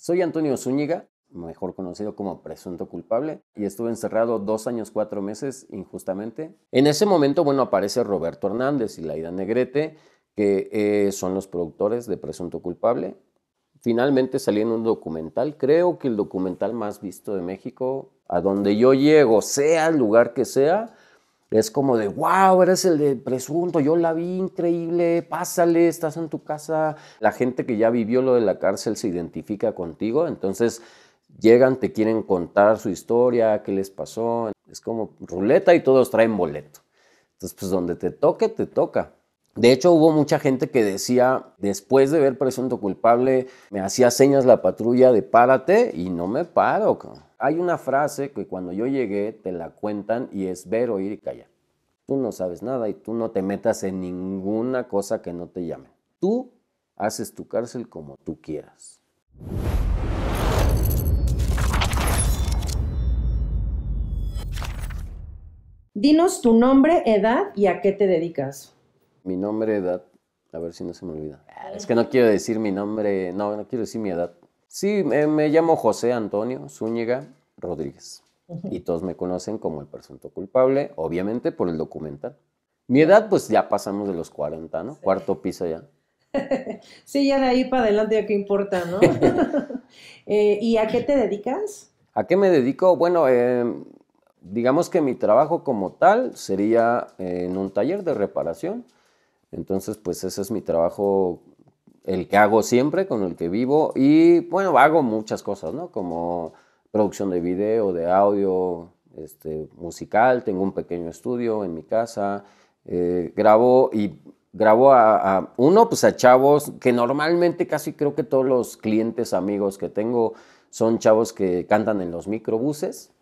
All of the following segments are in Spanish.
Soy Antonio Zúñiga, mejor conocido como presunto culpable, y estuve encerrado dos años, cuatro meses injustamente. En ese momento, bueno, aparece Roberto Hernández y Laida Negrete, que eh, son los productores de Presunto Culpable. Finalmente salí en un documental, creo que el documental más visto de México, a donde yo llego, sea el lugar que sea, es como de, wow, eres el de presunto, yo la vi increíble, pásale, estás en tu casa. La gente que ya vivió lo de la cárcel se identifica contigo, entonces llegan, te quieren contar su historia, qué les pasó. Es como ruleta y todos traen boleto. Entonces, pues donde te toque, te toca. De hecho, hubo mucha gente que decía, después de ver presunto culpable, me hacía señas la patrulla de párate y no me paro. Hay una frase que cuando yo llegué te la cuentan y es ver, oír y callar. Tú no sabes nada y tú no te metas en ninguna cosa que no te llame Tú haces tu cárcel como tú quieras. Dinos tu nombre, edad y a qué te dedicas mi nombre, edad, a ver si no se me olvida. Es que no quiero decir mi nombre, no, no quiero decir mi edad. Sí, me, llamo José Antonio Zúñiga Rodríguez. Y todos me conocen como el presunto culpable, obviamente por el documental. Mi edad, pues ya pasamos de los 40, ¿no? Cuarto piso ya. sí, ya de ahí para adelante, ya qué importa, ¿no? Eh, ¿Y a qué te dedicas? ¿A qué me dedico? Bueno, eh, digamos que mi trabajo como tal sería en un taller de reparación entonces, pues ese es mi trabajo, el que hago siempre, con el que vivo. Y bueno, hago muchas cosas, ¿no? Como producción de video, de audio, este, musical, tengo un pequeño estudio en mi casa, eh, grabo y grabo a, a, uno, pues a chavos que normalmente casi creo que todos los clientes amigos que tengo son chavos que cantan en los microbuses.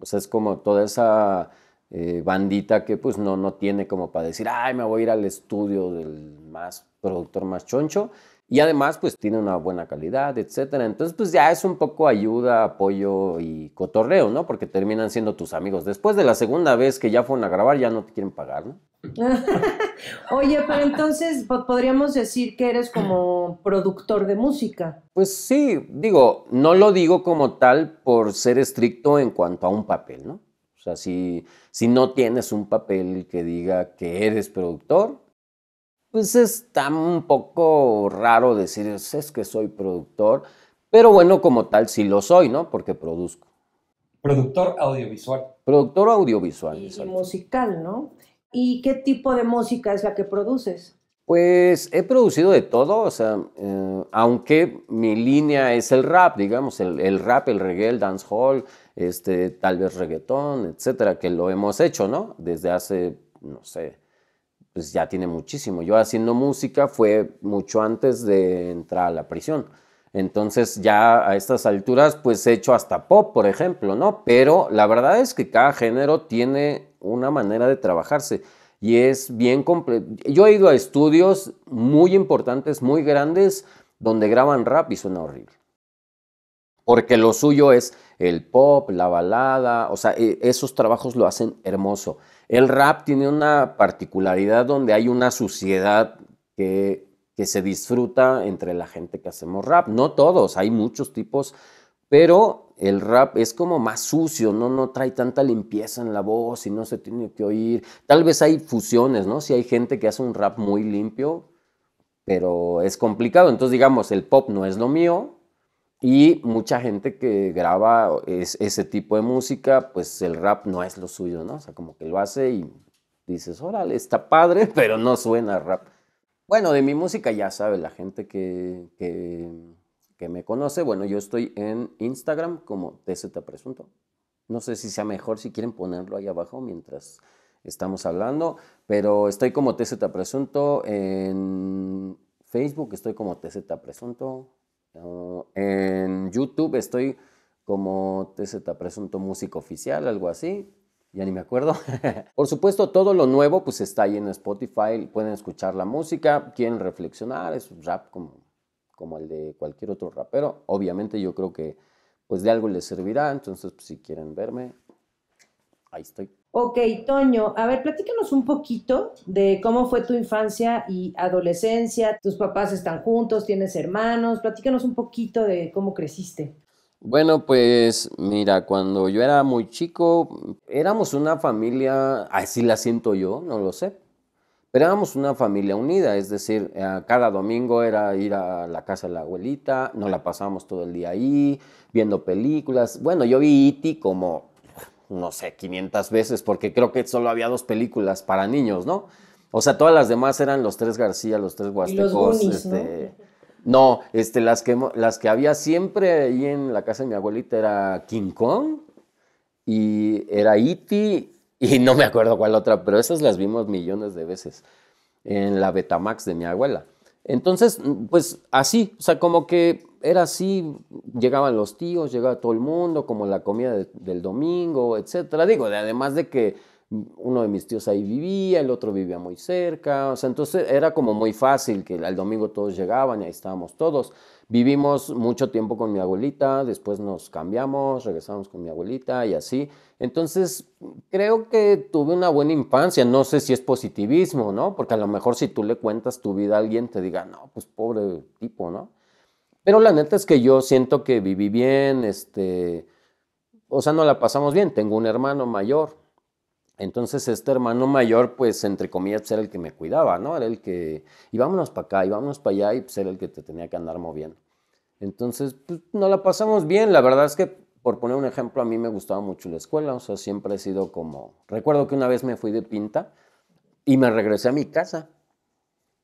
O sea, es como toda esa eh, bandita que pues no, no tiene como para decir, ay, me voy a ir al estudio del más productor más choncho. Y además pues tiene una buena calidad, etcétera. Entonces pues ya es un poco ayuda, apoyo y cotorreo, ¿no? Porque terminan siendo tus amigos. Después de la segunda vez que ya fueron a grabar ya no te quieren pagar, ¿no? Oye, pero entonces podríamos decir que eres como productor de música. Pues sí, digo, no lo digo como tal por ser estricto en cuanto a un papel, ¿no? O sea, si, no tienes un papel que diga que eres productor, pues está un poco raro decir, es que soy productor, pero bueno, como tal, sí lo soy, ¿no? Porque produzco. Productor audiovisual. Productor audiovisual. y musical, ¿no? ¿Y qué tipo de música es la que produces? Pues he producido de todo, o sea, eh, aunque mi línea es el rap, digamos, el, rap, el reggae, el dancehall, este, tal vez reggaetón, etcétera, que lo hemos hecho, ¿no? Desde hace, no sé, pues ya tiene muchísimo. Yo haciendo música fue mucho antes de entrar a la prisión. Entonces ya a estas alturas pues he hecho hasta pop, por ejemplo, ¿no? Pero la verdad es que cada género tiene una manera de trabajarse y es bien Yo he ido a estudios muy importantes, muy grandes, donde graban rap y suena horrible. Porque lo suyo es el pop, la balada, o sea, e, esos trabajos lo hacen hermoso. El rap tiene una particularidad donde hay una suciedad que, que se disfruta entre la gente que hacemos rap. No todos, hay muchos tipos, pero el rap es como más sucio, ¿no? No trae tanta limpieza en la voz y no se tiene que oír. Tal vez hay fusiones, ¿no? Si hay gente que hace un rap muy limpio, pero es complicado. Entonces, digamos, el pop no es lo mío y mucha gente que graba ese tipo de música, pues el rap no es lo suyo, ¿no? O sea, como que lo hace y dices, órale, está padre, pero no suena rap. Bueno, de mi música ya sabe la gente que que me conoce, bueno, yo estoy en Instagram como TZ Presunto. No sé si sea mejor si quieren ponerlo ahí abajo mientras estamos hablando, pero estoy como TZ Presunto en Facebook, estoy como TZ Presunto. En YouTube estoy como TZ Presunto Músico Oficial, algo así. Ya ni me acuerdo. Por supuesto, todo lo nuevo pues está ahí en Spotify. Pueden escuchar la música, quieren reflexionar, es rap como como el de cualquier otro rapero. Obviamente yo creo que pues de algo les servirá, entonces pues, si quieren verme, ahí estoy. Ok, Toño, a ver, platícanos un poquito de cómo fue tu infancia y adolescencia. Tus papás están juntos, tienes hermanos. Platícanos un poquito de cómo creciste. Bueno, pues mira, cuando yo era muy chico, éramos una familia, así la siento yo, no lo sé, pero éramos una familia unida, es decir, eh, cada domingo era ir a la casa de la abuelita, nos la pasábamos todo el día ahí, viendo películas. Bueno, yo vi Iti e como, no sé, 500 veces, porque creo que solo había dos películas para niños, ¿no? O sea, todas las demás eran los tres García, los tres Huastecos. este, ¿no? este, las que, las que había siempre ahí en la casa de mi abuelita era King Kong y era Iti e y no me acuerdo cuál otra, pero esas las vimos millones de veces en la Betamax de mi abuela. Entonces, pues así, o sea, como que era así, llegaban los tíos, llegaba todo el mundo, como la comida del domingo, etcétera. Digo, además de que uno de mis tíos ahí vivía, el otro vivía muy cerca, o sea, entonces era como muy fácil que al domingo todos llegaban y ahí estábamos todos. Vivimos mucho tiempo con mi abuelita, después nos cambiamos, regresamos con mi abuelita y así. Entonces, creo que tuve una buena infancia, no sé si es positivismo, ¿no? Porque a lo mejor si tú le cuentas tu vida a alguien te diga, no, pues pobre tipo, ¿no? Pero la neta es que yo siento que viví bien, este, o sea, no la pasamos bien, tengo un hermano mayor. Entonces este hermano mayor, pues entre comillas, era el que me cuidaba, ¿no? Era el que, y para acá, y vámonos para allá, y pues era el que te tenía que andar moviendo. Entonces, pues, no la pasamos bien, la verdad es que por poner un ejemplo, a mí me gustaba mucho la escuela, o sea, siempre he sido como... Recuerdo que una vez me fui de pinta y me regresé a mi casa.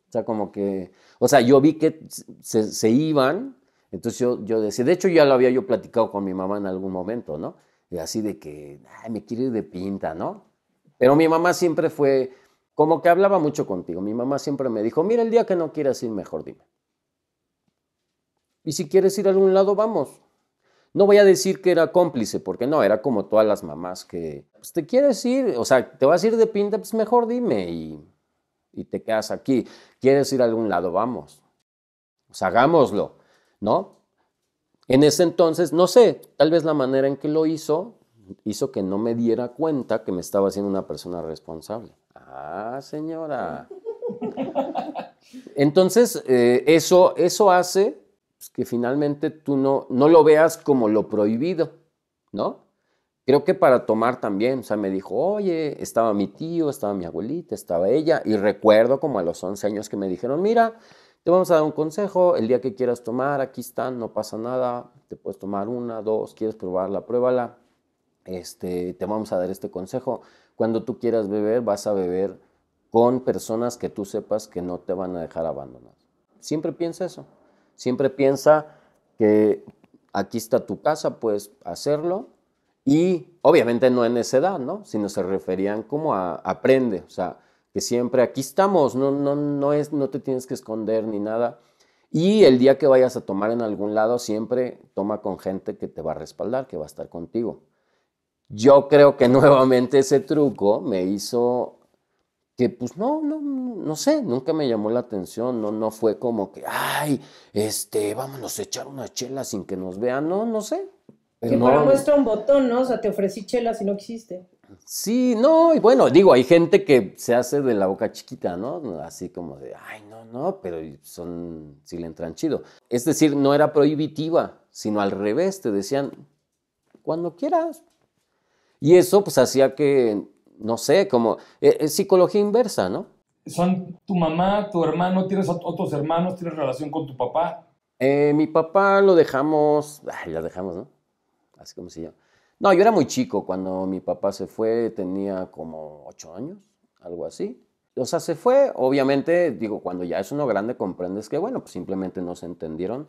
O sea, como que... O sea, yo vi que se, iban, entonces yo, decía... De hecho, ya lo había yo platicado con mi mamá en algún momento, ¿no? Y así de que, ay, me quiere ir de pinta, ¿no? Pero mi mamá siempre fue... Como que hablaba mucho contigo. Mi mamá siempre me dijo, mira, el día que no quieras ir, mejor dime. Y si quieres ir a algún lado, vamos. No voy a decir que era cómplice, porque no, era como todas las mamás que, pues, te quieres ir, o sea, te vas a ir de pinta, pues mejor dime y, y te quedas aquí. ¿Quieres ir a algún lado? Vamos. sea, hagámoslo, ¿no? En ese entonces, no sé, tal vez la manera en que lo hizo hizo que no me diera cuenta que me estaba haciendo una persona responsable. Ah, señora. Entonces, eh, eso, eso hace pues, que finalmente tú no, no lo veas como lo prohibido, ¿no? Creo que para tomar también, o sea, me dijo, oye, estaba mi tío, estaba mi abuelita, estaba ella, y recuerdo como a los 11 años que me dijeron, mira, te vamos a dar un consejo, el día que quieras tomar, aquí están, no pasa nada, te puedes tomar una, dos, quieres probarla, pruébala, este, te vamos a dar este consejo, cuando tú quieras beber, vas a beber con personas que tú sepas que no te van a dejar abandonar. Siempre piensa eso. Siempre piensa que aquí está tu casa, puedes hacerlo. Y obviamente no en edad, ¿no? Sino se referían como a aprende, o sea, que siempre aquí estamos, no, no, no, es, no te tienes que esconder ni nada. Y el día que vayas a tomar en algún lado, siempre toma con gente que te va a respaldar, que va a estar contigo. Yo creo que nuevamente ese truco me hizo que pues no, no, no sé, nunca me llamó la atención, no, no fue como que, ay, este, vámonos a echar una chela sin que nos vean, no, no sé. Que para muestra un botón, ¿no? O sea, te ofrecí chela si no quisiste. Sí, no, y bueno, digo, hay gente que se hace de la boca chiquita, ¿no? Así como de, ay, no, no, pero son, si le entran chido. Es decir, no era prohibitiva, sino al revés, te decían, cuando quieras. Y eso pues hacía que no sé, como eh, eh, psicología inversa, ¿no? Son tu mamá, tu hermano, tienes otros hermanos, tienes relación con tu papá. Eh, mi papá lo dejamos, Ya la dejamos, ¿no? Así como se llama. No, yo era muy chico cuando mi papá se fue, tenía como ocho años, algo así. O sea, se fue, obviamente, digo, cuando ya es uno grande comprendes que, bueno, pues simplemente no se entendieron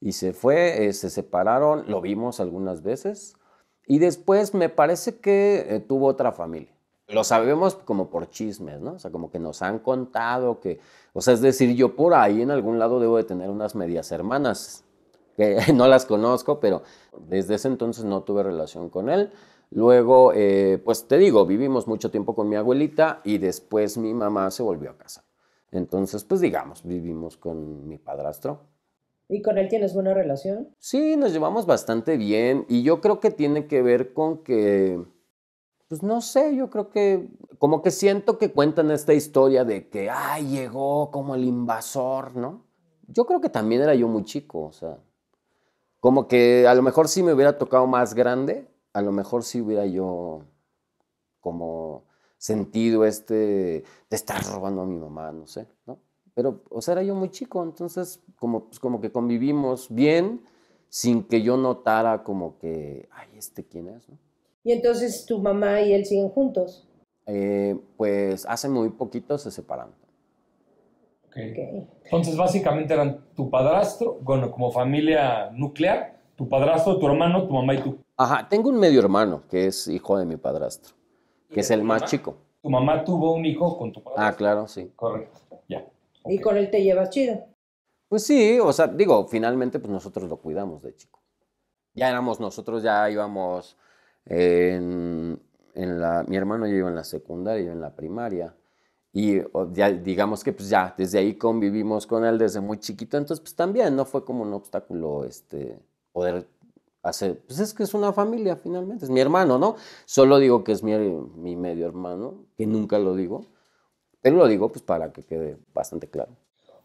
y se fue, se separaron, lo vimos algunas veces y después me parece que tuvo otra familia. Lo sabemos como por chismes, ¿no? O sea, como que nos han contado que, o sea, es decir, yo por ahí en algún lado debo de tener unas medias hermanas, que no las conozco, pero desde ese entonces no tuve relación con él. Luego, eh, pues te digo, vivimos mucho tiempo con mi abuelita y después mi mamá se volvió a casa. Entonces, pues digamos, vivimos con mi padrastro. ¿Y con él tienes buena relación? Sí, nos llevamos bastante bien y yo creo que tiene que ver con que pues no sé, yo creo que como que siento que cuentan esta historia de que, ay, llegó como el invasor, ¿no? Yo creo que también era yo muy chico, o sea, como que a lo mejor si me hubiera tocado más grande, a lo mejor si hubiera yo como sentido este, de estar robando a mi mamá, no sé, ¿no? Pero, o sea, era yo muy chico, entonces como, pues, como que convivimos bien sin que yo notara como que, ay, ¿este quién es? ¿no? Y entonces tu mamá y él siguen juntos. Eh, pues hace muy poquito se separaron. Okay. Entonces básicamente eran tu padrastro, bueno, como familia nuclear, tu padrastro, tu hermano, tu mamá y tú. Ajá, tengo un medio hermano que es hijo de mi padrastro, que es el más chico. Tu mamá tuvo un hijo con tu padrastro. Ah, claro, sí. Correcto, ya. ¿Y con él te llevas chido? Pues sí, o sea, digo, finalmente pues nosotros lo cuidamos de chico. Ya éramos nosotros, ya íbamos en, la, mi hermano yo iba en la secundaria, yo en la primaria. Y digamos que pues ya, desde ahí convivimos con él desde muy chiquito. Entonces, pues también no fue como un obstáculo este, poder hacer. Pues es que es una familia finalmente, es mi hermano, ¿no? Solo digo que es mi, medio hermano, que nunca lo digo. Pero lo digo pues para que quede bastante claro.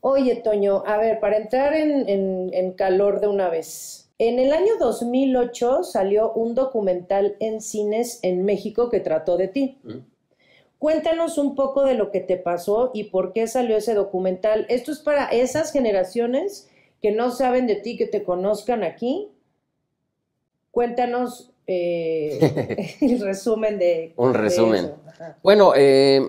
Oye, Toño, a ver, para entrar en calor de una vez, en el año 2008 salió un documental en cines en México que trató de ti. Mm. Cuéntanos un poco de lo que te pasó y por qué salió ese documental. Esto es para esas generaciones que no saben de ti, que te conozcan aquí. Cuéntanos eh, el resumen de... Un resumen. bueno, eh,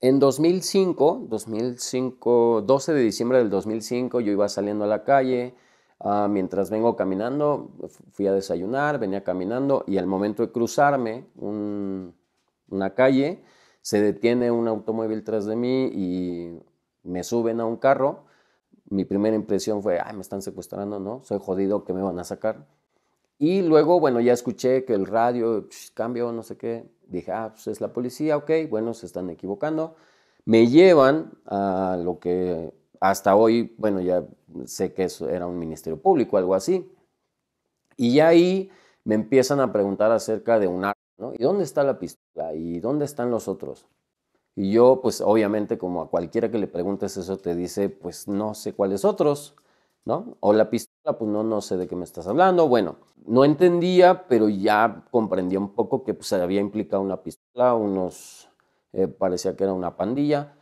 en 2005, 2005, 12 de diciembre del 2005, yo iba saliendo a la calle, Ah, mientras vengo caminando, fui a desayunar, venía caminando y al momento de cruzarme una calle, se detiene un automóvil tras de mí y me suben a un carro. Mi primera impresión fue, ay, me están secuestrando, ¿no? Soy jodido, que me van a sacar? Y luego, bueno, ya escuché que el radio, cambió, no sé qué. Dije, ah, pues es la policía, ok, bueno, se están equivocando. Me llevan a lo que hasta hoy, bueno, ya sé que eso era un ministerio público, algo así. Y ahí me empiezan a preguntar acerca de un arma, ¿no? ¿Y dónde está la pistola? ¿Y dónde están los otros? Y yo, pues obviamente, como a cualquiera que le preguntes eso, te dice, pues no sé cuáles otros, ¿no? O la pistola, pues no, no sé de qué me estás hablando. Bueno, no entendía, pero ya comprendía un poco que se pues, había implicado una pistola, unos, eh, parecía que era una pandilla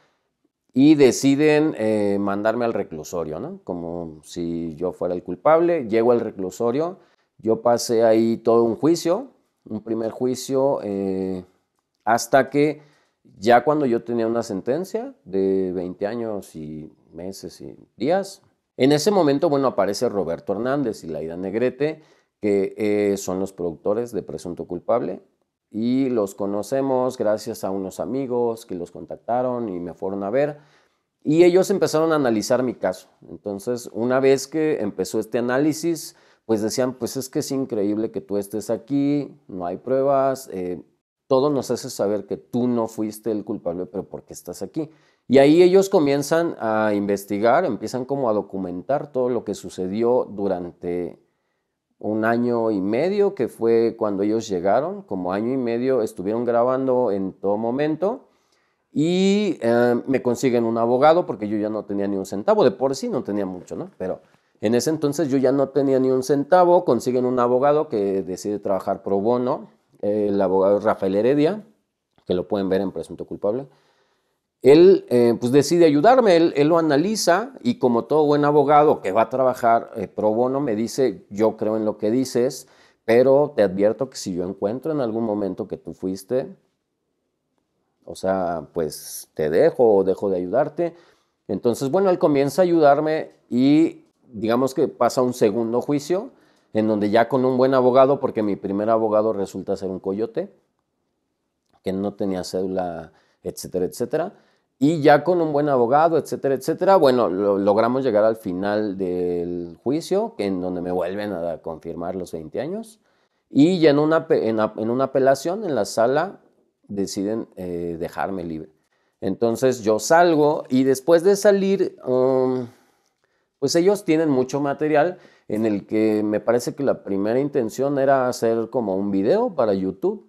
y deciden eh, mandarme al reclusorio, Como si yo fuera el culpable. Llego al reclusorio, yo pasé ahí todo un juicio, un primer juicio, eh, hasta que ya cuando yo tenía una sentencia de 20 años y meses y días, en ese momento, bueno, aparece Roberto Hernández y Laida Negrete, que eh, son los productores de Presunto Culpable, y los conocemos gracias a unos amigos que los contactaron y me fueron a ver y ellos empezaron a analizar mi caso. Entonces, una vez que empezó este análisis, pues decían, pues es que es increíble que tú estés aquí, no hay pruebas, eh, todo nos hace saber que tú no fuiste el culpable, pero ¿por qué estás aquí? Y ahí ellos comienzan a investigar, empiezan como a documentar todo lo que sucedió durante un año y medio, que fue cuando ellos llegaron, como año y medio estuvieron grabando en todo momento y eh, me consiguen un abogado porque yo ya no tenía ni un centavo, de por sí no tenía mucho, ¿no? Pero en ese entonces yo ya no tenía ni un centavo, consiguen un abogado que decide trabajar pro bono, el abogado Rafael Heredia, que lo pueden ver en Presunto Culpable él eh, pues decide ayudarme, él, lo analiza y como todo buen abogado que va a trabajar eh, pro bono me dice, yo creo en lo que dices, pero te advierto que si yo encuentro en algún momento que tú fuiste, o sea, pues te dejo o dejo de ayudarte. Entonces, bueno, él comienza a ayudarme y digamos que pasa un segundo juicio en donde ya con un buen abogado, porque mi primer abogado resulta ser un coyote, que no tenía cédula, etcétera, etcétera. Y ya con un buen abogado, etcétera, etcétera, bueno, logramos llegar al final del juicio, en donde me vuelven a confirmar los 20 años. Y ya en una, en, una apelación, en la sala, deciden eh, dejarme libre. Entonces yo salgo y después de salir, um, pues ellos tienen mucho material en el que me parece que la primera intención era hacer como un video para YouTube.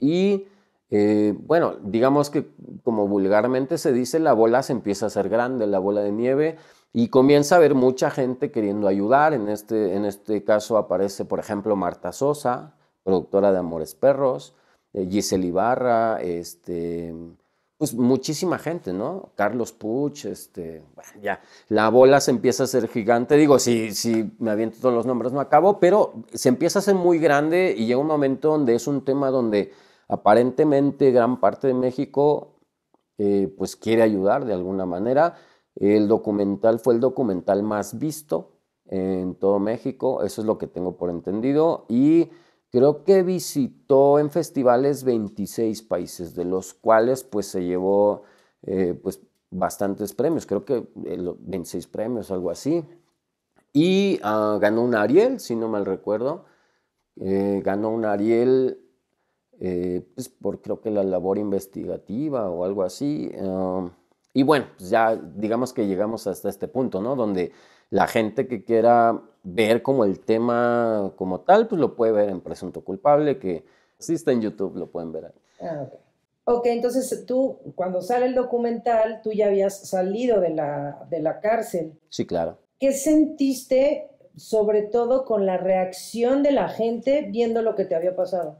Y eh, bueno, digamos que como vulgarmente se dice, la bola se empieza a hacer grande, la bola de nieve, y comienza a haber mucha gente queriendo ayudar. En este, en este caso aparece, por ejemplo, Marta Sosa, productora de Amores Perros, eh, Giselle Ibarra, este, pues muchísima gente, ¿no? Carlos Puch, este, bueno, ya, la bola se empieza a hacer gigante, digo, si, si me aviento todos los nombres no acabo, pero se empieza a hacer muy grande y llega un momento donde es un tema donde Aparentemente gran parte de México eh, pues quiere ayudar de alguna manera. El documental fue el documental más visto en todo México, eso es lo que tengo por entendido, y creo que visitó en festivales 26 países, de los cuales pues se llevó eh, pues bastantes premios, creo que 26 eh, premios, algo así, y ah, ganó un Ariel, si no mal recuerdo, ganó un Ariel eh, pues por creo que la labor investigativa o algo así. Em, y bueno, pues, ya digamos que llegamos hasta este punto, ¿no? Donde la gente que quiera ver como el tema como tal, pues lo puede ver en Presunto Culpable, que existe está en YouTube, lo pueden ver Ah, okay. ok, entonces tú, cuando sale el documental, tú ya habías salido de la, de la cárcel. Sí, claro. ¿Qué sentiste sobre todo con la reacción de la gente viendo lo que te había pasado?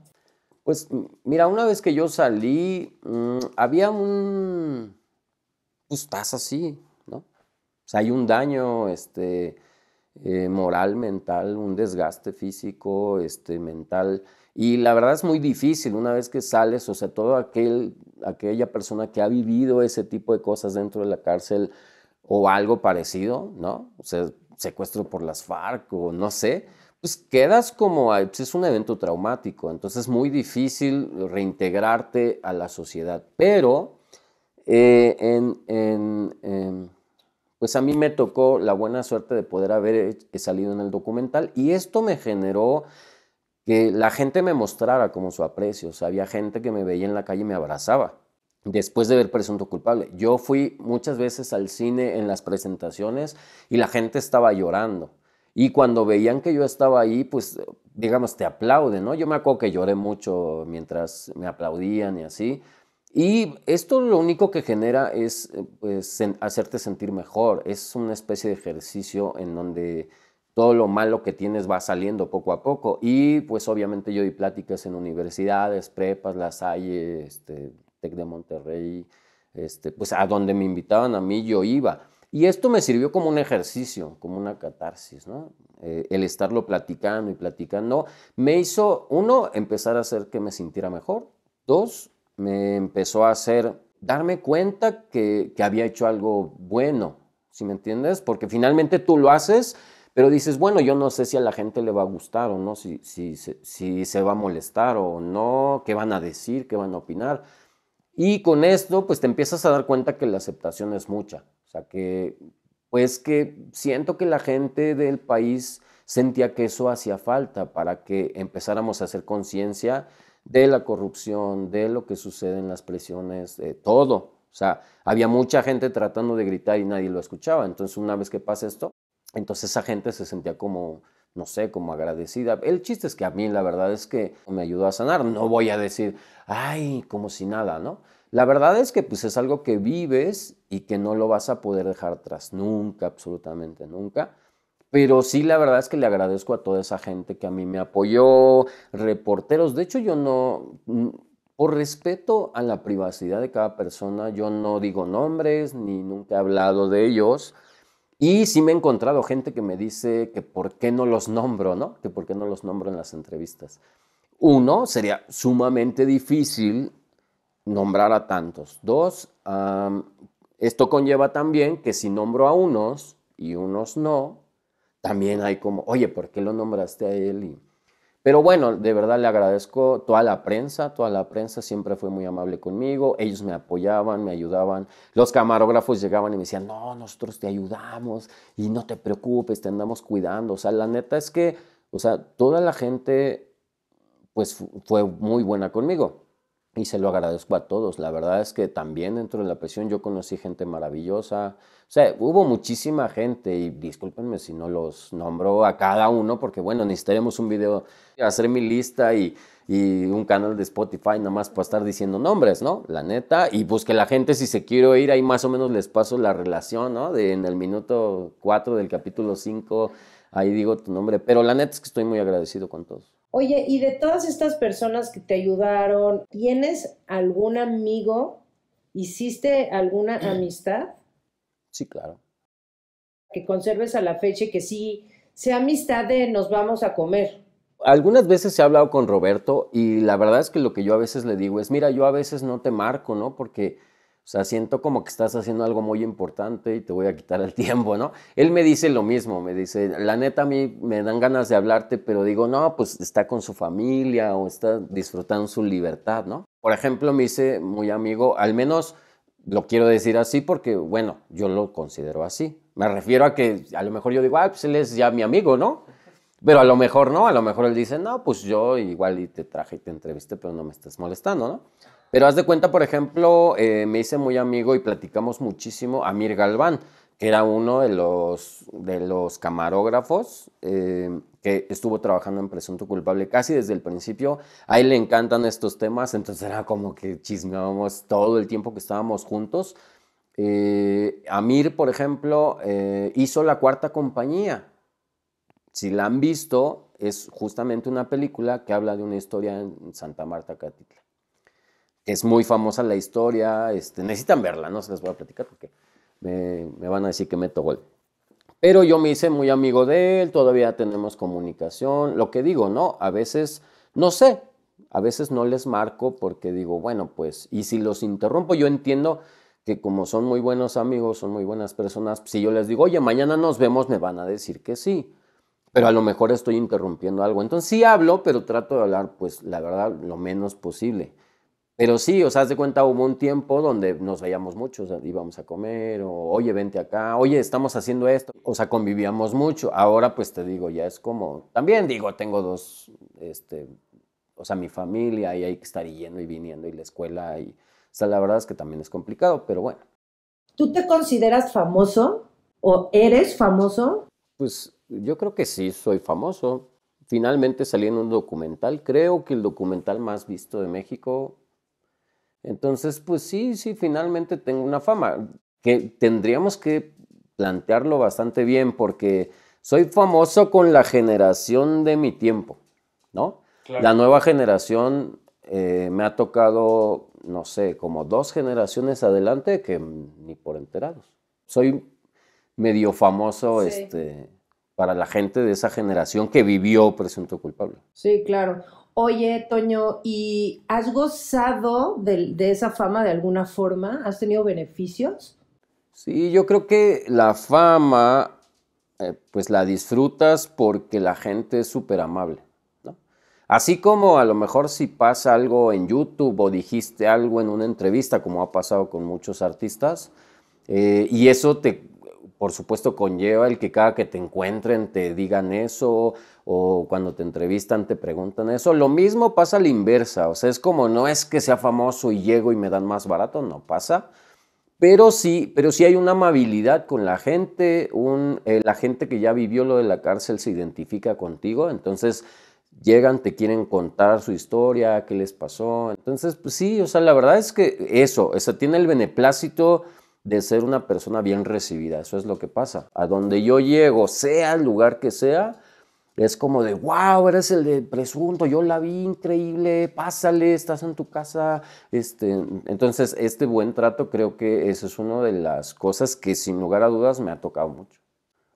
Pues mira, una vez que yo salí, mm, había un... Pues estás así, ¿no? O sea, hay un daño este, eh, moral, mental, un desgaste físico, este, mental. Y la verdad es muy difícil una vez que sales, o sea, toda aquella persona que ha vivido ese tipo de cosas dentro de la cárcel o algo parecido, ¿no? O sea, secuestro por las FARC o no sé, pues quedas como, pues, es un evento traumático, entonces es muy difícil reintegrarte a la sociedad. Pero eh, em, pues a mí me tocó la buena suerte de poder haber salido en el documental y esto me generó que la gente me mostrara como su aprecio, o sea, había gente que me veía en la calle y me abrazaba después de ver Presunto Culpable. Yo fui muchas veces al cine en las presentaciones y la gente estaba llorando. Y cuando veían que yo estaba ahí, pues digamos, te aplauden, ¿no? Yo me acuerdo que lloré mucho mientras me aplaudían y así. Y esto lo único que genera es eh, pues, hacerte sentir mejor. Es una especie de ejercicio en donde todo lo malo que tienes va saliendo poco a poco. Y pues obviamente yo di pláticas en universidades, prepas, La Salle, este, TEC de Monterrey, este, pues a donde me invitaban a mí yo iba. Y esto me sirvió como un ejercicio, como una catarsis, ¿no? Eh, el estarlo platicando y platicando me hizo, uno, empezar a hacer que me sintiera mejor. Dos, me empezó a hacer darme cuenta que, había hecho algo bueno, si me entiendes? Porque finalmente tú lo haces, pero dices, bueno, yo no sé si a la gente le va a gustar o no, si, si se va a molestar o no, qué van a decir, qué van a opinar. Y con esto, pues te empiezas a dar cuenta que la aceptación es mucha que pues que siento que la gente del país sentía que eso hacía falta para que empezáramos a hacer conciencia de la corrupción, de lo que sucede en las presiones, de todo. O sea, había mucha gente tratando de gritar y nadie lo escuchaba. Entonces, una vez que pasa esto, entonces esa gente se sentía como, no sé, como agradecida. El chiste es que a mí la verdad es que me ayudó a sanar. No voy a decir, ay, como si nada, ¿no? La verdad es que pues es algo que vives y que no lo vas a poder dejar atrás, nunca, absolutamente nunca. Pero sí, la verdad es que le agradezco a toda esa gente que a mí me apoyó, reporteros. De hecho, yo no, por respeto a la privacidad de cada persona, yo no digo nombres ni nunca he hablado de ellos. Y sí me he encontrado gente que me dice que por qué no los nombro, ¿no? Que por qué no los nombro en las entrevistas. Uno, sería sumamente difícil nombrar a tantos. Dos, esto conlleva también que si nombro a unos y unos no, también hay como, oye, ¿por qué lo nombraste a él? pero bueno, de verdad le agradezco toda la prensa, toda la prensa siempre fue muy amable conmigo, ellos me apoyaban, me ayudaban, los camarógrafos llegaban y me decían, no, nosotros te ayudamos y no te preocupes, te andamos cuidando, o sea, la neta es que, o sea, toda la gente pues fue muy buena conmigo y se lo agradezco a todos. La verdad es que también dentro de la prisión yo conocí gente maravillosa. O sea, hubo muchísima gente y discúlpenme si no los nombro a cada uno porque bueno, necesitaremos un video, hacer mi lista y, un canal de Spotify nada más para estar diciendo nombres, ¿no? La neta. Y pues que la gente si se quiere ir ahí más o menos les paso la relación, ¿no? De, en el minuto 4 del capítulo 5, ahí digo tu nombre. Pero la neta es que estoy muy agradecido con todos. Oye, y de todas estas personas que te ayudaron, ¿tienes algún amigo? ¿Hiciste alguna mm. amistad? Sí, claro. Que conserves a la fecha que sí sea amistad de nos vamos a comer. Algunas veces he hablado con Roberto y la verdad es que lo que yo a veces le digo es, mira, yo a veces no te marco, ¿no? Porque o sea, siento como que estás haciendo algo muy importante y te voy a quitar el tiempo, ¿no? Él me dice lo mismo, me dice, la neta a mí me dan ganas de hablarte, pero digo, no, pues está con su familia o está disfrutando su libertad, ¿no? Por ejemplo, me dice, muy amigo, al menos lo quiero decir así porque, bueno, yo lo considero así. Me refiero a que a lo mejor yo digo, ah, pues él es ya mi amigo, ¿no? Pero a lo mejor no, a lo mejor él dice, no, pues yo igual y te traje y te entrevisté, pero no me estás molestando, ¿no? Pero haz de cuenta, por ejemplo, eh, me hice muy amigo y platicamos muchísimo Amir Galván, que era uno de los, de los camarógrafos eh, que estuvo trabajando en Presunto Culpable casi desde el principio. A él le encantan estos temas, entonces era como que chismeábamos todo el tiempo que estábamos juntos. Eh, Amir, por ejemplo, hizo La Cuarta Compañía. Si la han visto, es justamente una película que habla de una historia en Santa Marta, Catitla es muy famosa la historia, este, necesitan verla, no se les voy a platicar porque me, me van a decir que meto gol. Pero yo me hice muy amigo de él, todavía tenemos comunicación, lo que digo, ¿no? A veces, no sé, a veces no les marco porque digo, bueno, pues, y si los interrumpo, yo entiendo que como son muy buenos amigos, son muy buenas personas, si yo les digo, oye, mañana nos vemos, me van a decir que sí, pero a lo mejor estoy interrumpiendo algo. Entonces sí hablo, pero trato de hablar, pues, la verdad, lo menos posible. Pero sí, o sea, has de cuenta, hubo un tiempo donde nos veíamos mucho, o íbamos a comer, o oye, vente acá, oye, estamos haciendo esto, o sea, convivíamos mucho. Ahora, pues te digo, ya es como, también digo, tengo dos, este, o sea, mi familia, y hay que estar yendo y viniendo, y la escuela, y, o sea, la verdad es que también es complicado, pero bueno. ¿Tú te consideras famoso o eres famoso? Pues yo creo que sí, soy famoso. Finalmente salí en un documental, creo que el documental más visto de México entonces, pues sí, sí, finalmente tengo una fama, que tendríamos que plantearlo bastante bien porque soy famoso con la generación de mi tiempo, ¿no? La nueva generación eh, me ha tocado, no sé, como dos generaciones adelante que ni por enterados. Soy medio famoso este, para la gente de esa generación que vivió Presunto Culpable. Sí, claro oye, Toño, ¿y has gozado de, esa fama de alguna forma? ¿Has tenido beneficios? Sí, yo creo que la fama, eh, pues la disfrutas porque la gente es súper amable. ¿no? Así como a lo mejor si pasa algo en YouTube o dijiste algo en una entrevista, como ha pasado con muchos artistas, eh, y eso te, por supuesto, conlleva el que cada que te encuentren te digan eso o cuando te entrevistan te preguntan eso. Lo mismo pasa a la inversa, o sea, es como no es que sea famoso y llego y me dan más barato, no pasa. Pero sí, pero sí hay una amabilidad con la gente, eh, la gente que ya vivió lo de la cárcel se identifica contigo, entonces llegan, te quieren contar su historia, qué les pasó. Entonces, pues sí, o sea, la verdad es que eso, o tiene el beneplácito de ser una persona bien recibida, eso es lo que pasa. A donde yo llego, sea el lugar que sea, es como de, wow, eres el de presunto, yo la vi increíble, pásale, estás en tu casa. Este, entonces, este buen trato creo que eso es una de las cosas que sin lugar a dudas me ha tocado mucho.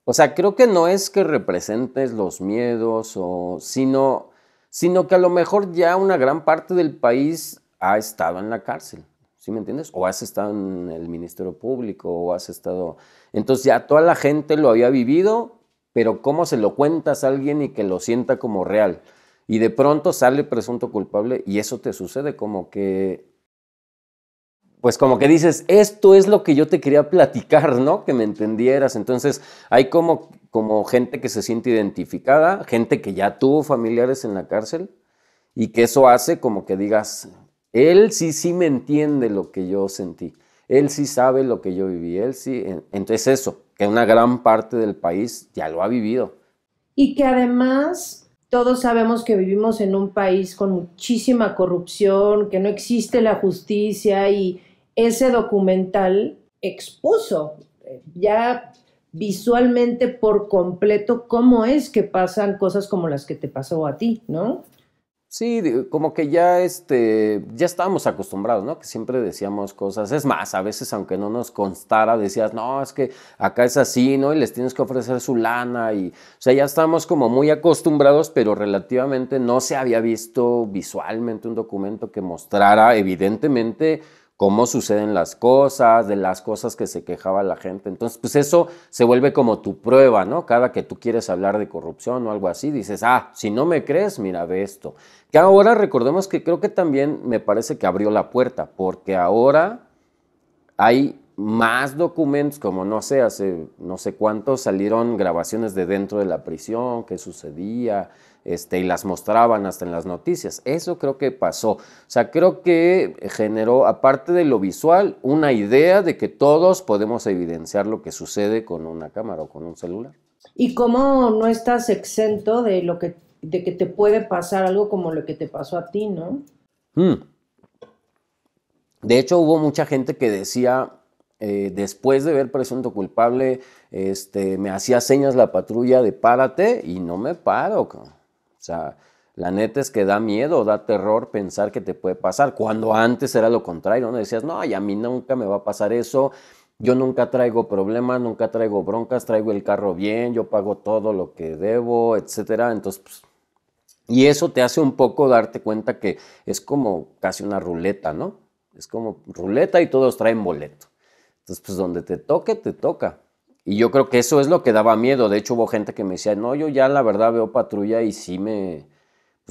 O sea, creo que no es que representes los miedos, o, sino, sino que a lo mejor ya una gran parte del país ha estado en la cárcel. ¿sí me entiendes? O has estado en el Ministerio Público, o has estado... Entonces ya toda la gente lo había vivido pero ¿cómo se lo cuentas a alguien y que lo sienta como real? Y de pronto sale presunto culpable y eso te sucede como que, pues como que dices, esto es lo que yo te quería platicar, ¿no? Que me entendieras. Entonces hay como, como gente que se siente identificada, gente que ya tuvo familiares en la cárcel y que eso hace como que digas, él sí, sí me entiende lo que yo sentí, él sí sabe lo que yo viví, él sí, entonces eso que una gran parte del país ya lo ha vivido. Y que además todos sabemos que vivimos en un país con muchísima corrupción, que no existe la justicia y ese documental expuso eh, ya visualmente por completo cómo es que pasan cosas como las que te pasó a ti, ¿no? Sí, como que ya, este, ya estábamos acostumbrados, ¿no? Que siempre decíamos cosas. Es más, a veces aunque no nos constara, decías, no, es que acá es así, ¿no? Y les tienes que ofrecer su lana. Y, o sea, ya estábamos como muy acostumbrados, pero relativamente no se había visto visualmente un documento que mostrara evidentemente cómo suceden las cosas, de las cosas que se quejaba la gente. Entonces, pues eso se vuelve como tu prueba, ¿no? Cada que tú quieres hablar de corrupción o algo así, dices, ah, si no me crees, mira, ve esto. Que ahora recordemos que creo que también me parece que abrió la puerta, porque ahora hay más documentos, como no sé, hace no sé cuántos salieron grabaciones de dentro de la prisión, qué sucedía, este, y las mostraban hasta en las noticias. Eso creo que pasó. O sea, creo que generó, aparte de lo visual, una idea de que todos podemos evidenciar lo que sucede con una cámara o con un celular. Y cómo no estás exento de lo que, que te puede pasar algo como lo que te pasó a ti, ¿no? Hmm. De hecho, hubo mucha gente que decía, eh, después de ver presunto culpable, este, me hacía señas la patrulla de párate y no me paro. O sea, la neta es que da miedo, da terror pensar que te puede pasar, cuando antes era lo contrario, ¿no? Decías, no, y a mí nunca me va a pasar eso, yo nunca traigo problemas, nunca traigo broncas, traigo el carro bien, yo pago todo lo que debo, etcétera. Entonces, pues, y eso te hace un poco darte cuenta que es como casi una ruleta, ¿no? Es como ruleta y todos traen boleto. Entonces, pues donde te toque, te toca. Y yo creo que eso es lo que daba miedo. De hecho, hubo gente que me decía, no, yo ya la verdad veo patrulla y sí me,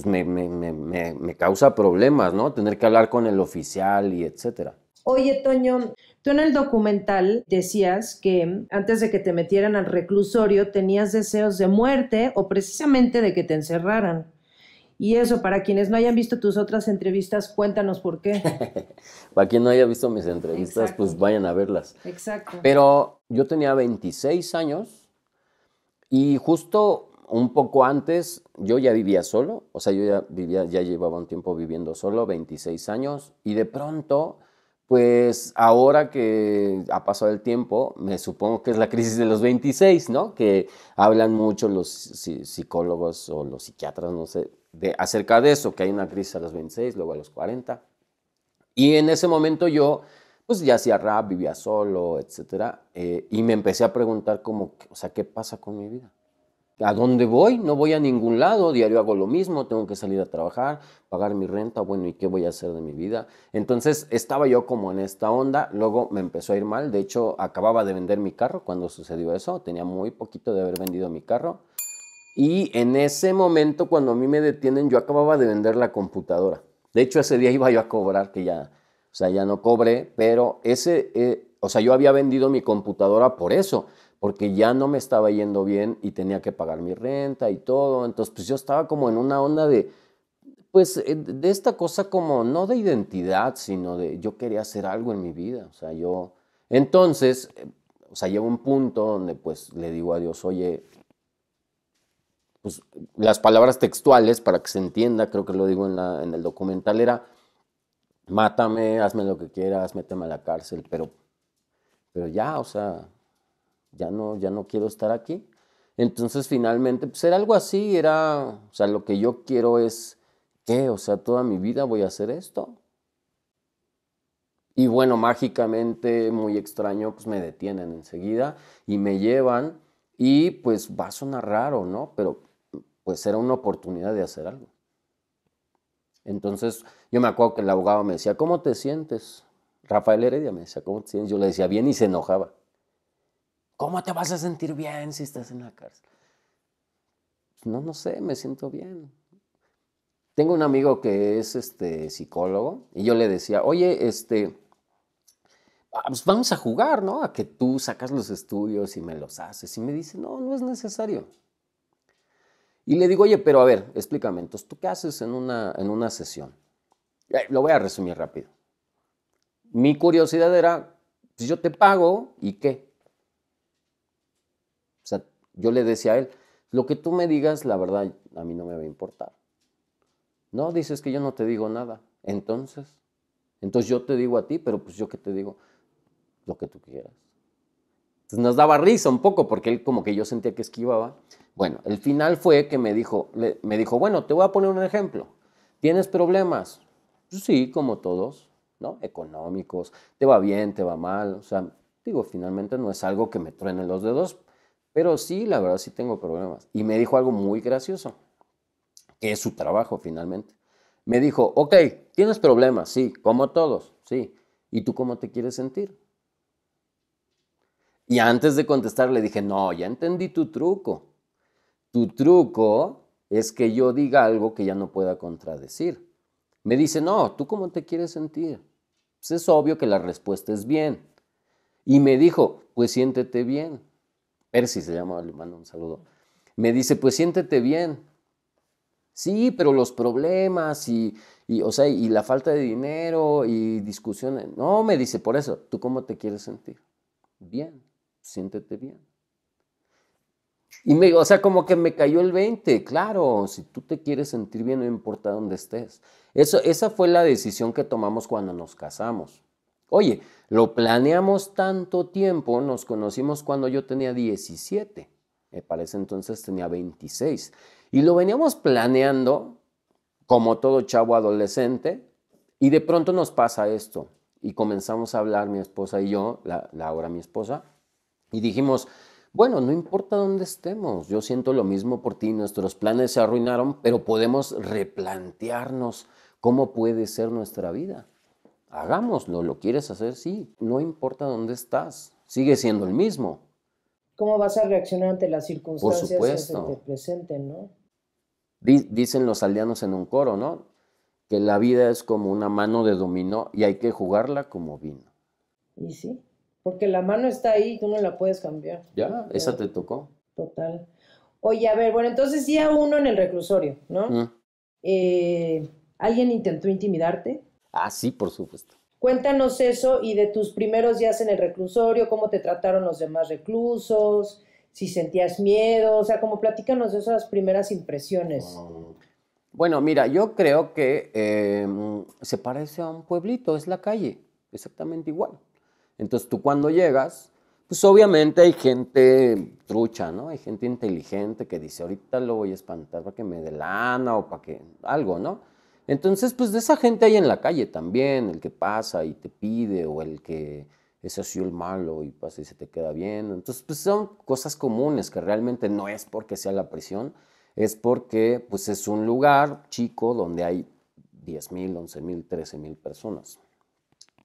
me, me, me, me causa problemas, ¿no? Tener que hablar con el oficial y etcétera. Oye, Toño, tú en el documental decías que antes de que te metieran al reclusorio tenías deseos de muerte o precisamente de que te encerraran. Y eso, para quienes no hayan visto tus otras entrevistas, cuéntanos por qué. para quien no haya visto mis entrevistas, pues vayan a verlas. Exacto. Pero yo tenía 26 años y justo un poco antes yo ya vivía solo, o sea, yo ya vivía, ya llevaba un tiempo viviendo solo, 26 años, y de pronto pues ahora que ha pasado el tiempo, me supongo que es la crisis de los 26, ¿no? Que hablan mucho los psicólogos o los psiquiatras, no sé, de, acerca de eso, que hay una crisis a los 26, luego a los 40. Y en ese momento yo, pues ya hacía rap, vivía solo, etc. Eh, y me empecé a preguntar como, o sea, ¿qué pasa con mi vida? ¿A dónde voy? No voy a ningún lado, diario hago lo mismo, tengo que salir a trabajar, pagar mi renta, bueno, ¿y qué voy a hacer de mi vida? Entonces estaba yo como en esta onda, luego me empezó a ir mal, de hecho acababa de vender mi carro cuando sucedió eso, tenía muy poquito de haber vendido mi carro, y en ese momento cuando a mí me detienen, yo acababa de vender la computadora. De hecho ese día iba yo a cobrar, que ya, o sea, ya no cobré, pero ese, eh, o sea, yo había vendido mi computadora por eso porque ya no me estaba yendo bien y tenía que pagar mi renta y todo. Entonces, pues yo estaba como en una onda de, pues, eh, de esta cosa como, no de identidad, sino de yo quería hacer algo en mi vida. O sea, yo, entonces, eh, o sea, llevo un punto donde pues le digo a Dios, oye, pues las palabras textuales, para que se entienda, creo que lo digo en, en el documental, era, mátame, hazme lo que quieras, méteme a la cárcel, pero, pero ya, o sea, ya no, ya no quiero estar aquí. Entonces finalmente, pues era algo así, era, o sea, lo que yo quiero es, ¿qué? O sea, toda mi vida voy a hacer esto. Y bueno, mágicamente, muy extraño, pues me detienen enseguida y me llevan y pues va a sonar raro, ¿no? Pero pues era una oportunidad de hacer algo. Entonces yo me acuerdo que el abogado me decía, ¿cómo te sientes? Rafael Heredia me decía, ¿cómo te sientes? Yo le decía, bien y se enojaba. ¿Cómo te vas a sentir bien si estás en la cárcel? Pues, no, no sé, me siento bien. Tengo un amigo que es este, psicólogo y yo le decía, oye, este, ah, pues vamos a jugar, ¿no? A que tú sacas los estudios y me los haces. Y me dice, no, no es necesario. Y le digo, oye, pero a ver, explícame, entonces, ¿tú qué haces en una, en una sesión? Eh, lo voy a resumir rápido. Mi curiosidad era, si pues, yo te pago y qué. Yo le decía a él, lo que tú me digas, la verdad, a mí no me va a importar. No, dices que yo no te digo nada. Entonces, entonces yo te digo a ti, pero pues yo que te digo lo que tú quieras. Entonces nos daba risa un poco porque él como que yo sentía que esquivaba. Bueno, el final fue que me dijo, me dijo, bueno, te voy a poner un ejemplo. ¿Tienes problemas? Pues sí, como todos, ¿no? Económicos, te va bien, te va mal. O sea, digo, finalmente no es algo que me truene los dedos, pero sí, la verdad, sí tengo problemas. Y me dijo algo muy gracioso, que es su trabajo finalmente. Me dijo, ok, tienes problemas, sí, como todos, sí. ¿Y tú cómo te quieres sentir? Y antes de contestar le dije, no, ya entendí tu truco. Tu truco es que yo diga algo que ya no pueda contradecir. Me dice, no, ¿tú cómo te quieres sentir? Pues es obvio que la respuesta es bien. Y me dijo, pues siéntete bien. Percy se llama, le mando un saludo. Me dice, pues siéntete bien. Sí, pero los problemas y, o y la falta de dinero y discusiones. No, me dice, por eso, ¿tú cómo te quieres sentir? Bien, siéntete bien. Y me, o sea, como que me cayó el 20, claro, si tú te quieres sentir bien, no importa dónde estés. Eso, esa fue la decisión que tomamos cuando nos casamos. Oye, lo planeamos tanto tiempo, nos conocimos cuando yo tenía 17, me parece entonces tenía 26, y lo veníamos planeando como todo chavo adolescente, y de pronto nos pasa esto, y comenzamos a hablar mi esposa y yo, la, ahora mi esposa, y dijimos, bueno, no importa dónde estemos, yo siento lo mismo por ti, nuestros planes se arruinaron, pero podemos replantearnos cómo puede ser nuestra vida. Hagámoslo, lo quieres hacer, sí, no importa dónde estás, sigue siendo el mismo. ¿Cómo vas a reaccionar ante las circunstancias que te presenten, no? Dicen los aldeanos en un coro, ¿no? Que la vida es como una mano de dominó y hay que jugarla como vino. Y sí, porque la mano está ahí, tú no la puedes cambiar. Ya, esa te tocó. Total. Oye, a ver, bueno, entonces día uno en el reclusorio, ¿no? Eh, ¿Alguien intentó intimidarte? Ah, sí, por supuesto. Cuéntanos eso y de tus primeros días en el reclusorio, cómo te trataron los demás reclusos, si sentías miedo, o sea, como platícanos de esas primeras impresiones. Oh. Bueno, mira, yo creo que em, se parece a un pueblito, es la calle, exactamente igual. Entonces tú cuando llegas, pues obviamente hay gente trucha, ¿no? Hay gente inteligente que dice, ahorita lo voy a espantar para que me dé lana o para que algo, ¿no? Entonces, pues de esa gente hay en la calle también, el que pasa y te pide, o el que es así el malo y pasa y se te queda bien. Entonces, pues son cosas comunes que realmente no es porque sea la prisión, es porque pues es un lugar chico donde hay 10 mil, 11 mil, 13 mil personas.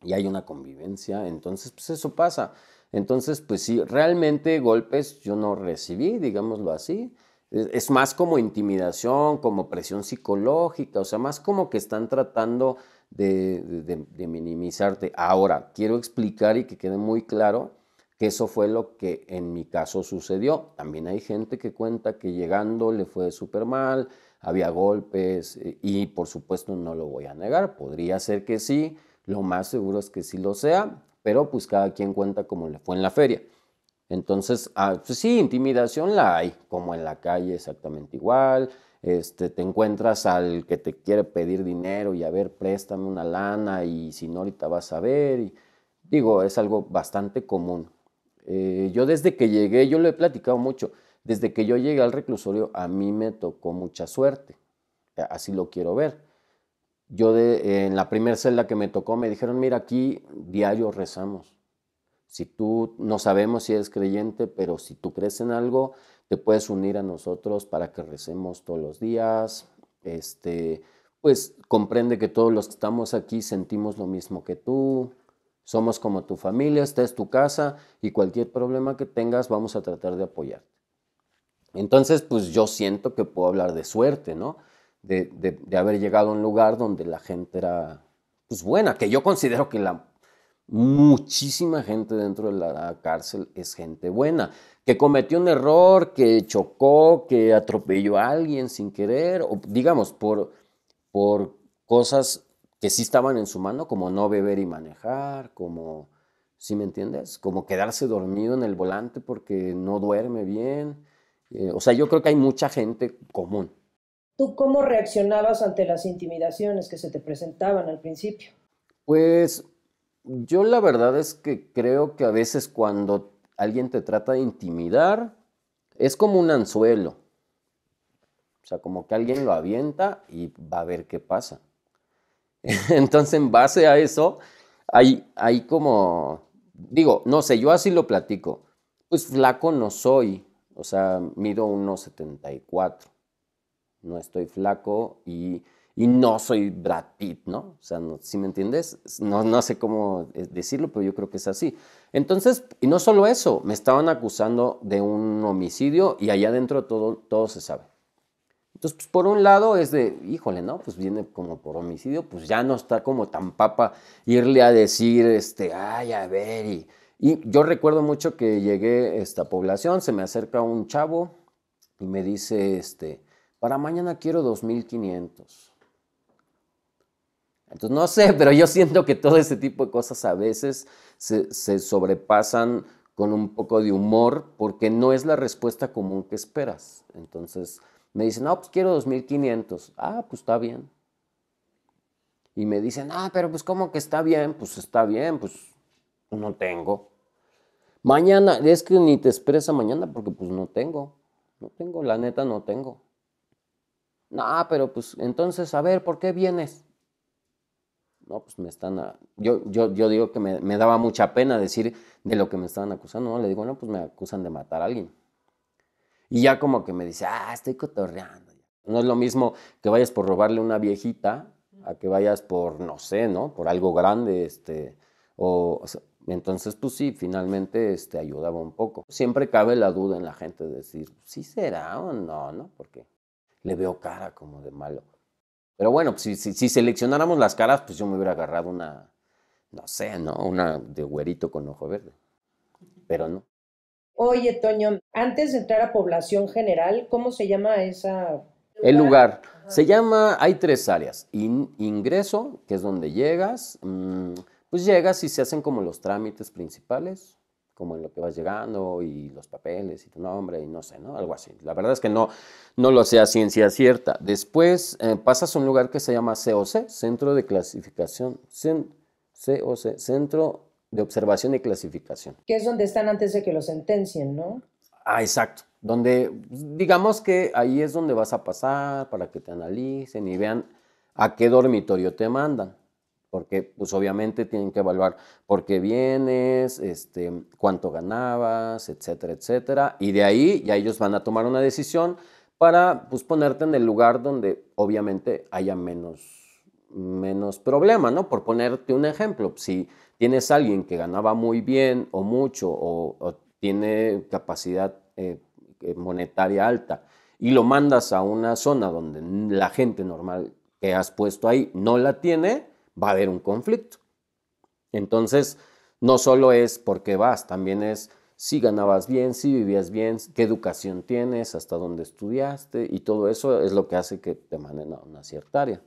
Y hay una convivencia, entonces pues eso pasa. Entonces, pues sí, realmente golpes yo no recibí, digámoslo así. Es más como intimidación, como presión psicológica, o sea, más como que están tratando de, minimizarte. Ahora, quiero explicar y que quede muy claro que eso fue lo que en mi caso sucedió. También hay gente que cuenta que llegando le fue súper mal, había golpes eh, y por supuesto no lo voy a negar, podría ser que sí, lo más seguro es que sí lo sea, pero pues cada quien cuenta cómo le fue en la feria. Entonces, ah, pues sí, intimidación la hay, como en la calle exactamente igual. Este, te encuentras al que te quiere pedir dinero y a ver, préstame una lana y si no ahorita vas a ver. digo, es algo bastante común. Eh, yo desde que llegué, yo lo he platicado mucho, desde que yo llegué al reclusorio a mí me tocó mucha suerte, eh, así lo quiero ver. Yo de, en la primera celda que me tocó me dijeron, mira, aquí diario rezamos. Si tú no sabemos si eres creyente, pero si tú crees en algo, te puedes unir a nosotros para que recemos todos los días. Este, pues comprende que todos los que estamos aquí sentimos lo mismo que tú. Somos como tu familia, esta es tu casa y cualquier problema que tengas vamos a tratar de apoyarte. Entonces, pues yo siento que puedo hablar de suerte, ¿no? De, haber llegado a un lugar donde la gente era pues buena, que yo considero que la muchísima gente dentro de la cárcel es gente buena, que cometió un error, que chocó, que atropelló a alguien sin querer, o digamos, por, por cosas que sí estaban en su mano, como no beber y manejar, como, ¿sí me entiendes? Como quedarse dormido en el volante porque no duerme bien. Eh, o sea, yo creo que hay mucha gente común. ¿Tú cómo reaccionabas ante las intimidaciones que se te presentaban al principio? Pues yo la verdad es que creo que a veces cuando alguien te trata de intimidar, es como un anzuelo. O sea, como que alguien lo avienta y va a ver qué pasa. Entonces, en base a eso, hay, hay como, digo, no sé, yo así lo platico. Pues flaco no soy, o sea, mido 1,74. No estoy flaco y y no soy Brad ¿no? O sea, si me entiendes, no, no sé cómo eh, decirlo, pero yo creo que es así. Entonces, y no solo eso, me estaban acusando de un homicidio y allá adentro todo, todo se sabe. Entonces, pues, por un lado es de, híjole, ¿no? Pues viene como por homicidio, pues ya no está como tan papa irle a decir, este, ay, a ver, y, y yo recuerdo mucho que llegué a esta población, se me acerca un chavo y me dice, este, para mañana quiero 2500. Entonces, no sé, pero yo siento que todo ese tipo de cosas a veces se, sobrepasan con un poco de humor porque no es la respuesta común que esperas. Entonces, me dicen, no, pues quiero 2.500. Ah, pues está bien. Y me dicen, ah, pero pues ¿cómo que está bien? Pues está bien, pues no tengo. Mañana, es que ni te a mañana porque pues no tengo. No tengo, la neta no tengo. No, pero pues entonces, a ver, ¿por qué vienes? no, pues me están, yo, yo, yo digo que me, daba mucha pena decir de lo que me estaban acusando, ¿no? Le digo, no, pues me acusan de matar a alguien. Y ya como que me dice, ah, estoy cotorreando. No es lo mismo que vayas por robarle una viejita a que vayas por, no sé, ¿no? Por algo grande, este, o, entonces, pues sí, finalmente este, ayudaba un poco. Siempre cabe la duda en la gente de decir, sí será o no, ¿no? Porque le veo cara como de malo. Pero bueno, pues, si, si, seleccionáramos las caras, pues yo me hubiera agarrado una, no sé, ¿no? Una de güerito con ojo verde. Pero no. Oye, Toño, antes de entrar a población general, ¿cómo se llama esa... El lugar. Se llama, hay tres áreas. ingreso, que es donde llegas. Mm, pues llegas y se hacen como los trámites principales como en lo que vas llegando y los papeles y tu nombre y no sé, ¿no? Algo así. La verdad es que no, no lo sé a ciencia cierta. Después eh, pasas a un lugar que se llama COC, Centro de Clasificación, COC, Centro de Observación y Clasificación. Que es donde están antes de que lo sentencien, ¿no? Ah, exacto. Donde, digamos que ahí es donde vas a pasar para que te analicen y vean a qué dormitorio te mandan porque pues obviamente tienen que evaluar por qué vienes, este, cuánto ganabas, etcétera, etcétera. Y de ahí ya ellos van a tomar una decisión para pues, ponerte en el lugar donde obviamente haya menos, menos problema, ¿no? Por ponerte un ejemplo, si tienes a alguien que ganaba muy bien o mucho o, tiene capacidad eh, eh, monetaria alta y lo mandas a una zona donde la gente normal que has puesto ahí no la tiene, va a haber un conflicto. Entonces, no solo es por qué vas, también es si ganabas bien, si vivías bien, qué educación tienes, hasta dónde estudiaste y todo eso es lo que hace que te manden a una cierta área.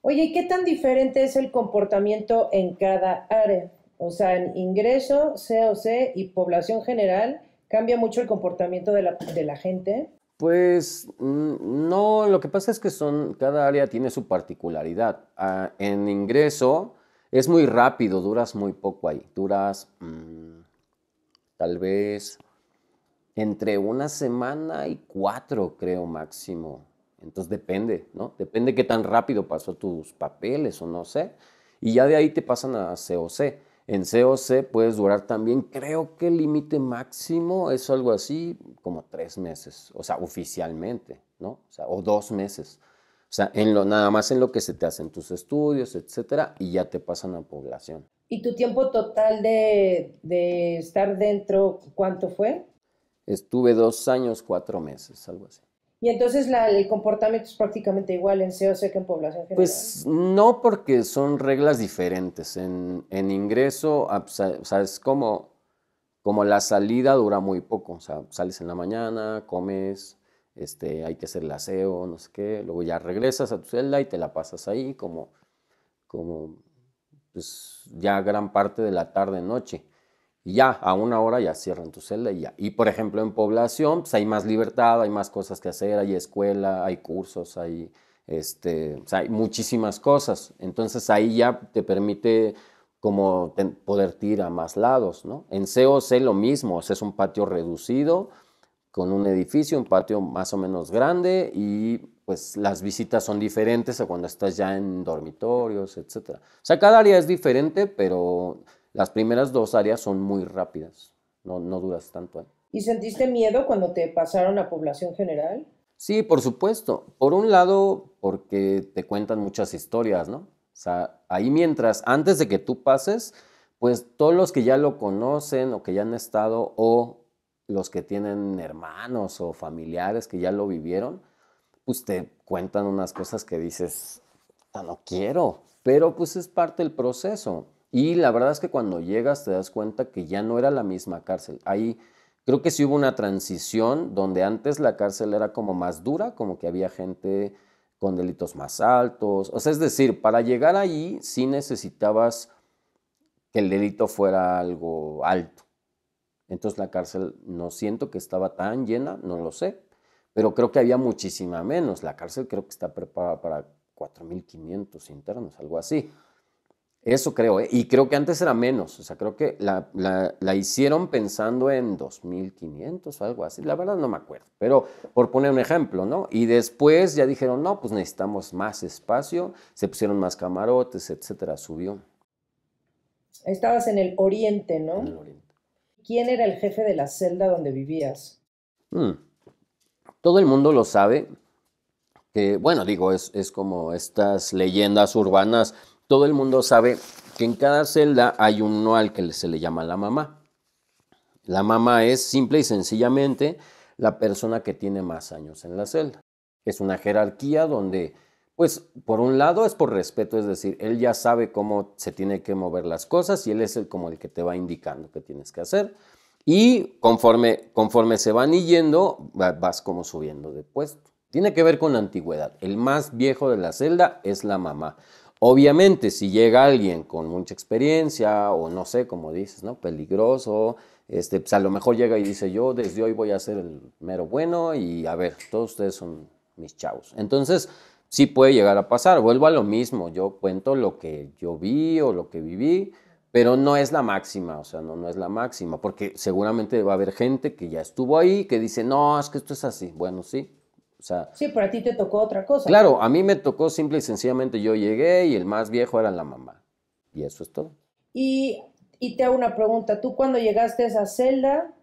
Oye, ¿y qué tan diferente es el comportamiento en cada área? O sea, en ingreso, COC y población general, ¿cambia mucho el comportamiento de la, de la gente? Pues mm, no, lo que pasa es que son, cada área tiene su particularidad. Ah, en ingreso es muy rápido, duras muy poco ahí, duras mm, tal vez entre una semana y cuatro, creo, máximo. Entonces depende, ¿no? Depende qué tan rápido pasó tus papeles o no sé. Y ya de ahí te pasan a COC. En COC puedes durar también, creo que el límite máximo es algo así como tres meses, o sea, oficialmente, ¿no? O, sea, o dos meses. O sea, en lo, nada más en lo que se te hacen tus estudios, etcétera, y ya te pasan a población. ¿Y tu tiempo total de, de estar dentro, cuánto fue? Estuve dos años, cuatro meses, algo así. Y entonces el comportamiento es prácticamente igual en SEO que en población general. Pues no, porque son reglas diferentes. En, ingreso, ah, pues, o sea, es como, como la salida dura muy poco. O sea, sales en la mañana, comes, este, hay que hacer el aseo, no sé qué. Luego ya regresas a tu celda y te la pasas ahí como, como pues, ya gran parte de la tarde-noche. Y ya, a una hora ya cierran tu celda y ya. Y por ejemplo, en población, pues hay más libertad, hay más cosas que hacer, hay escuela, hay cursos, hay, este, hay muchísimas cosas. Entonces ahí ya te permite como poder ir a más lados, ¿no? En COC lo mismo, es un patio reducido con un edificio, un patio más o menos grande y pues las visitas son diferentes a cuando estás ya en dormitorios, etc. O sea, cada área es diferente, pero las primeras dos áreas son muy rápidas, no, no duras tanto ¿eh? ¿Y sentiste miedo cuando te pasaron a población general? Sí, por supuesto. Por un lado, porque te cuentan muchas historias, ¿no? O sea, ahí mientras, antes de que tú pases, pues todos los que ya lo conocen o que ya han estado o los que tienen hermanos o familiares que ya lo vivieron, pues te cuentan unas cosas que dices, no quiero, pero pues es parte del proceso. Y la verdad es que cuando llegas te das cuenta que ya no era la misma cárcel. Ahí creo que sí hubo una transición donde antes la cárcel era como más dura, como que había gente con delitos más altos. O sea, es decir, para llegar ahí sí necesitabas que el delito fuera algo alto. Entonces la cárcel no siento que estaba tan llena, no lo sé, pero creo que había muchísima menos. La cárcel creo que está preparada para 4.500 internos, algo así. Eso creo, ¿eh? y creo que antes era menos, o sea, creo que la, la, hicieron pensando en 2.500 o algo así, la verdad no me acuerdo, pero por poner un ejemplo, ¿no? Y después ya dijeron, no, pues necesitamos más espacio, se pusieron más camarotes, etcétera, subió. Estabas en el oriente, ¿no? ¿Quién era el jefe de la celda donde vivías? Hmm. Todo el mundo lo sabe, que bueno, digo, es como estas leyendas urbanas todo el mundo sabe que en cada celda hay no al que se le llama la mamá. La mamá es simple y sencillamente la persona que tiene más años en la celda. Es una jerarquía donde, pues, por un lado es por respeto, es decir, él ya sabe cómo se tiene que mover las cosas y él es el, como el que te va indicando qué tienes que hacer. Y conforme, conforme se van yendo, vas como subiendo de puesto. Tiene que ver con la antigüedad. El más viejo de la celda es la mamá. Obviamente, si llega alguien con mucha experiencia o no sé, como dices, ¿no? Peligroso, este, pues a lo mejor llega y dice, yo desde hoy voy a ser el mero bueno y a ver, todos ustedes son mis chavos. Entonces, sí puede llegar a pasar, vuelvo a lo mismo, yo cuento lo que yo vi o lo que viví, pero no es la máxima, o sea, no, no es la máxima, porque seguramente va a haber gente que ya estuvo ahí, que dice, no, es que esto es así, bueno, sí, sí, pero a ti te tocó otra cosa. Claro, a mí me tocó simple y sencillamente yo llegué y el más viejo era la mamá. Y eso es todo. Y, te hago una pregunta, tú cuando llegaste a esa celda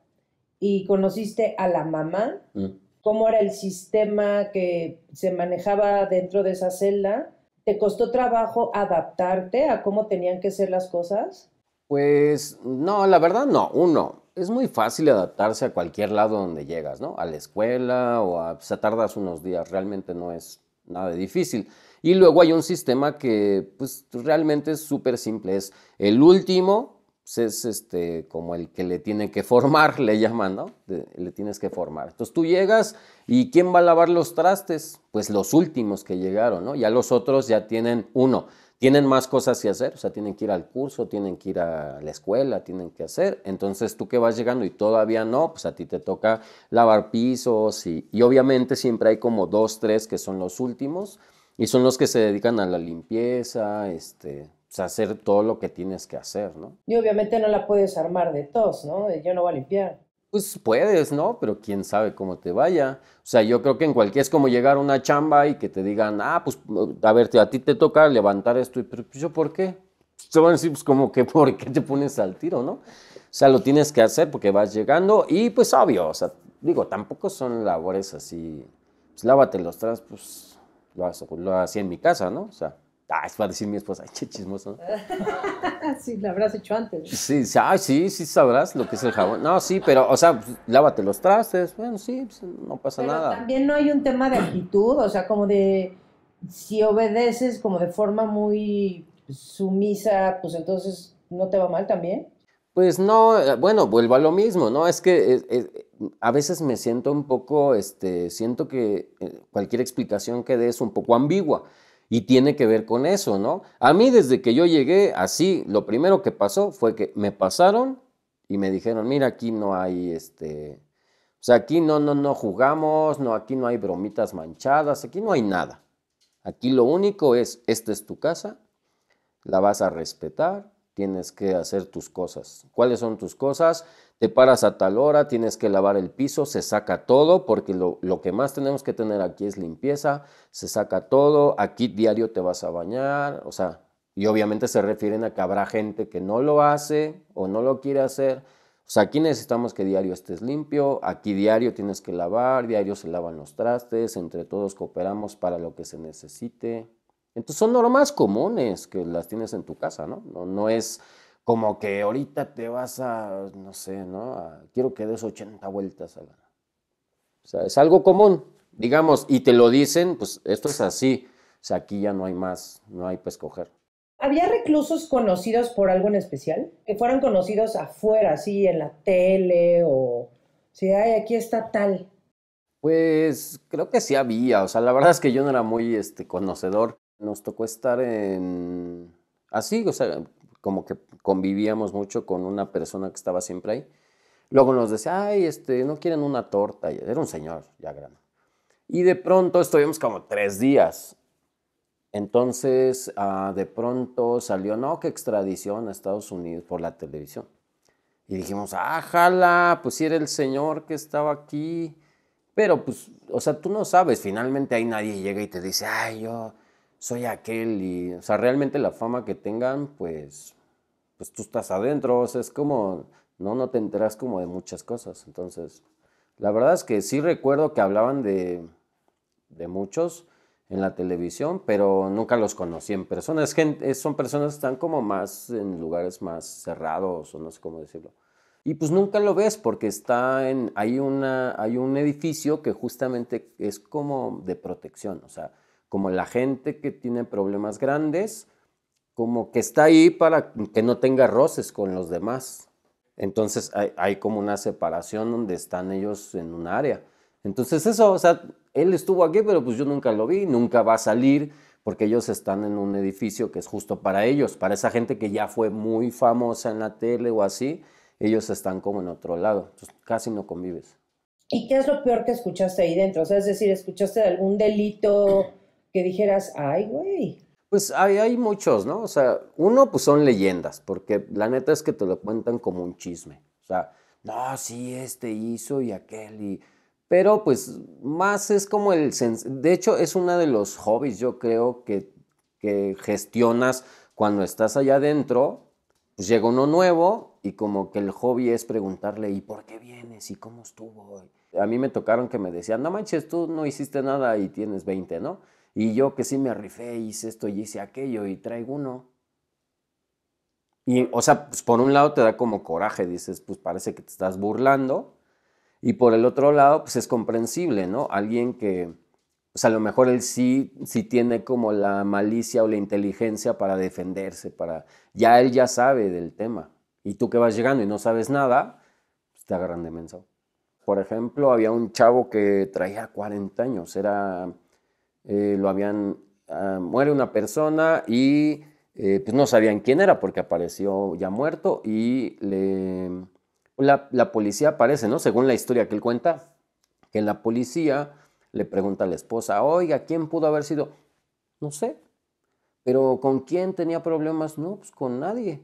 y conociste a la mamá, mm. ¿cómo era el sistema que se manejaba dentro de esa celda? ¿Te costó trabajo adaptarte a cómo tenían que ser las cosas? Pues no, la verdad no, uno es muy fácil adaptarse a cualquier lado donde llegas, ¿no? A la escuela o a, se tardas unos días, realmente no es nada difícil. Y luego hay un sistema que pues realmente es súper simple, es el último, es este, como el que le tienen que formar, le llaman, ¿no? le tienes que formar. Entonces tú llegas y ¿quién va a lavar los trastes? Pues los últimos que llegaron, ¿no? Ya los otros ya tienen uno tienen más cosas que hacer, o sea, tienen que ir al curso, tienen que ir a la escuela, tienen que hacer. Entonces tú que vas llegando y todavía no, pues a ti te toca lavar pisos y, obviamente siempre hay como dos, tres que son los últimos y son los que se dedican a la limpieza, este, pues, hacer todo lo que tienes que hacer, ¿no? Y obviamente no la puedes armar de tos, ¿no? yo no voy a limpiar. Pues puedes, ¿no? Pero quién sabe cómo te vaya. O sea, yo creo que en cualquier es como llegar a una chamba y que te digan, ah, pues mm, a ver, a ti te toca levantar esto. Y, pero pues, yo, ¿por qué? Se van a decir, pues como que, ¿por qué te pones al tiro, no? O sea, lo tienes que hacer porque vas llegando y pues obvio, o sea, digo, tampoco son labores así, pues lávate los trastes, pues lo, lo hacía en mi casa, ¿no? O sea, Ah, es para decir mi esposa, ay, chismoso. sí, lo habrás hecho antes. Sí, ah, sí, sí, sabrás lo que es el jabón. No, sí, pero, o sea, pues, lávate los trastes, bueno, sí, pues, no pasa pero nada. También no hay un tema de actitud, o sea, como de, si obedeces como de forma muy sumisa, pues entonces no te va mal también. Pues no, eh, bueno, vuelvo a lo mismo, ¿no? Es que eh, eh, a veces me siento un poco, este, siento que cualquier explicación que dé es un poco ambigua. Y tiene que ver con eso, ¿no? A mí desde que yo llegué así, lo primero que pasó fue que me pasaron y me dijeron, mira, aquí no hay este... O sea, aquí no, no, no jugamos, no, aquí no hay bromitas manchadas, aquí no hay nada. Aquí lo único es, esta es tu casa, la vas a respetar, tienes que hacer tus cosas. ¿Cuáles son tus cosas? te paras a tal hora, tienes que lavar el piso, se saca todo, porque lo, que más tenemos que tener aquí es limpieza, se saca todo, aquí diario te vas a bañar, o sea, y obviamente se refieren a que habrá gente que no lo hace o no lo quiere hacer. O sea, aquí necesitamos que diario estés limpio, aquí diario tienes que lavar, diario se lavan los trastes, entre todos cooperamos para lo que se necesite. Entonces son normas comunes que las tienes en tu casa, ¿no? No, no es como que ahorita te vas a, no sé, ¿no? quiero que des 80 vueltas a O sea, es algo común, digamos, y te lo dicen, pues esto es así. O sea, aquí ya no hay más, no hay para escoger. ¿Había reclusos conocidos por algo en especial? Que fueran conocidos afuera, así, en la tele o... si aquí está tal. Pues creo que sí había, o sea, la verdad es que yo no era muy este, conocedor. Nos tocó estar en... Así, o sea, como que convivíamos mucho con una persona que estaba siempre ahí. Luego nos decía, ay, este, no quieren una torta. Era un señor ya grande. Y de pronto estuvimos como tres días. Entonces, ah, de pronto salió, no, que extradición a Estados Unidos por la televisión. Y dijimos, ajala, ah, pues si era el señor que estaba aquí. Pero, pues, o sea, tú no sabes, finalmente ahí nadie llega y te dice, ay, yo soy aquel y, o sea, realmente la fama que tengan, pues, pues tú estás adentro, o sea, es como, no, no te enteras como de muchas cosas. Entonces, la verdad es que sí recuerdo que hablaban de, de muchos en la televisión, pero nunca los conocí en persona. gente, son personas que están como más en lugares más cerrados o no sé cómo decirlo. Y pues nunca lo ves porque está en, hay, una, hay un edificio que justamente es como de protección, o sea, como la gente que tiene problemas grandes, como que está ahí para que no tenga roces con los demás. Entonces hay, como una separación donde están ellos en un área. Entonces eso, o sea, él estuvo aquí, pero pues yo nunca lo vi, nunca va a salir, porque ellos están en un edificio que es justo para ellos, para esa gente que ya fue muy famosa en la tele o así, ellos están como en otro lado, casi no convives. ¿Y qué es lo peor que escuchaste ahí dentro? O sea, es decir, ¿escuchaste algún delito que dijeras, ay, güey. Pues hay, hay muchos, ¿no? O sea, uno, pues son leyendas, porque la neta es que te lo cuentan como un chisme. O sea, no, sí, este hizo y aquel y... Pero pues más es como el... De hecho, es uno de los hobbies, yo creo, que, que gestionas cuando estás allá adentro, pues llega uno nuevo y como que el hobby es preguntarle, ¿y por qué vienes? ¿Y cómo estuvo? A mí me tocaron que me decían, no manches, tú no hiciste nada y tienes 20, ¿no? Y yo que sí me rifé, hice esto y hice aquello y traigo uno. Y, o sea, pues por un lado te da como coraje, dices, pues parece que te estás burlando. Y por el otro lado, pues es comprensible, ¿no? Alguien que, o pues, sea, a lo mejor él sí, sí tiene como la malicia o la inteligencia para defenderse, para... Ya él ya sabe del tema. Y tú que vas llegando y no sabes nada, pues te agarran de menso. Por ejemplo, había un chavo que traía 40 años, era eh, lo habían, ah, muere una persona y eh, pues no sabían quién era porque apareció ya muerto y le, la, la, policía aparece, ¿no? Según la historia que él cuenta, que la policía le pregunta a la esposa, oiga, ¿quién pudo haber sido? No sé, pero ¿con quién tenía problemas? No, pues con nadie.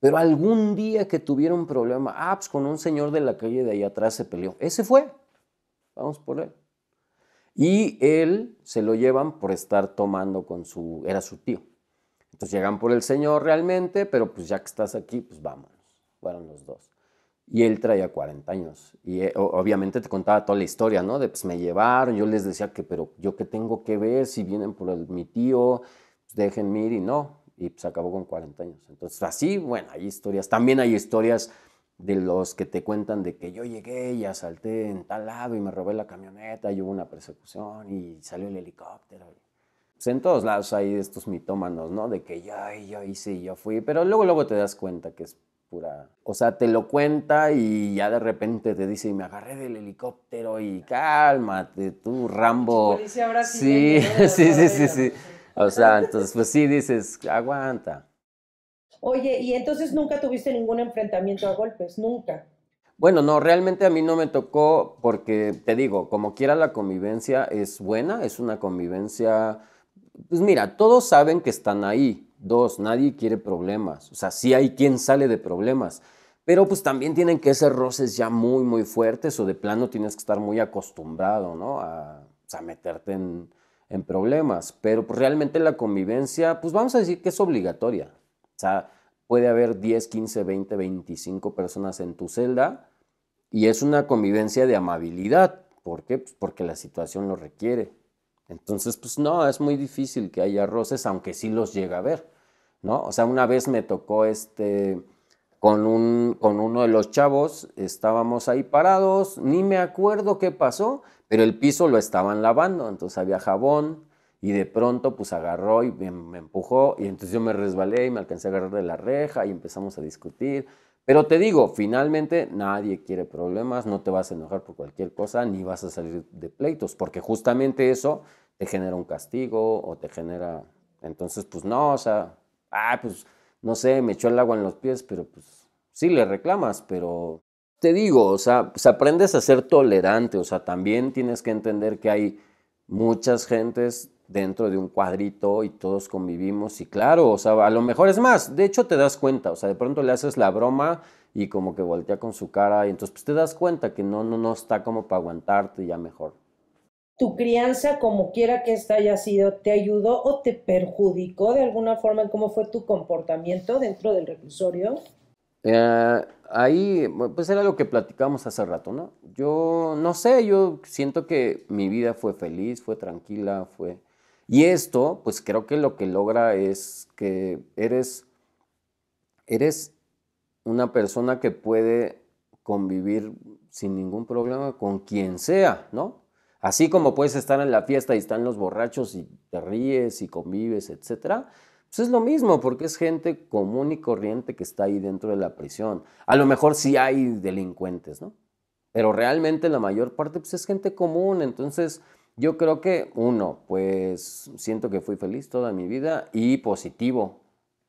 Pero algún día que tuvieron un problema, ah, pues con un señor de la calle de ahí atrás se peleó. Ese fue. Vamos por él. Y él se lo llevan por estar tomando con su, era su tío. Entonces llegan por el señor realmente, pero pues ya que estás aquí, pues vámonos. Fueron los dos. Y él traía 40 años. Y eh, obviamente te contaba toda la historia, ¿no? De pues me llevaron, yo les decía que, pero yo qué tengo que ver si vienen por mi tío, pues, dejen déjenme ir y no. Y pues acabó con 40 años. Entonces así, bueno, hay historias. También hay historias de los que te cuentan de que yo llegué y asalté en tal lado y me robé la camioneta y hubo una persecución y salió el helicóptero. Pues en todos lados hay estos mitómanos, ¿no? De que yo hice y yo fui, pero luego, luego te das cuenta que es pura... O sea, te lo cuenta y ya de repente te dice, y me agarré del helicóptero y cálmate, tú Rambo. sí, sí, sí, sí. O sea, entonces, pues sí dices, aguanta. Oye, y entonces nunca tuviste ningún enfrentamiento a golpes, nunca. Bueno, no, realmente a mí no me tocó porque, te digo, como quiera la convivencia es buena, es una convivencia, pues mira, todos saben que están ahí, dos, nadie quiere problemas, o sea, sí hay quien sale de problemas, pero pues también tienen que ser roces ya muy, muy fuertes o de plano tienes que estar muy acostumbrado, ¿no? A, pues, meterte en, en problemas, pero pues realmente la convivencia, pues vamos a decir que es obligatoria. O sea, puede haber 10, 15, 20, 25 personas en tu celda y es una convivencia de amabilidad. ¿Por qué? Pues porque la situación lo requiere. Entonces, pues no, es muy difícil que haya roces, aunque sí los llega a ver, ¿no? O sea, una vez me tocó este con, con uno de los chavos, estábamos ahí parados, ni me acuerdo qué pasó, pero el piso lo estaban lavando, entonces había jabón, y de pronto pues agarró y me, empujó y entonces yo me resbalé y me alcancé a agarrar de la reja y empezamos a discutir. Pero te digo, finalmente nadie quiere problemas, no te vas a enojar por cualquier cosa ni vas a salir de pleitos, porque justamente eso te genera un castigo o te genera... Entonces, pues no, o sea, ah, pues no sé, me echó el agua en los pies, pero pues sí le reclamas, pero te digo, o sea, pues aprendes a ser tolerante, o sea, también tienes que entender que hay muchas gentes dentro de un cuadrito y todos convivimos y claro, o sea, a lo mejor es más, de hecho te das cuenta, o sea, de pronto le haces la broma y como que voltea con su cara y entonces pues, te das cuenta que no, no, no está como para aguantarte ya mejor. ¿Tu crianza, como quiera que esta haya sido, te ayudó o te perjudicó de alguna forma en cómo fue tu comportamiento dentro del reclusorio? Eh, ahí, pues era lo que platicamos hace rato, ¿no? Yo no sé, yo siento que mi vida fue feliz, fue tranquila, fue y esto, pues creo que lo que logra es que eres, eres una persona que puede convivir sin ningún problema con quien sea, ¿no? Así como puedes estar en la fiesta y están los borrachos y te ríes y convives, etcétera, pues es lo mismo, porque es gente común y corriente que está ahí dentro de la prisión. A lo mejor sí hay delincuentes, ¿no? Pero realmente la mayor parte pues, es gente común, entonces yo creo que uno, pues siento que fui feliz toda mi vida y positivo.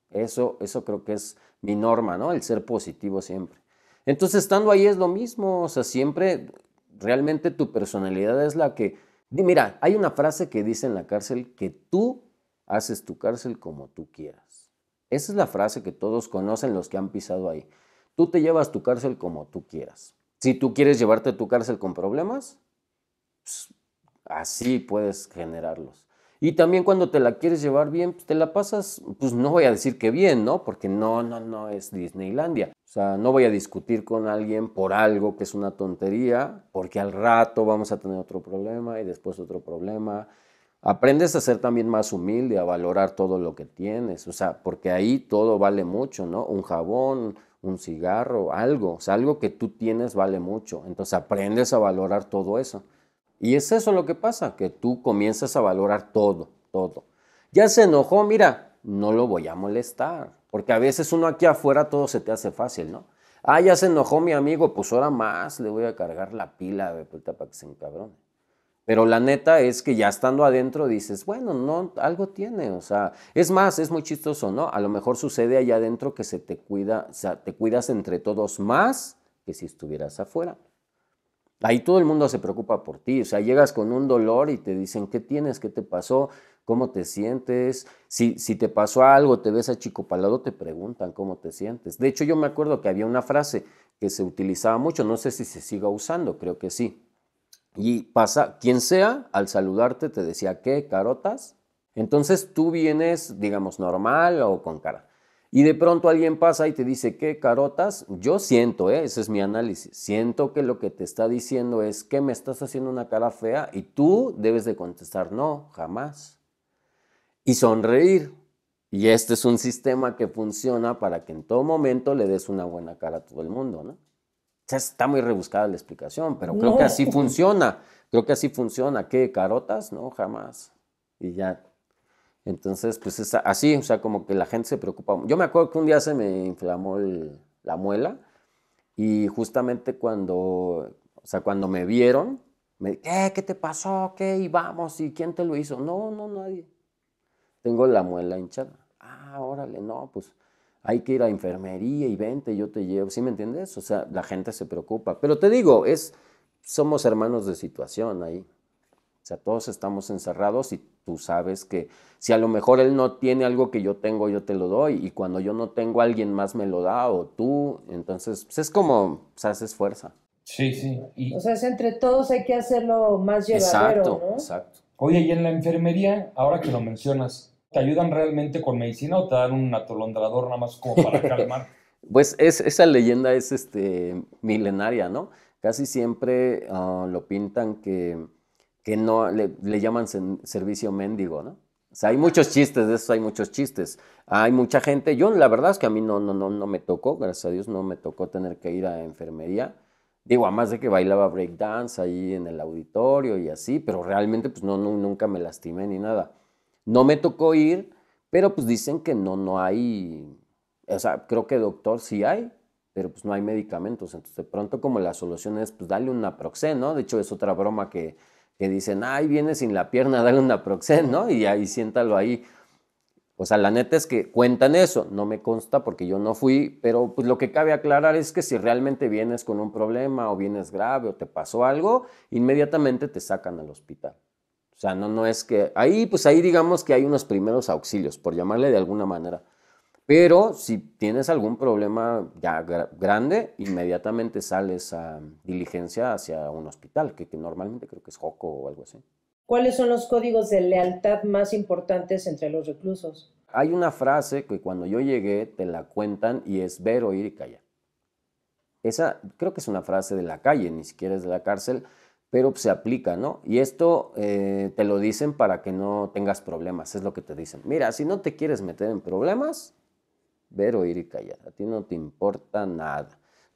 Eso, eso creo que es mi norma, ¿no? El ser positivo siempre. Entonces, estando ahí es lo mismo, o sea, siempre realmente tu personalidad es la que... Mira, hay una frase que dice en la cárcel que tú haces tu cárcel como tú quieras. Esa es la frase que todos conocen los que han pisado ahí. Tú te llevas tu cárcel como tú quieras. Si tú quieres llevarte tu cárcel con problemas, pues, Así puedes generarlos. Y también cuando te la quieres llevar bien, pues te la pasas, pues no voy a decir que bien, ¿no? Porque no, no, no es Disneylandia. O sea, no voy a discutir con alguien por algo que es una tontería, porque al rato vamos a tener otro problema y después otro problema. Aprendes a ser también más humilde, a valorar todo lo que tienes, o sea, porque ahí todo vale mucho, ¿no? Un jabón, un cigarro, algo, o sea, algo que tú tienes vale mucho. Entonces aprendes a valorar todo eso. Y es eso lo que pasa, que tú comienzas a valorar todo, todo. Ya se enojó, mira, no lo voy a molestar, porque a veces uno aquí afuera todo se te hace fácil, ¿no? Ah, ya se enojó mi amigo, pues ahora más le voy a cargar la pila de puta para que se encabrone. Pero la neta es que ya estando adentro dices, bueno, no, algo tiene, o sea, es más, es muy chistoso, ¿no? A lo mejor sucede allá adentro que se te cuida, o sea, te cuidas entre todos más que si estuvieras afuera. Ahí todo el mundo se preocupa por ti, o sea, llegas con un dolor y te dicen, ¿qué tienes? ¿Qué te pasó? ¿Cómo te sientes? Si, si te pasó algo, te ves a Chico Palado, te preguntan cómo te sientes. De hecho, yo me acuerdo que había una frase que se utilizaba mucho, no sé si se siga usando, creo que sí. Y pasa, quien sea, al saludarte te decía, ¿qué? ¿Carotas? Entonces tú vienes, digamos, normal o con cara. Y de pronto alguien pasa y te dice, ¿qué carotas? Yo siento, ¿eh? ese es mi análisis, siento que lo que te está diciendo es que me estás haciendo una cara fea y tú debes de contestar, no, jamás. Y sonreír. Y este es un sistema que funciona para que en todo momento le des una buena cara a todo el mundo, ¿no? Está muy rebuscada la explicación, pero creo que así funciona. Creo que así funciona. ¿Qué? ¿Carotas? No, jamás. Y ya entonces, pues es así, o sea, como que la gente se preocupa. Yo me acuerdo que un día se me inflamó la muela y justamente cuando, o sea, cuando me vieron, me ¿qué? ¿Qué te pasó? ¿Qué? Y vamos, ¿y quién te lo hizo? No, no, nadie. Tengo la muela hinchada. Ah, órale, no, pues hay que ir a enfermería y vente, yo te llevo. ¿Sí me entiendes? O sea, la gente se preocupa. Pero te digo, es, somos hermanos de situación ahí. O sea, todos estamos encerrados y tú sabes que si a lo mejor él no tiene algo que yo tengo, yo te lo doy. Y cuando yo no tengo, alguien más me lo da o tú. Entonces, pues es como, sea, haces fuerza. Sí, sí. O sea, es entre todos hay que hacerlo más llevadero, Exacto, ¿no? exacto. Oye, y en la enfermería, ahora que lo mencionas, ¿te ayudan realmente con medicina o te dan un atolondrador nada más como para calmar? pues esa leyenda es este, milenaria, ¿no? Casi siempre ah, lo pintan que que no le, llaman servicio mendigo, ¿no? O sea, hay muchos chistes, de eso hay muchos chistes. Hay mucha gente, yo la verdad es que a mí no, no, no, me tocó, gracias a Dios no me tocó tener que ir a enfermería. Digo, además de que bailaba breakdance ahí en el auditorio y así, pero realmente pues no, no, nunca me lastimé ni nada. No me tocó ir, pero pues dicen que no, no hay, o sea, creo que doctor sí hay, pero pues no hay medicamentos. Entonces de pronto como la solución es pues darle una proxen, ¿no? De hecho es otra broma que que dicen, ay, viene sin la pierna, dale una proxen, ¿no? Y ahí siéntalo ahí. O sea, la neta es que cuentan eso, no me consta porque yo no fui, pero pues lo que cabe aclarar es que si realmente vienes con un problema o vienes grave o te pasó algo, inmediatamente te sacan al hospital. O sea, no, no es que ahí, pues ahí digamos que hay unos primeros auxilios, por llamarle de alguna manera. Pero si tienes algún problema ya grande, inmediatamente sales a diligencia hacia un hospital, que, normalmente creo que es Joco o algo así. ¿Cuáles son los códigos de lealtad más importantes entre los reclusos? Hay una frase que cuando yo llegué te la cuentan y es ver, oír y callar. Esa creo que es una frase de la calle, ni siquiera es de la cárcel, pero se aplica, ¿no? Y esto eh, te lo dicen para que no tengas problemas, es lo que te dicen. Mira, si no te quieres meter en problemas, ver, o ir y callar. A ti no te importa nada.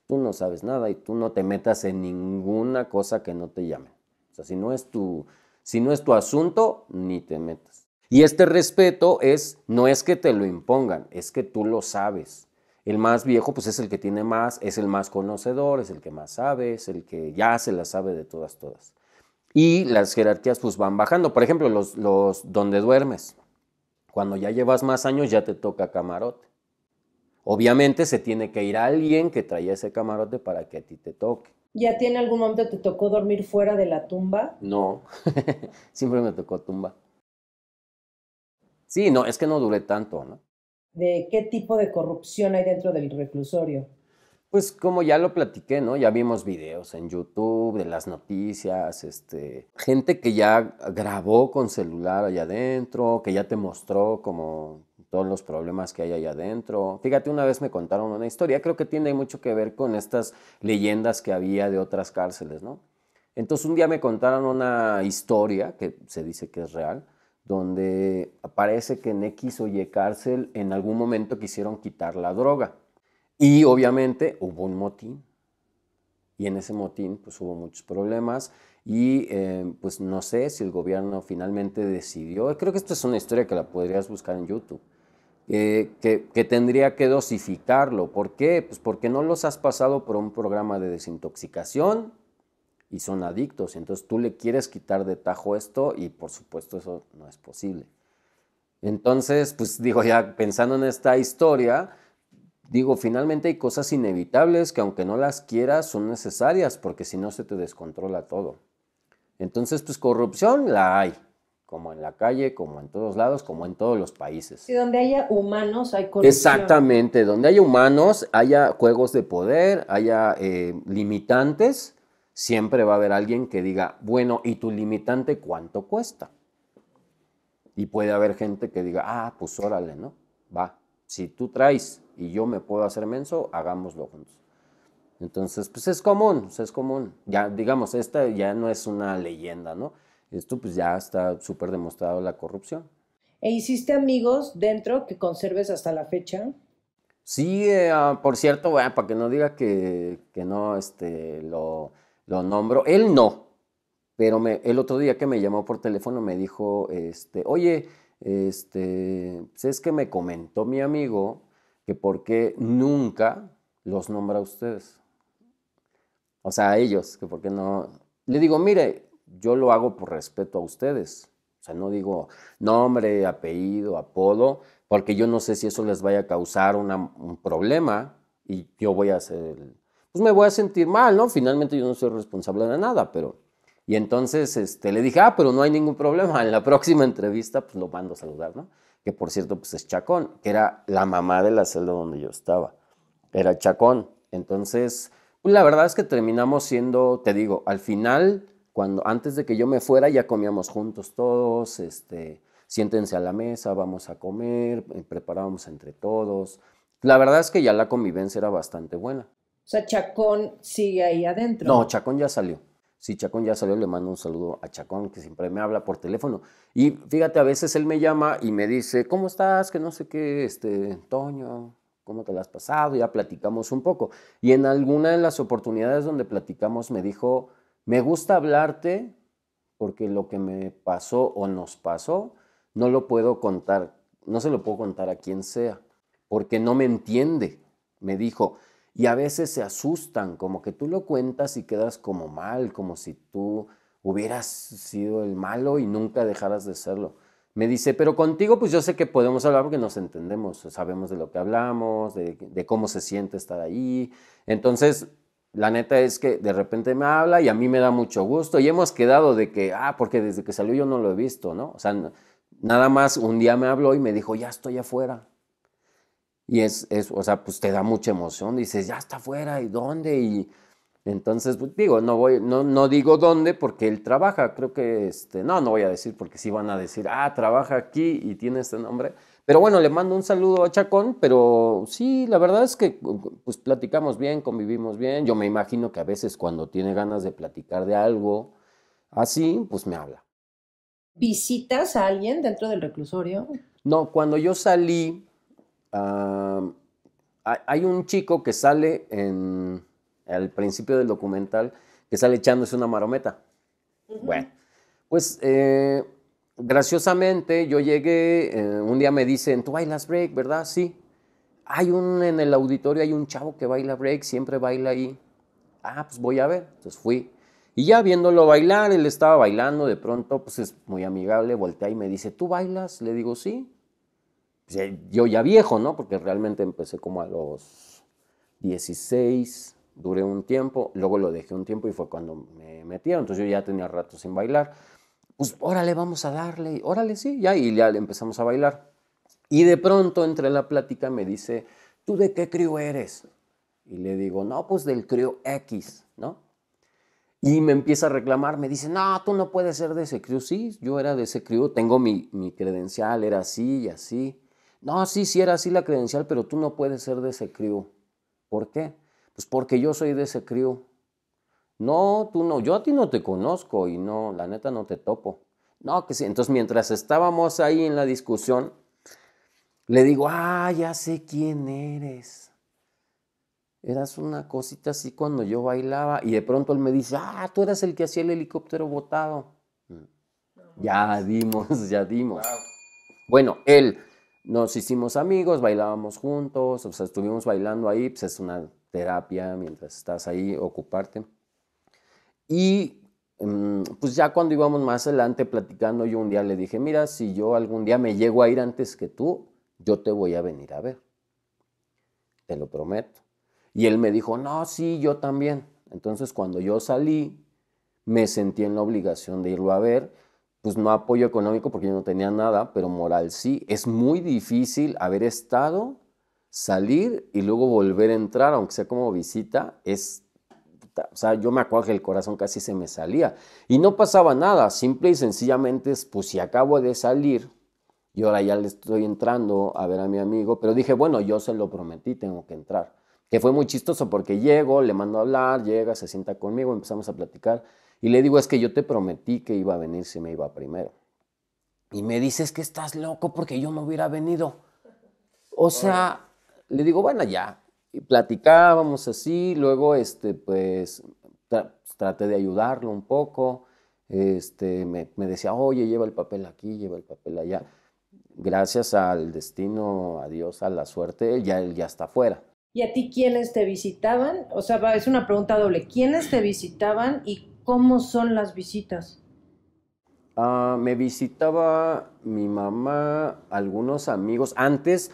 Tú no sabes nada y tú no te metas en ninguna cosa que no te llame O sea, si no es tu, si no es tu asunto, ni te metas. Y este respeto es, no es que te lo impongan, es que tú lo sabes. El más viejo, pues es el que tiene más, es el más conocedor, es el que más sabe, es el que ya se la sabe de todas, todas. Y las jerarquías, pues van bajando. Por ejemplo, los, los donde duermes. Cuando ya llevas más años, ya te toca camarote. Obviamente se tiene que ir a alguien que traía ese camarote para que a ti te toque. ¿Ya tiene algún momento te tocó dormir fuera de la tumba? No, siempre me tocó tumba. Sí, no, es que no duré tanto, ¿no? ¿De qué tipo de corrupción hay dentro del reclusorio? Pues como ya lo platiqué, ¿no? Ya vimos videos en YouTube de las noticias, este, gente que ya grabó con celular allá adentro, que ya te mostró como todos los problemas que hay allá adentro. Fíjate, una vez me contaron una historia, creo que tiene mucho que ver con estas leyendas que había de otras cárceles, ¿no? Entonces un día me contaron una historia, que se dice que es real, donde aparece que en X o Y cárcel en algún momento quisieron quitar la droga. Y obviamente hubo un motín. Y en ese motín pues hubo muchos problemas y eh, pues no sé si el gobierno finalmente decidió, creo que esto es una historia que la podrías buscar en YouTube, que, que, tendría que dosificarlo. ¿Por qué? Pues porque no los has pasado por un programa de desintoxicación y son adictos. Entonces tú le quieres quitar de tajo esto y por supuesto eso no es posible. Entonces, pues digo, ya pensando en esta historia, digo, finalmente hay cosas inevitables que aunque no las quieras son necesarias porque si no se te descontrola todo. Entonces, pues corrupción la hay, como en la calle, como en todos lados, como en todos los países. Y donde haya humanos hay corrupción. Exactamente, donde haya humanos, haya juegos de poder, haya eh, limitantes, siempre va a haber alguien que diga, bueno, ¿y tu limitante cuánto cuesta? Y puede haber gente que diga, ah, pues órale, ¿no? Va, si tú traes y yo me puedo hacer menso, hagámoslo juntos. Entonces, pues es común, es común. Ya, digamos, esta ya no es una leyenda, ¿no? Esto pues ya está súper demostrado la corrupción. ¿E hiciste amigos dentro que conserves hasta la fecha? Sí, eh, ah, por cierto, para que no diga que, no este, lo, lo, nombro, él no, pero el otro día que me llamó por teléfono me dijo, este, oye, este, es que me comentó mi amigo que por qué nunca los nombra a ustedes. O sea, a ellos, que por qué no... Le digo, mire, yo lo hago por respeto a ustedes. O sea, no digo nombre, apellido, apodo, porque yo no sé si eso les vaya a causar un problema y yo voy a hacer, pues me voy a sentir mal, ¿no? Finalmente yo no soy responsable de nada, pero... Y entonces este, le dije, ah, pero no hay ningún problema, en la próxima entrevista pues lo mando a saludar, ¿no? Que por cierto pues es Chacón, que era la mamá de la celda donde yo estaba, era Chacón. Entonces, pues, la verdad es que terminamos siendo, te digo, al final cuando, antes de que yo me fuera ya comíamos juntos todos, este, siéntense a la mesa, vamos a comer, eh, preparábamos entre todos. La verdad es que ya la convivencia era bastante buena. O sea, Chacón sigue ahí adentro. No, Chacón ya salió. Sí, Chacón ya salió, le mando un saludo a Chacón, que siempre me habla por teléfono. Y fíjate, a veces él me llama y me dice, ¿cómo estás? Que no sé qué, este, Toño, ¿cómo te lo has pasado? Ya platicamos un poco. Y en alguna de las oportunidades donde platicamos me dijo, me gusta hablarte porque lo que me pasó o nos pasó no lo puedo contar, no se lo puedo contar a quien sea, porque no me entiende, me dijo. Y a veces se asustan, como que tú lo cuentas y quedas como mal, como si tú hubieras sido el malo y nunca dejaras de serlo. Me dice, pero contigo pues yo sé que podemos hablar porque nos entendemos, sabemos de lo que hablamos, de, cómo se siente estar ahí. Entonces la neta es que de repente me habla y a mí me da mucho gusto y hemos quedado de que, ah, porque desde que salió yo no lo he visto, ¿no? O sea, nada más un día me habló y me dijo, ya estoy afuera. Y es, es o sea, pues te da mucha emoción, dices, ya está afuera, ¿y dónde? Y entonces, pues, digo, no, voy, no, no digo dónde porque él trabaja, creo que, este, no, no voy a decir porque sí van a decir, ah, trabaja aquí y tiene este nombre. Pero bueno, le mando un saludo a Chacón, pero sí, la verdad es que pues platicamos bien, convivimos bien. Yo me imagino que a veces cuando tiene ganas de platicar de algo así, pues me habla. ¿Visitas a alguien dentro del reclusorio? No, cuando yo salí, hay un chico que sale en, al principio del documental, que sale echándose una marometa. Bueno, pues eh, graciosamente yo llegué, eh, un día me dicen, tú bailas break, ¿verdad? Sí. Hay un, en el auditorio hay un chavo que baila break, siempre baila ahí. Ah, pues voy a ver. Entonces fui. Y ya viéndolo bailar, él estaba bailando, de pronto, pues es muy amigable, voltea y me dice, ¿tú bailas? Le digo, sí. Pues, eh, yo ya viejo, ¿no? Porque realmente empecé como a los 16, duré un tiempo, luego lo dejé un tiempo y fue cuando me metieron. Entonces yo ya tenía rato sin bailar pues órale, vamos a darle, órale, sí, ya, y ya le empezamos a bailar. Y de pronto entre la plática me dice, ¿tú de qué crío eres? Y le digo, no, pues del crío X, ¿no? Y me empieza a reclamar, me dice, no, tú no puedes ser de ese crío. Sí, yo era de ese crío, tengo mi, mi credencial, era así y así. No, sí, sí era así la credencial, pero tú no puedes ser de ese crío. ¿Por qué? Pues porque yo soy de ese crío. No, tú no, yo a ti no te conozco y no, la neta no te topo. No, que sí. Entonces, mientras estábamos ahí en la discusión, le digo, ah, ya sé quién eres. Eras una cosita así cuando yo bailaba. Y de pronto él me dice, ah, tú eras el que hacía el helicóptero botado. ya dimos, ya dimos. Bueno, él, nos hicimos amigos, bailábamos juntos, o sea, estuvimos bailando ahí, pues es una terapia mientras estás ahí, ocuparte. Y em, pues ya cuando íbamos más adelante platicando, yo un día le dije, mira, si yo algún día me llego a ir antes que tú, yo te voy a venir a ver. Te lo prometo. Y él me dijo, no, sí, yo también. Entonces cuando yo salí, me sentí en la obligación de irlo a ver. Pues no apoyo económico porque yo no tenía nada, pero moral sí. Es muy difícil haber estado, salir y luego volver a entrar, aunque sea como visita, es o sea, yo me acuerdo que el corazón casi se me salía. Y no pasaba nada, simple y sencillamente, pues si acabo de salir, y ahora ya le estoy entrando a ver a mi amigo, pero dije, bueno, yo se lo prometí, tengo que entrar. Que fue muy chistoso porque llego, le mando a hablar, llega, se sienta conmigo, empezamos a platicar y le digo, es que yo te prometí que iba a venir si me iba primero. Y me dices es que estás loco porque yo no hubiera venido. O sea, le digo, bueno, ya, y platicábamos así, luego este, pues, pues traté de ayudarlo un poco, este, me, decía, oye, lleva el papel aquí, lleva el papel allá. Gracias al destino, a Dios, a la suerte, él ya, ya está fuera. ¿Y a ti quiénes te visitaban? O sea, es una pregunta doble. ¿Quiénes te visitaban y cómo son las visitas? Ah, me visitaba mi mamá, algunos amigos. Antes,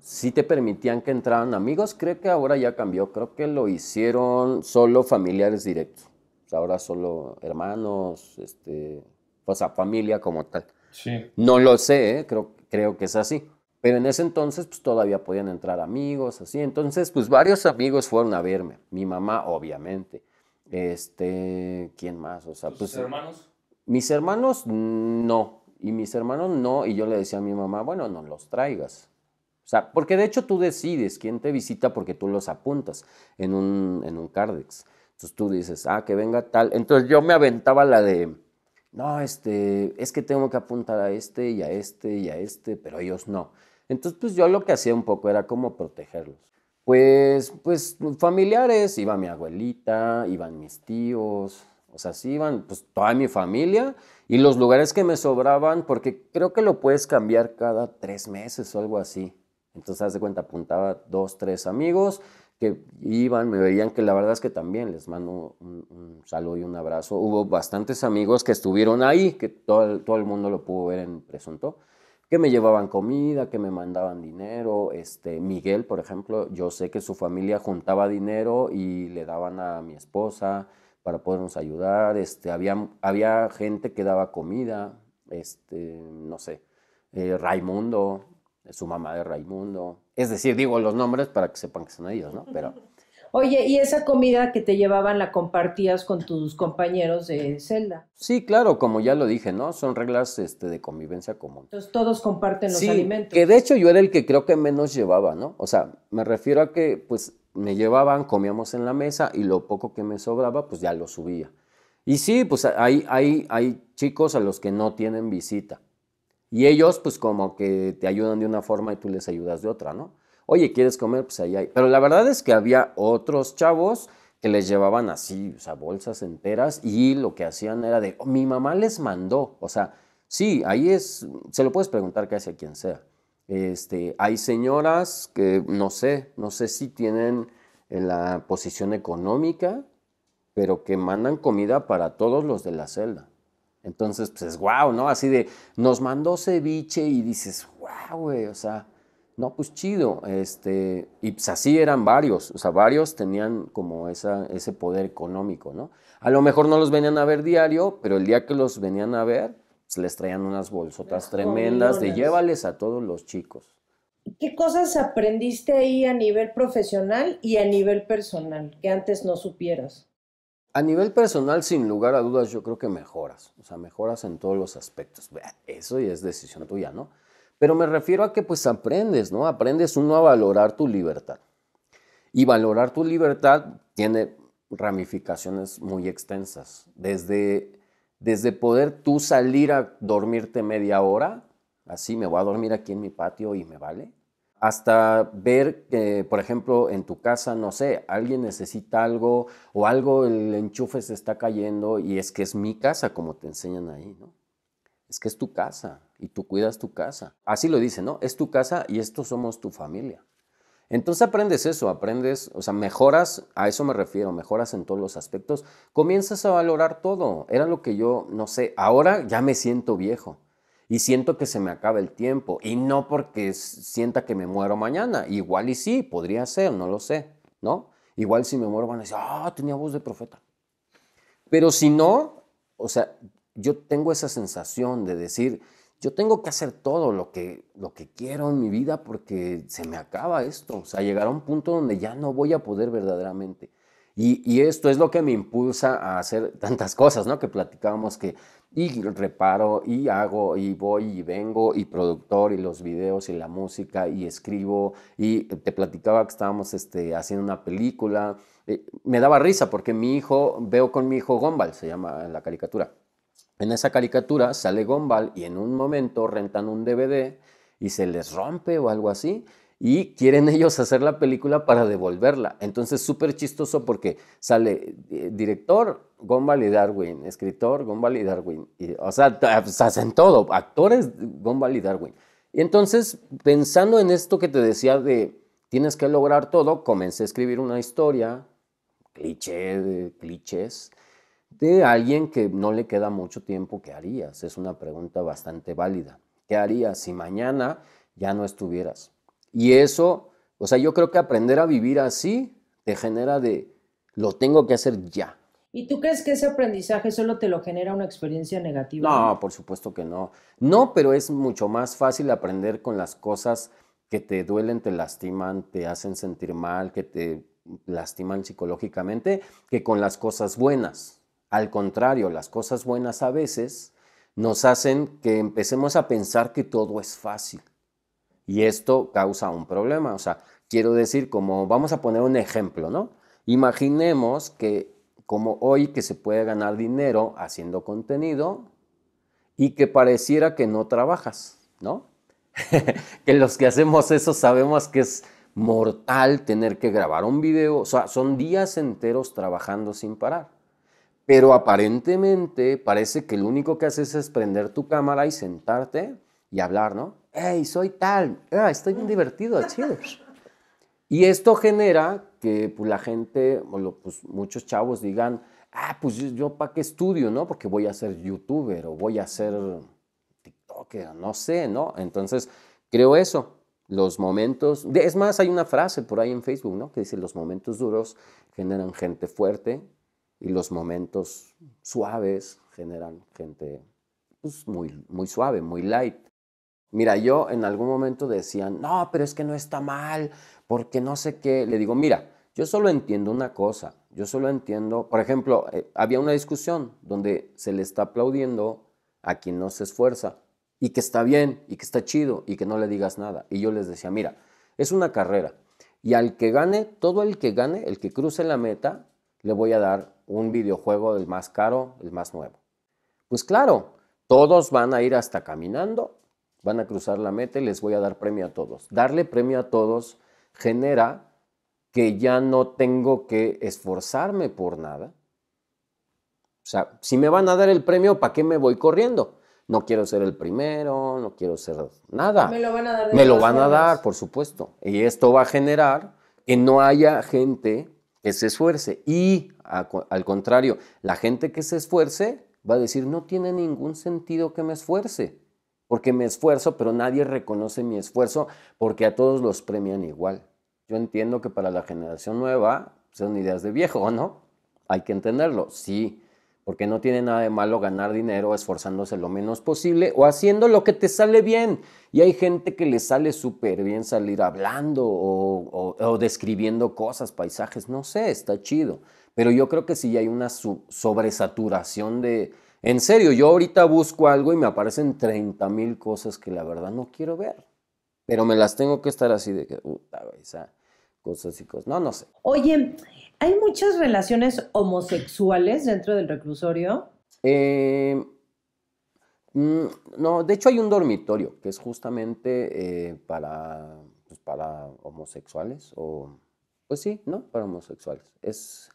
si te permitían que entraran amigos, creo que ahora ya cambió, creo que lo hicieron solo familiares directos, ahora solo hermanos, este, o sea, familia como tal. Sí. No lo sé, ¿eh? creo, creo que es así. Pero en ese entonces pues, todavía podían entrar amigos, así. Entonces, pues varios amigos fueron a verme. Mi mamá, obviamente. Este, ¿quién más? O sea, ¿Tus pues, hermanos? Mis hermanos mm, no. Y mis hermanos no. Y yo le decía a mi mamá, bueno, no los traigas sea, porque de hecho tú decides quién te visita porque tú los apuntas en un, en un cardex. Entonces tú dices, ah, que venga tal. Entonces yo me aventaba la de, no, este, es que tengo que apuntar a este y a este y a este, pero ellos no. Entonces pues yo lo que hacía un poco era como protegerlos. Pues, pues familiares, iba mi abuelita, iban mis tíos, o sea, sí iban pues toda mi familia y los lugares que me sobraban, porque creo que lo puedes cambiar cada tres meses o algo así. Entonces, haz de cuenta, apuntaba dos, tres amigos que iban, me veían que la verdad es que también les mando un, saludo y un abrazo. Hubo bastantes amigos que estuvieron ahí, que todo, el mundo lo pudo ver en Presunto, que me llevaban comida, que me mandaban dinero. Este, Miguel, por ejemplo, yo sé que su familia juntaba dinero y le daban a mi esposa para podernos ayudar. Este, había, gente que daba comida, este, no sé, eh, Raimundo, su mamá de Raimundo. Es decir, digo los nombres para que sepan que son ellos, ¿no? Pero. Oye, ¿y esa comida que te llevaban la compartías con tus compañeros de celda? Sí, claro, como ya lo dije, ¿no? Son reglas este, de convivencia común. Entonces todos comparten los alimentos. Que de hecho yo era el que creo que menos llevaba, ¿no? O sea, me refiero a que pues me llevaban, comíamos en la mesa y lo poco que me sobraba pues ya lo subía. Y sí, pues hay, hay, hay chicos a los que no tienen visita y ellos, pues como que te ayudan de una forma y tú les ayudas de otra, ¿no? Oye, ¿quieres comer? Pues ahí hay. Pero la verdad es que había otros chavos que les llevaban así, o sea, bolsas enteras y lo que hacían era de, mi mamá les mandó, o sea, sí, ahí es, se lo puedes preguntar casi a quien sea. Este, hay señoras que no sé, no sé si tienen eh, la posición económica, pero que mandan comida para todos los de la celda. Entonces, pues es wow, ¿no? Así de, nos mandó ceviche y dices, wow, güey, o sea, no, pues chido. Este, y pues así eran varios, o sea, varios tenían como ese poder económico, ¿no? A lo mejor no los venían a ver diario, pero el día que los venían a ver, pues les traían unas bolsotas tremendas de llévales a todos los chicos. ¿Qué cosas aprendiste ahí a nivel profesional y a nivel personal que antes no supieras? A nivel personal, sin lugar a dudas, yo creo que mejoras. O sea, mejoras en todos los aspectos. Eso ya es decisión tuya, ¿no? Pero me refiero a que pues aprendes, ¿no? Aprendes uno a valorar tu libertad. Y valorar tu libertad tiene ramificaciones muy extensas. Desde, desde poder tú salir a dormirte media hora, así me voy a dormir aquí en mi patio y me vale, hasta ver que, por ejemplo, en tu casa, no sé, alguien necesita algo o algo, el enchufe se está cayendo y es que es mi casa, como te enseñan ahí, ¿no? Es que es tu casa y tú cuidas tu casa. Así lo dicen, ¿no? Es tu casa y estos somos tu familia. Entonces aprendes eso, aprendes, o sea, mejoras, a eso me refiero, mejoras en todos los aspectos, comienzas a valorar todo. Era lo que yo, no sé, ahora ya me siento viejo y siento que se me acaba el tiempo y no porque sienta que me muero mañana, igual y sí, podría ser, no lo sé, ¿no? Igual si me muero van a decir, ah, tenía voz de profeta. Pero si no, o sea, yo tengo esa sensación de decir, yo tengo que hacer todo lo que, lo que quiero en mi vida porque se me acaba esto, o sea, llegar a un punto donde ya no voy a poder verdaderamente. Y, esto es lo que me impulsa a hacer tantas cosas, ¿no? Que platicábamos que y reparo y hago y voy y vengo y productor y los videos y la música y escribo y te platicaba que estábamos este, haciendo una película. Eh, me daba risa porque mi hijo, veo con mi hijo Gombal, se llama en la caricatura. En esa caricatura sale Gombal y en un momento rentan un DVD y se les rompe o algo así y quieren ellos hacer la película para devolverla. Entonces, súper chistoso porque sale eh, director Gonval y Darwin, escritor Gonval y Darwin, o sea, pues, hacen todo, actores Gonval y Darwin. Y entonces, pensando en esto que te decía de tienes que lograr todo, comencé a escribir una historia, cliché clichés, de alguien que no le queda mucho tiempo, ¿qué harías? Es una pregunta bastante válida. ¿Qué harías si mañana ya no estuvieras? Y eso, o sea, yo creo que aprender a vivir así te genera de, lo tengo que hacer ya. ¿Y tú crees que ese aprendizaje solo te lo genera una experiencia negativa? No, por supuesto que no. No, pero es mucho más fácil aprender con las cosas que te duelen, te lastiman, te hacen sentir mal, que te lastiman psicológicamente, que con las cosas buenas. Al contrario, las cosas buenas a veces nos hacen que empecemos a pensar que todo es fácil. Y esto causa un problema. O sea, quiero decir, como vamos a poner un ejemplo, ¿no? Imaginemos que como hoy que se puede ganar dinero haciendo contenido y que pareciera que no trabajas, ¿no? que los que hacemos eso sabemos que es mortal tener que grabar un video, o sea, son días enteros trabajando sin parar. Pero aparentemente parece que lo único que haces es prender tu cámara y sentarte y hablar, ¿no? ¡Ey, soy tal, ah, estoy bien mm. divertido, chido! Y esto genera que pues, la gente, pues, muchos chavos digan, ah, pues yo, para qué estudio, ¿no? Porque voy a ser youtuber o voy a ser TikToker, no sé, ¿no? Entonces, creo eso. Los momentos, es más, hay una frase por ahí en Facebook, ¿no? Que dice, los momentos duros generan gente fuerte y los momentos suaves generan gente pues, muy, muy suave, muy light. Mira, yo en algún momento decía, no, pero es que no está mal, porque no sé qué. Le digo, mira, yo solo entiendo una cosa, yo solo entiendo, por ejemplo, eh, había una discusión donde se le está aplaudiendo a quien no se esfuerza y que está bien y que está chido y que no le digas nada. Y yo les decía, mira, es una carrera y al que gane, todo el que gane, el que cruce la meta, le voy a dar un videojuego el más caro, el más nuevo. Pues claro, todos van a ir hasta caminando van a cruzar la meta y les voy a dar premio a todos. Darle premio a todos genera que ya no tengo que esforzarme por nada. O sea, si me van a dar el premio, ¿para qué me voy corriendo? No quiero ser el primero, no quiero ser nada. Me lo van a dar. Me lo van a dar, por supuesto. Y esto va a generar que no haya gente que se esfuerce. Y al contrario, la gente que se esfuerce va a decir, no tiene ningún sentido que me esfuerce porque me esfuerzo, pero nadie reconoce mi esfuerzo porque a todos los premian igual. Yo entiendo que para la generación nueva pues, son ideas de viejo, ¿no? Hay que entenderlo, sí, porque no tiene nada de malo ganar dinero esforzándose lo menos posible o haciendo lo que te sale bien. Y hay gente que le sale súper bien salir hablando o, describiendo cosas, paisajes, no sé, está chido. Pero yo creo que si hay una sobresaturación de, en serio, yo ahorita busco algo y me aparecen 30 mil cosas que la verdad no quiero ver. Pero me las tengo que estar así de que, cosas y cosas. No, no sé. Oye, ¿hay muchas relaciones homosexuales dentro del reclusorio? Eh, mm, no, de hecho hay un dormitorio que es justamente eh, para, pues, para homosexuales o... Pues sí, ¿no? Para homosexuales. Es,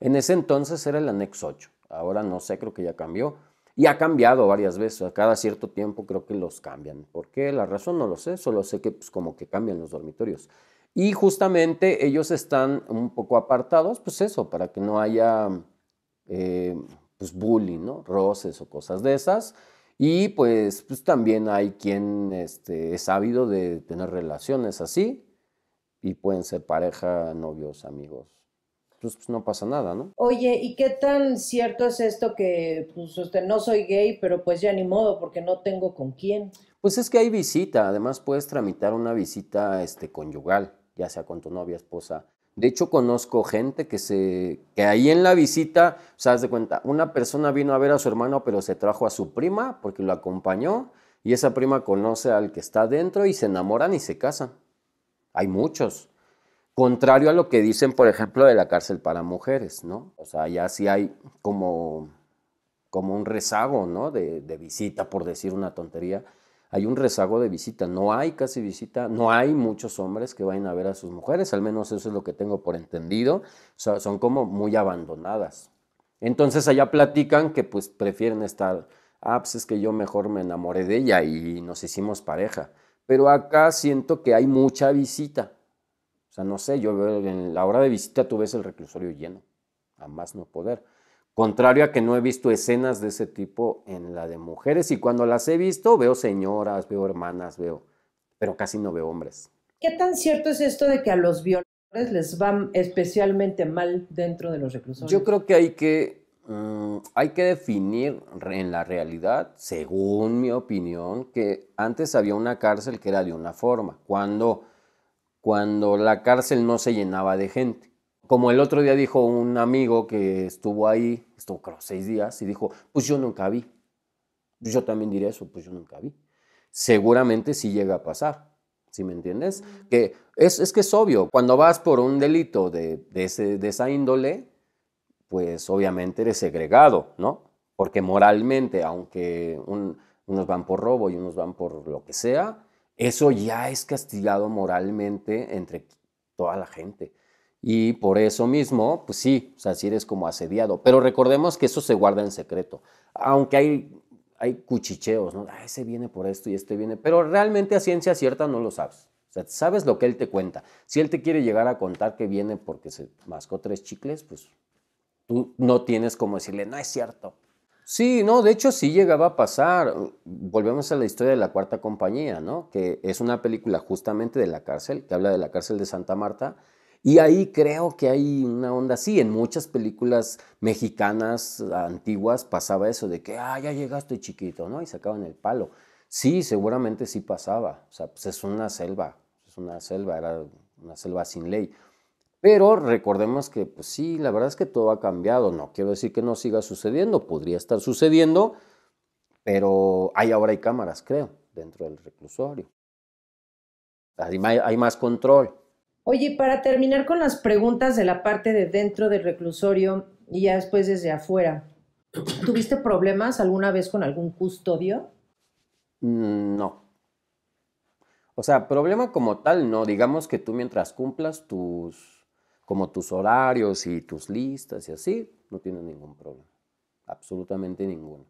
en ese entonces era el anexo 8 ahora no sé, creo que ya cambió. Y ha cambiado varias veces, a cada cierto tiempo creo que los cambian. ¿Por qué? La razón no lo sé, solo sé que pues, como que cambian los dormitorios. Y justamente ellos están un poco apartados, pues eso, para que no haya eh, pues, bullying, ¿no? Roces o cosas de esas. Y pues, pues también hay quien este, es hábil de tener relaciones así y pueden ser pareja, novios, amigos, pues, pues, no pasa nada, ¿no? Oye, ¿y qué tan cierto es esto que, pues, usted, no soy gay, pero pues ya ni modo, porque no tengo con quién? Pues es que hay visita, además puedes tramitar una visita este, conyugal, ya sea con tu novia, esposa. De hecho, conozco gente que se. que ahí en la visita, o sea, de cuenta, una persona vino a ver a su hermano, pero se trajo a su prima porque lo acompañó, y esa prima conoce al que está dentro y se enamoran y se casan. Hay muchos. Contrario a lo que dicen, por ejemplo, de la cárcel para mujeres, ¿no? O sea, ya sí hay como, como un rezago, ¿no? De, visita, por decir una tontería. Hay un rezago de visita. No hay casi visita, no hay muchos hombres que vayan a ver a sus mujeres, al menos eso es lo que tengo por entendido. son como muy abandonadas. Entonces allá platican que pues prefieren estar, ah, pues es que yo mejor me enamoré de ella y nos hicimos pareja. Pero acá siento que hay mucha visita o sea, no sé, yo en la hora de visita tú ves el reclusorio lleno, a más no poder. Contrario a que no he visto escenas de ese tipo en la de mujeres y cuando las he visto veo señoras, veo hermanas, veo, pero casi no veo hombres. ¿Qué tan cierto es esto de que a los violadores les va especialmente mal dentro de los reclusorios? Yo creo que hay que, mm, hay que definir en la realidad, según mi opinión, que antes había una cárcel que era de una forma. Cuando cuando la cárcel no se llenaba de gente. Como el otro día dijo un amigo que estuvo ahí, estuvo creo seis días, y dijo, pues yo nunca vi. Pues yo también diría eso, pues yo nunca vi. Seguramente sí llega a pasar, ¿sí me entiendes? Que es, que es obvio, cuando vas por un delito de, esa índole, pues obviamente eres segregado, ¿no? Porque moralmente, aunque unos van por robo y unos van por lo que sea, eso ya es castigado moralmente entre toda la gente. Y por eso mismo, pues sí, o sea, si eres como asediado. Pero recordemos que eso se guarda en secreto. Aunque hay, hay cuchicheos, ¿no? Ah, ese viene por esto y este viene. Pero realmente a ciencia cierta no lo sabes. O sea, sabes lo que él te cuenta. Si él te quiere llegar a contar que viene porque se mascó tres chicles, pues tú no tienes como decirle, no es cierto. Sí, no, de hecho sí llegaba a pasar. Uh, volvemos a la historia de La Cuarta Compañía, ¿no? Que es una película justamente de la cárcel, que habla de la cárcel de Santa Marta. Y ahí creo que hay una onda así. En muchas películas mexicanas uh, antiguas pasaba eso de que, ah, ya llegaste chiquito, ¿no? Y sacaban el palo. Sí, seguramente sí pasaba. O sea, pues es una selva, es una selva, era una selva sin ley. Pero recordemos que, pues sí, la verdad es que todo ha cambiado. No quiero decir que no siga sucediendo, podría estar sucediendo, pero hay ahora hay cámaras, creo, dentro del reclusorio. Hay, hay más control. Oye, para terminar con las preguntas de la parte de dentro del reclusorio y ya después desde afuera, ¿tuviste problemas alguna vez con algún custodio? Mm, no. O sea, problema como tal, no. Digamos que tú mientras cumplas tus como tus horarios y tus listas y así, no tienes ningún problema. Absolutamente ninguno.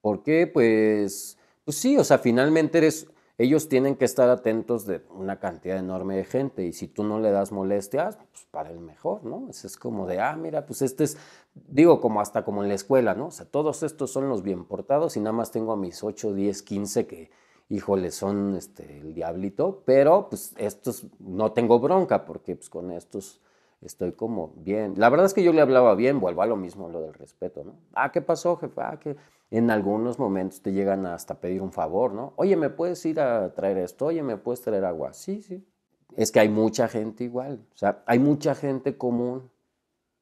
¿Por qué? Pues, pues sí, o sea, finalmente eres, ellos tienen que estar atentos de una cantidad enorme de gente y si tú no le das molestias, pues para el mejor, ¿no? Es, pues es como de, ah, mira, pues este es, digo, como hasta como en la escuela, ¿no? O sea, todos estos son los bien portados y nada más tengo a mis 8, 10, 15 que, híjole, son este, el diablito, pero pues estos no tengo bronca porque pues con estos estoy como bien. La verdad es que yo le hablaba bien, vuelvo a lo mismo, lo del respeto, ¿no? Ah, ¿qué pasó, jefe? Ah, que en algunos momentos te llegan hasta pedir un favor, ¿no? Oye, ¿me puedes ir a traer esto? Oye, ¿me puedes traer agua? Sí, sí. Es que hay mucha gente igual, o sea, hay mucha gente común.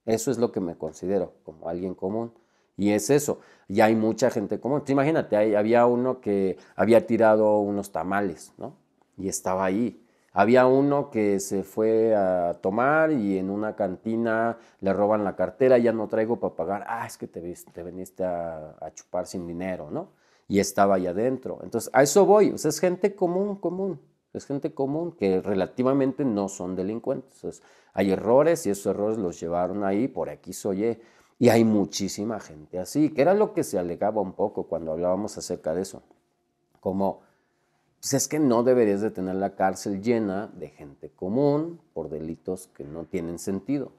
Eso es lo que me considero como alguien común. Y es eso. Y hay mucha gente común. imagínate, había uno que había tirado unos tamales, ¿no? Y estaba ahí había uno que se fue a tomar y en una cantina le roban la cartera, ya no traigo para pagar. Ah, es que te, te veniste a, chupar sin dinero, ¿no? Y estaba allá adentro. Entonces, a eso voy. O es gente común, común. Es gente común que relativamente no son delincuentes. hay errores y esos errores los llevaron ahí por aquí soy Y hay muchísima gente así, que era lo que se alegaba un poco cuando hablábamos acerca de eso. Como pues, es que no deberías de tener la cárcel llena de gente común por delitos que no tienen sentido.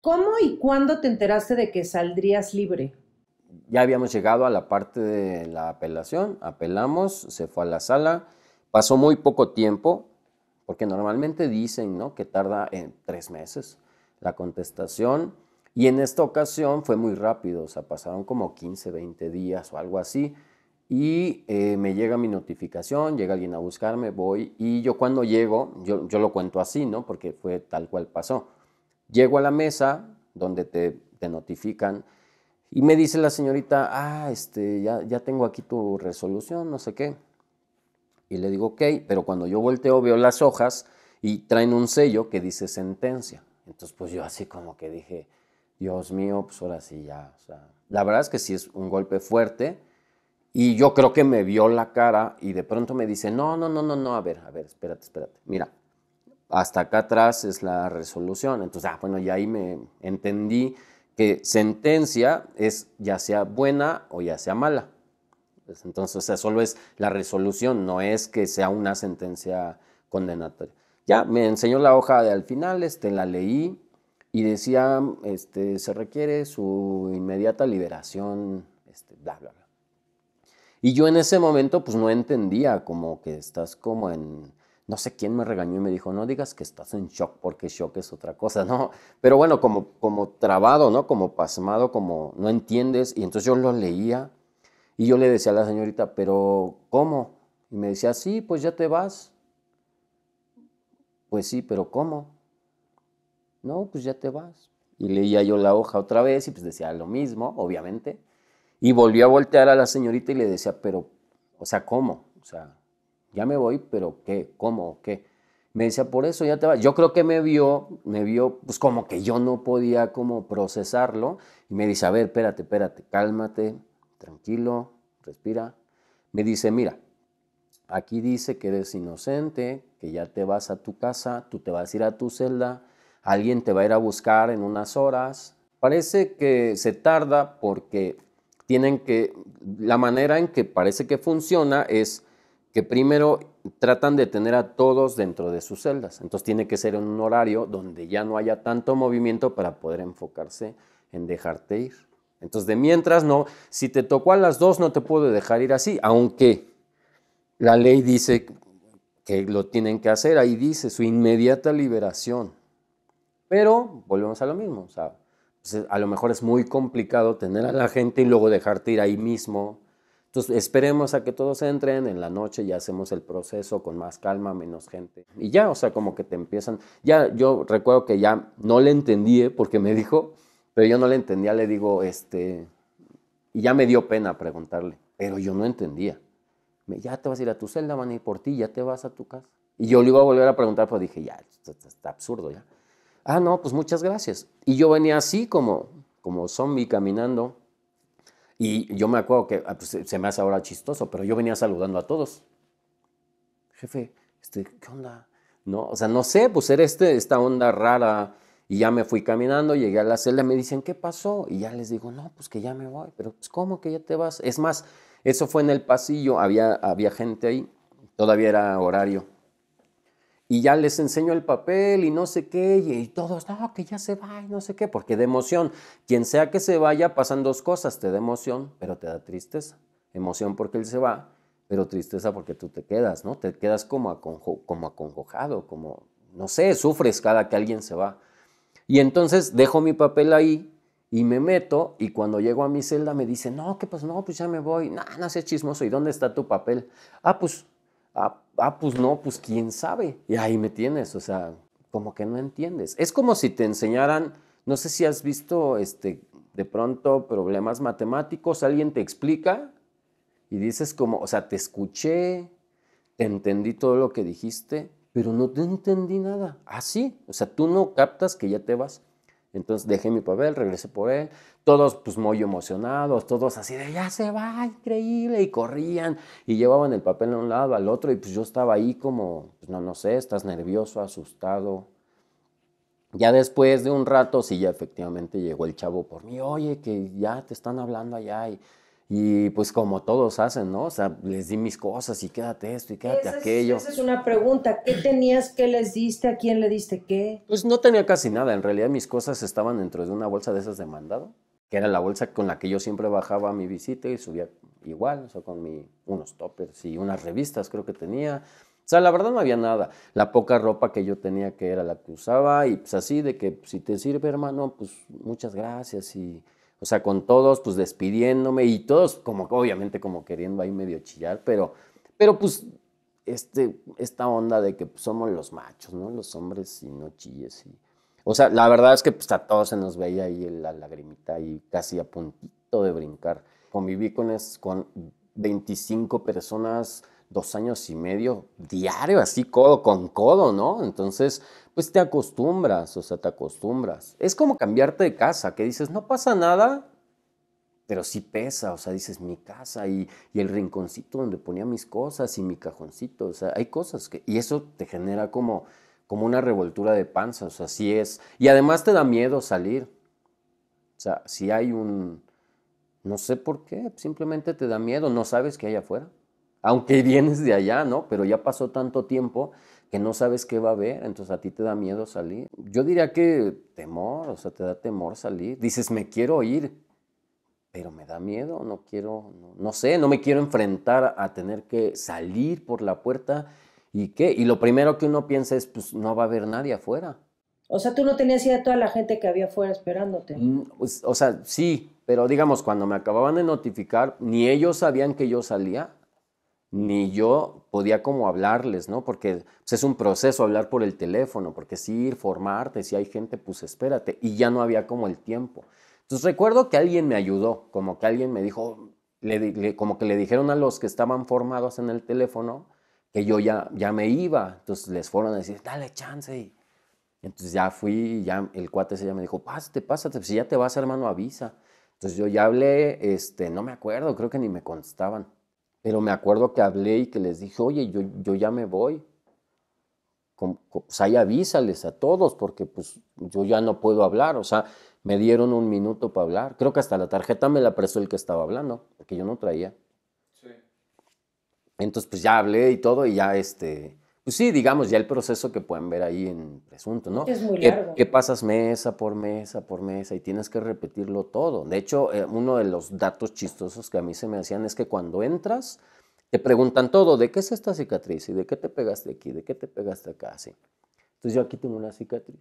¿Cómo y cuándo te enteraste de que saldrías libre? Ya habíamos llegado a la parte de la apelación, apelamos, se fue a la sala, pasó muy poco tiempo, porque normalmente dicen ¿no? que tarda en tres meses la contestación, y en esta ocasión fue muy rápido, o sea, pasaron como 15, 20 días o algo así y eh, me llega mi notificación, llega alguien a buscarme, voy y yo cuando llego, yo, yo, lo cuento así, ¿no? Porque fue tal cual pasó. Llego a la mesa donde te, te notifican y me dice la señorita, ah, este, ya, ya tengo aquí tu resolución, no sé qué. Y le digo, ok, pero cuando yo volteo veo las hojas y traen un sello que dice sentencia. Entonces, pues yo así como que dije, Dios mío, pues ahora sí ya. la verdad es que si es un golpe fuerte y yo creo que me vio la cara y de pronto me dice, no, no, no, no, no, a ver, a ver, espérate, espérate. Mira, hasta acá atrás es la resolución. Entonces, ah, bueno, y ahí me entendí que sentencia es ya sea buena o ya sea mala. Pues, entonces, solo es la resolución, no es que sea una sentencia condenatoria. Ya me enseñó la hoja de al final, este, la leí y decía, este, se requiere su inmediata liberación, este, bla, bla, bla. Y yo en ese momento pues no entendía, como que estás como en... No sé quién me regañó y me dijo, no digas que estás en shock, porque shock es otra cosa, ¿no? Pero bueno, como, como trabado, ¿no? Como pasmado, como no entiendes. Y entonces yo lo leía y yo le decía a la señorita, pero ¿cómo? Y me decía, sí, pues ya te vas. Pues sí, pero ¿cómo? No, pues ya te vas. Y leía yo la hoja otra vez y pues decía lo mismo, obviamente. Y volvió a voltear a la señorita y le decía, pero, o sea, ¿cómo? O sea, ya me voy, pero ¿qué? ¿Cómo? ¿Qué? Me decía, por eso ya te vas. Yo creo que me vio, me vio, pues como que yo no podía como procesarlo. Y me dice, a ver, espérate, espérate, cálmate, tranquilo, respira. Me dice, mira, aquí dice que eres inocente, que ya te vas a tu casa, tú te vas a ir a tu celda, alguien te va a ir a buscar en unas horas. Parece que se tarda porque tienen que, la manera en que parece que funciona es que primero tratan de tener a todos dentro de sus celdas. Entonces tiene que ser en un horario donde ya no haya tanto movimiento para poder enfocarse en dejarte ir. Entonces de mientras no, si te tocó a las dos no te puedo dejar ir así, aunque la ley dice que lo tienen que hacer, ahí dice su inmediata liberación. Pero volvemos a lo mismo, o sea, a lo mejor es muy complicado tener a la gente y luego dejarte ir ahí mismo. Entonces esperemos a que todos entren en la noche y hacemos el proceso con más calma, menos gente. Y ya, o sea, como que te empiezan. Ya yo recuerdo que ya no le entendí ¿eh? porque me dijo, pero yo no le entendía, le digo, este, y ya me dio pena preguntarle, pero yo no entendía. ya te vas a ir a tu celda, van a ir por ti, ya te vas a tu casa. Y yo le iba a volver a preguntar, pero dije, ya, está absurdo ya ah, no, pues muchas gracias. Y yo venía así como, como zombie caminando. Y yo me acuerdo que ah, pues, se me hace ahora chistoso, pero yo venía saludando a todos. Jefe, este, ¿qué onda? No, o sea, no sé, pues era este, esta onda rara. Y ya me fui caminando, llegué a la celda, me dicen, ¿qué pasó? Y ya les digo, no, pues que ya me voy. Pero, pues, ¿cómo que ya te vas? Es más, eso fue en el pasillo, había, había gente ahí, todavía era horario y ya les enseño el papel y no sé qué, y, todos, no, que ya se va y no sé qué, porque de emoción, quien sea que se vaya, pasan dos cosas, te da emoción, pero te da tristeza. Emoción porque él se va, pero tristeza porque tú te quedas, ¿no? Te quedas como, aconjo, como como, no sé, sufres cada que alguien se va. Y entonces dejo mi papel ahí y me meto y cuando llego a mi celda me dice, no, que pues no, pues ya me voy, no, no seas chismoso, ¿y dónde está tu papel? Ah, pues Ah, ah, pues no, pues quién sabe. Y ahí me tienes, o sea, como que no entiendes. Es como si te enseñaran, no sé si has visto este, de pronto problemas matemáticos, alguien te explica y dices como, o sea, te escuché, entendí todo lo que dijiste, pero no te entendí nada. Así, ah, o sea, tú no captas que ya te vas. Entonces dejé mi papel, regresé por él, todos pues muy emocionados, todos así de ya se va, increíble, y corrían y llevaban el papel de un lado al otro y pues yo estaba ahí como, pues, no, no sé, estás nervioso, asustado. Ya después de un rato, sí, ya efectivamente llegó el chavo por mí, oye, que ya te están hablando allá y y pues como todos hacen, ¿no? O sea, les di mis cosas y quédate esto y quédate aquello. Es, es una pregunta. ¿Qué tenías? ¿Qué les diste? ¿A quién le diste qué? Pues no tenía casi nada. En realidad mis cosas estaban dentro de una bolsa de esas de mandado, que era la bolsa con la que yo siempre bajaba a mi visita y subía igual, o sea, con mi, unos toppers y unas revistas creo que tenía. O sea, la verdad no había nada. La poca ropa que yo tenía que era la que usaba y pues así de que si te sirve, hermano, pues muchas gracias y o sea, con todos, pues despidiéndome y todos como, obviamente como queriendo ahí medio chillar, pero, pero pues este, esta onda de que pues, somos los machos, ¿no? Los hombres y no chilles. Y... O sea, la verdad es que pues a todos se nos veía ahí la lagrimita y casi a puntito de brincar. Conviví con, es, con 25 personas dos años y medio diario, así codo con codo, ¿no? Entonces, pues te acostumbras, o sea, te acostumbras. Es como cambiarte de casa, que dices, no pasa nada, pero sí pesa, o sea, dices mi casa y, el rinconcito donde ponía mis cosas y mi cajoncito, o sea, hay cosas que, y eso te genera como, como una revoltura de panza, o sea, sí es, y además te da miedo salir, o sea, si hay un, no sé por qué, simplemente te da miedo, no sabes qué hay afuera, aunque vienes de allá, ¿no? Pero ya pasó tanto tiempo que no sabes qué va a haber, entonces a ti te da miedo salir. Yo diría que temor, o sea, te da temor salir. Dices, me quiero ir, pero me da miedo, no quiero, no, sé, no me quiero enfrentar a tener que salir por la puerta y qué. Y lo primero que uno piensa es, pues no va a haber nadie afuera. O sea, tú no tenías idea de toda la gente que había afuera esperándote. Mm, pues, o sea, sí, pero digamos, cuando me acababan de notificar, ni ellos sabían que yo salía, ni yo podía como hablarles, ¿no? Porque pues, es un proceso hablar por el teléfono, porque si ir, formarte, si hay gente, pues espérate. Y ya no había como el tiempo. Entonces recuerdo que alguien me ayudó, como que alguien me dijo, como que le dijeron a los que estaban formados en el teléfono que yo ya, ya me iba. Entonces les fueron a decir, dale chance. y Entonces ya fui, ya el cuate ese ya me dijo, pásate, pásate, pues, si ya te vas hermano avisa. Entonces yo ya hablé, este, no me acuerdo, creo que ni me contestaban. Pero me acuerdo que hablé y que les dije, oye, yo, yo ya me voy. o sea, pues, avísales a todos porque pues yo ya no puedo hablar. O sea, me dieron un minuto para hablar. Creo que hasta la tarjeta me la prestó el que estaba hablando, que yo no traía. Sí. Entonces pues ya hablé y todo y ya este pues sí, digamos, ya el proceso que pueden ver ahí en Presunto, ¿no? Es muy largo. Que, pasas mesa por mesa por mesa y tienes que repetirlo todo. De hecho, eh, uno de los datos chistosos que a mí se me hacían es que cuando entras, te preguntan todo, ¿de qué es esta cicatriz? ¿Y de qué te pegaste aquí? ¿De qué te pegaste acá? así? Entonces yo aquí tengo una cicatriz.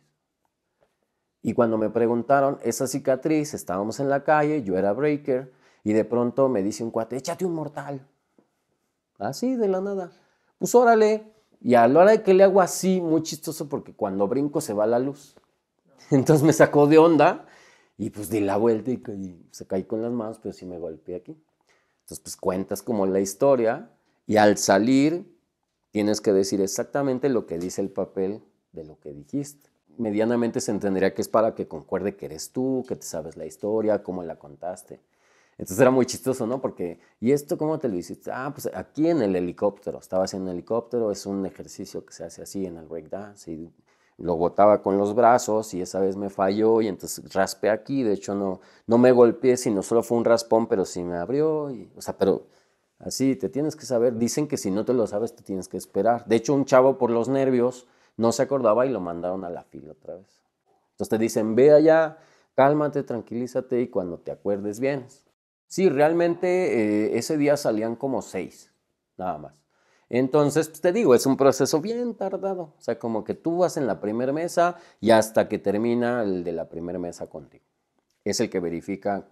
Y cuando me preguntaron esa cicatriz, estábamos en la calle, yo era breaker, y de pronto me dice un cuate, échate un mortal. Así, de la nada. Pues órale, y a la hora de que le hago así, muy chistoso porque cuando brinco se va la luz. Entonces me sacó de onda y pues di la vuelta y, se caí con las manos, pero sí me golpeé aquí. Entonces pues cuentas como la historia y al salir tienes que decir exactamente lo que dice el papel de lo que dijiste. Medianamente se entendería que es para que concuerde que eres tú, que te sabes la historia, cómo la contaste. Entonces era muy chistoso, ¿no? Porque, ¿y esto cómo te lo hiciste? Ah, pues aquí en el helicóptero, estabas en el helicóptero, es un ejercicio que se hace así en el breakdance, y lo botaba con los brazos y esa vez me falló y entonces raspé aquí, de hecho no, no me golpeé, sino solo fue un raspón, pero sí me abrió, y, o sea, pero así te tienes que saber, dicen que si no te lo sabes te tienes que esperar. De hecho un chavo por los nervios no se acordaba y lo mandaron a la fila otra vez. Entonces te dicen, ve allá, cálmate, tranquilízate y cuando te acuerdes vienes. Sí, realmente eh, ese día salían como seis, nada más. Entonces, pues, te digo, es un proceso bien tardado. O sea, como que tú vas en la primera mesa y hasta que termina el de la primera mesa contigo. Es el que verifica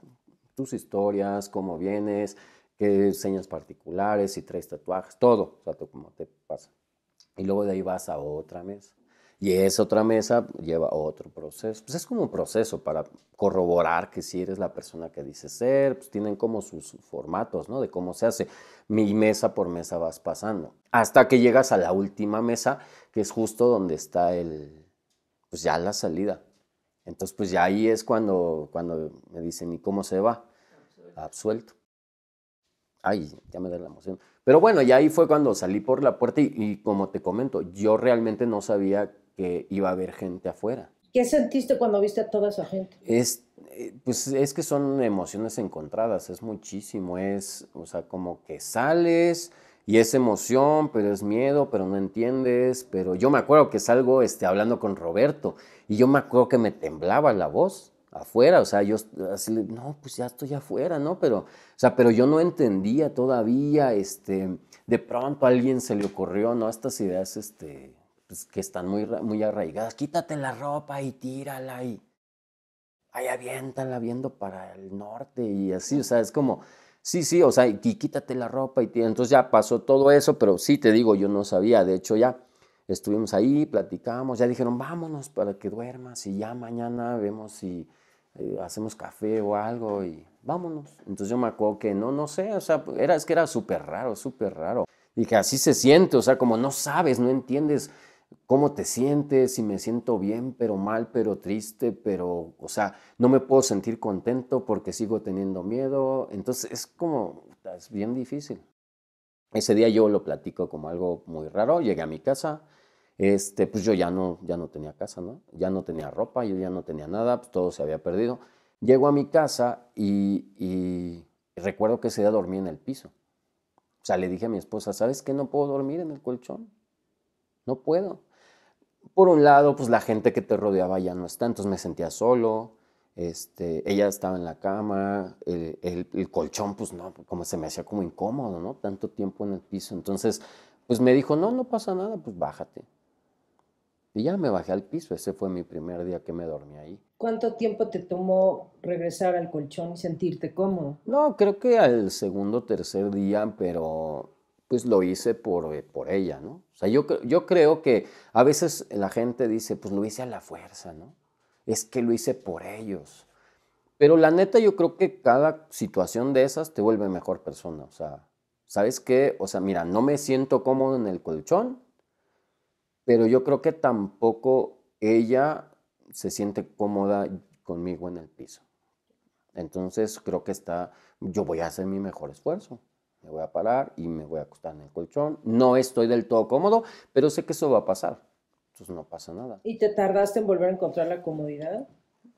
tus historias, cómo vienes, qué señas particulares, si traes tatuajes, todo. O sea, como te pasa. Y luego de ahí vas a otra mesa. Y esa otra mesa lleva otro proceso. Pues es como un proceso para corroborar que si eres la persona que dices ser, pues tienen como sus formatos, ¿no? De cómo se hace. Mi mesa por mesa vas pasando. Hasta que llegas a la última mesa, que es justo donde está el, pues ya la salida. Entonces, pues ya ahí es cuando, cuando me dicen, ¿y cómo se va? Absuelto. Ay, ya me da la emoción. Pero bueno, ya ahí fue cuando salí por la puerta y como te comento, yo realmente no sabía que iba a haber gente afuera. ¿Qué sentiste cuando viste a toda esa gente? Es, eh, pues es que son emociones encontradas, es muchísimo, es, o sea, como que sales y es emoción, pero es miedo, pero no entiendes, pero yo me acuerdo que salgo este, hablando con Roberto y yo me acuerdo que me temblaba la voz afuera, o sea, yo así, no, pues ya estoy afuera, ¿no? Pero, o sea, pero yo no entendía todavía, este, de pronto a alguien se le ocurrió, ¿no? Estas ideas, este, pues, que están muy, muy arraigadas. Quítate la ropa y tírala y ahí aviéntala viendo para el norte y así, o sea, es como, sí, sí, o sea, y quítate la ropa y Entonces ya pasó todo eso, pero sí te digo, yo no sabía, de hecho ya estuvimos ahí, platicamos, ya dijeron, vámonos para que duermas y ya mañana vemos si eh, hacemos café o algo y vámonos. Entonces yo me acuerdo que no, no sé, o sea, era, es que era súper raro, súper raro. Dije, así se siente, o sea, como no sabes, no entiendes cómo te sientes, si me siento bien, pero mal, pero triste, pero, o sea, no me puedo sentir contento porque sigo teniendo miedo. Entonces es como, es bien difícil. Ese día yo lo platico como algo muy raro, llegué a mi casa, este, pues yo ya no, ya no tenía casa, ¿no? Ya no tenía ropa, yo ya no tenía nada, pues todo se había perdido. Llego a mi casa y, y recuerdo que ese día dormí en el piso. O sea, le dije a mi esposa, ¿sabes qué? No puedo dormir en el colchón no puedo. Por un lado, pues la gente que te rodeaba ya no está, entonces me sentía solo, este, ella estaba en la cama, el, colchón, pues no, como se me hacía como incómodo, ¿no? Tanto tiempo en el piso. Entonces, pues me dijo, no, no pasa nada, pues bájate. Y ya me bajé al piso, ese fue mi primer día que me dormí ahí. ¿Cuánto tiempo te tomó regresar al colchón y sentirte cómodo? No, creo que al segundo, tercer día, pero pues lo hice por, eh, por ella, ¿no? O sea, yo, yo creo que a veces la gente dice, pues lo hice a la fuerza, ¿no? Es que lo hice por ellos. Pero la neta yo creo que cada situación de esas te vuelve mejor persona, o sea, ¿sabes qué? O sea, mira, no me siento cómodo en el colchón, pero yo creo que tampoco ella se siente cómoda conmigo en el piso. Entonces creo que está, yo voy a hacer mi mejor esfuerzo me voy a parar y me voy a acostar en el colchón. No estoy del todo cómodo, pero sé que eso va a pasar. Entonces no pasa nada. ¿Y te tardaste en volver a encontrar la comodidad?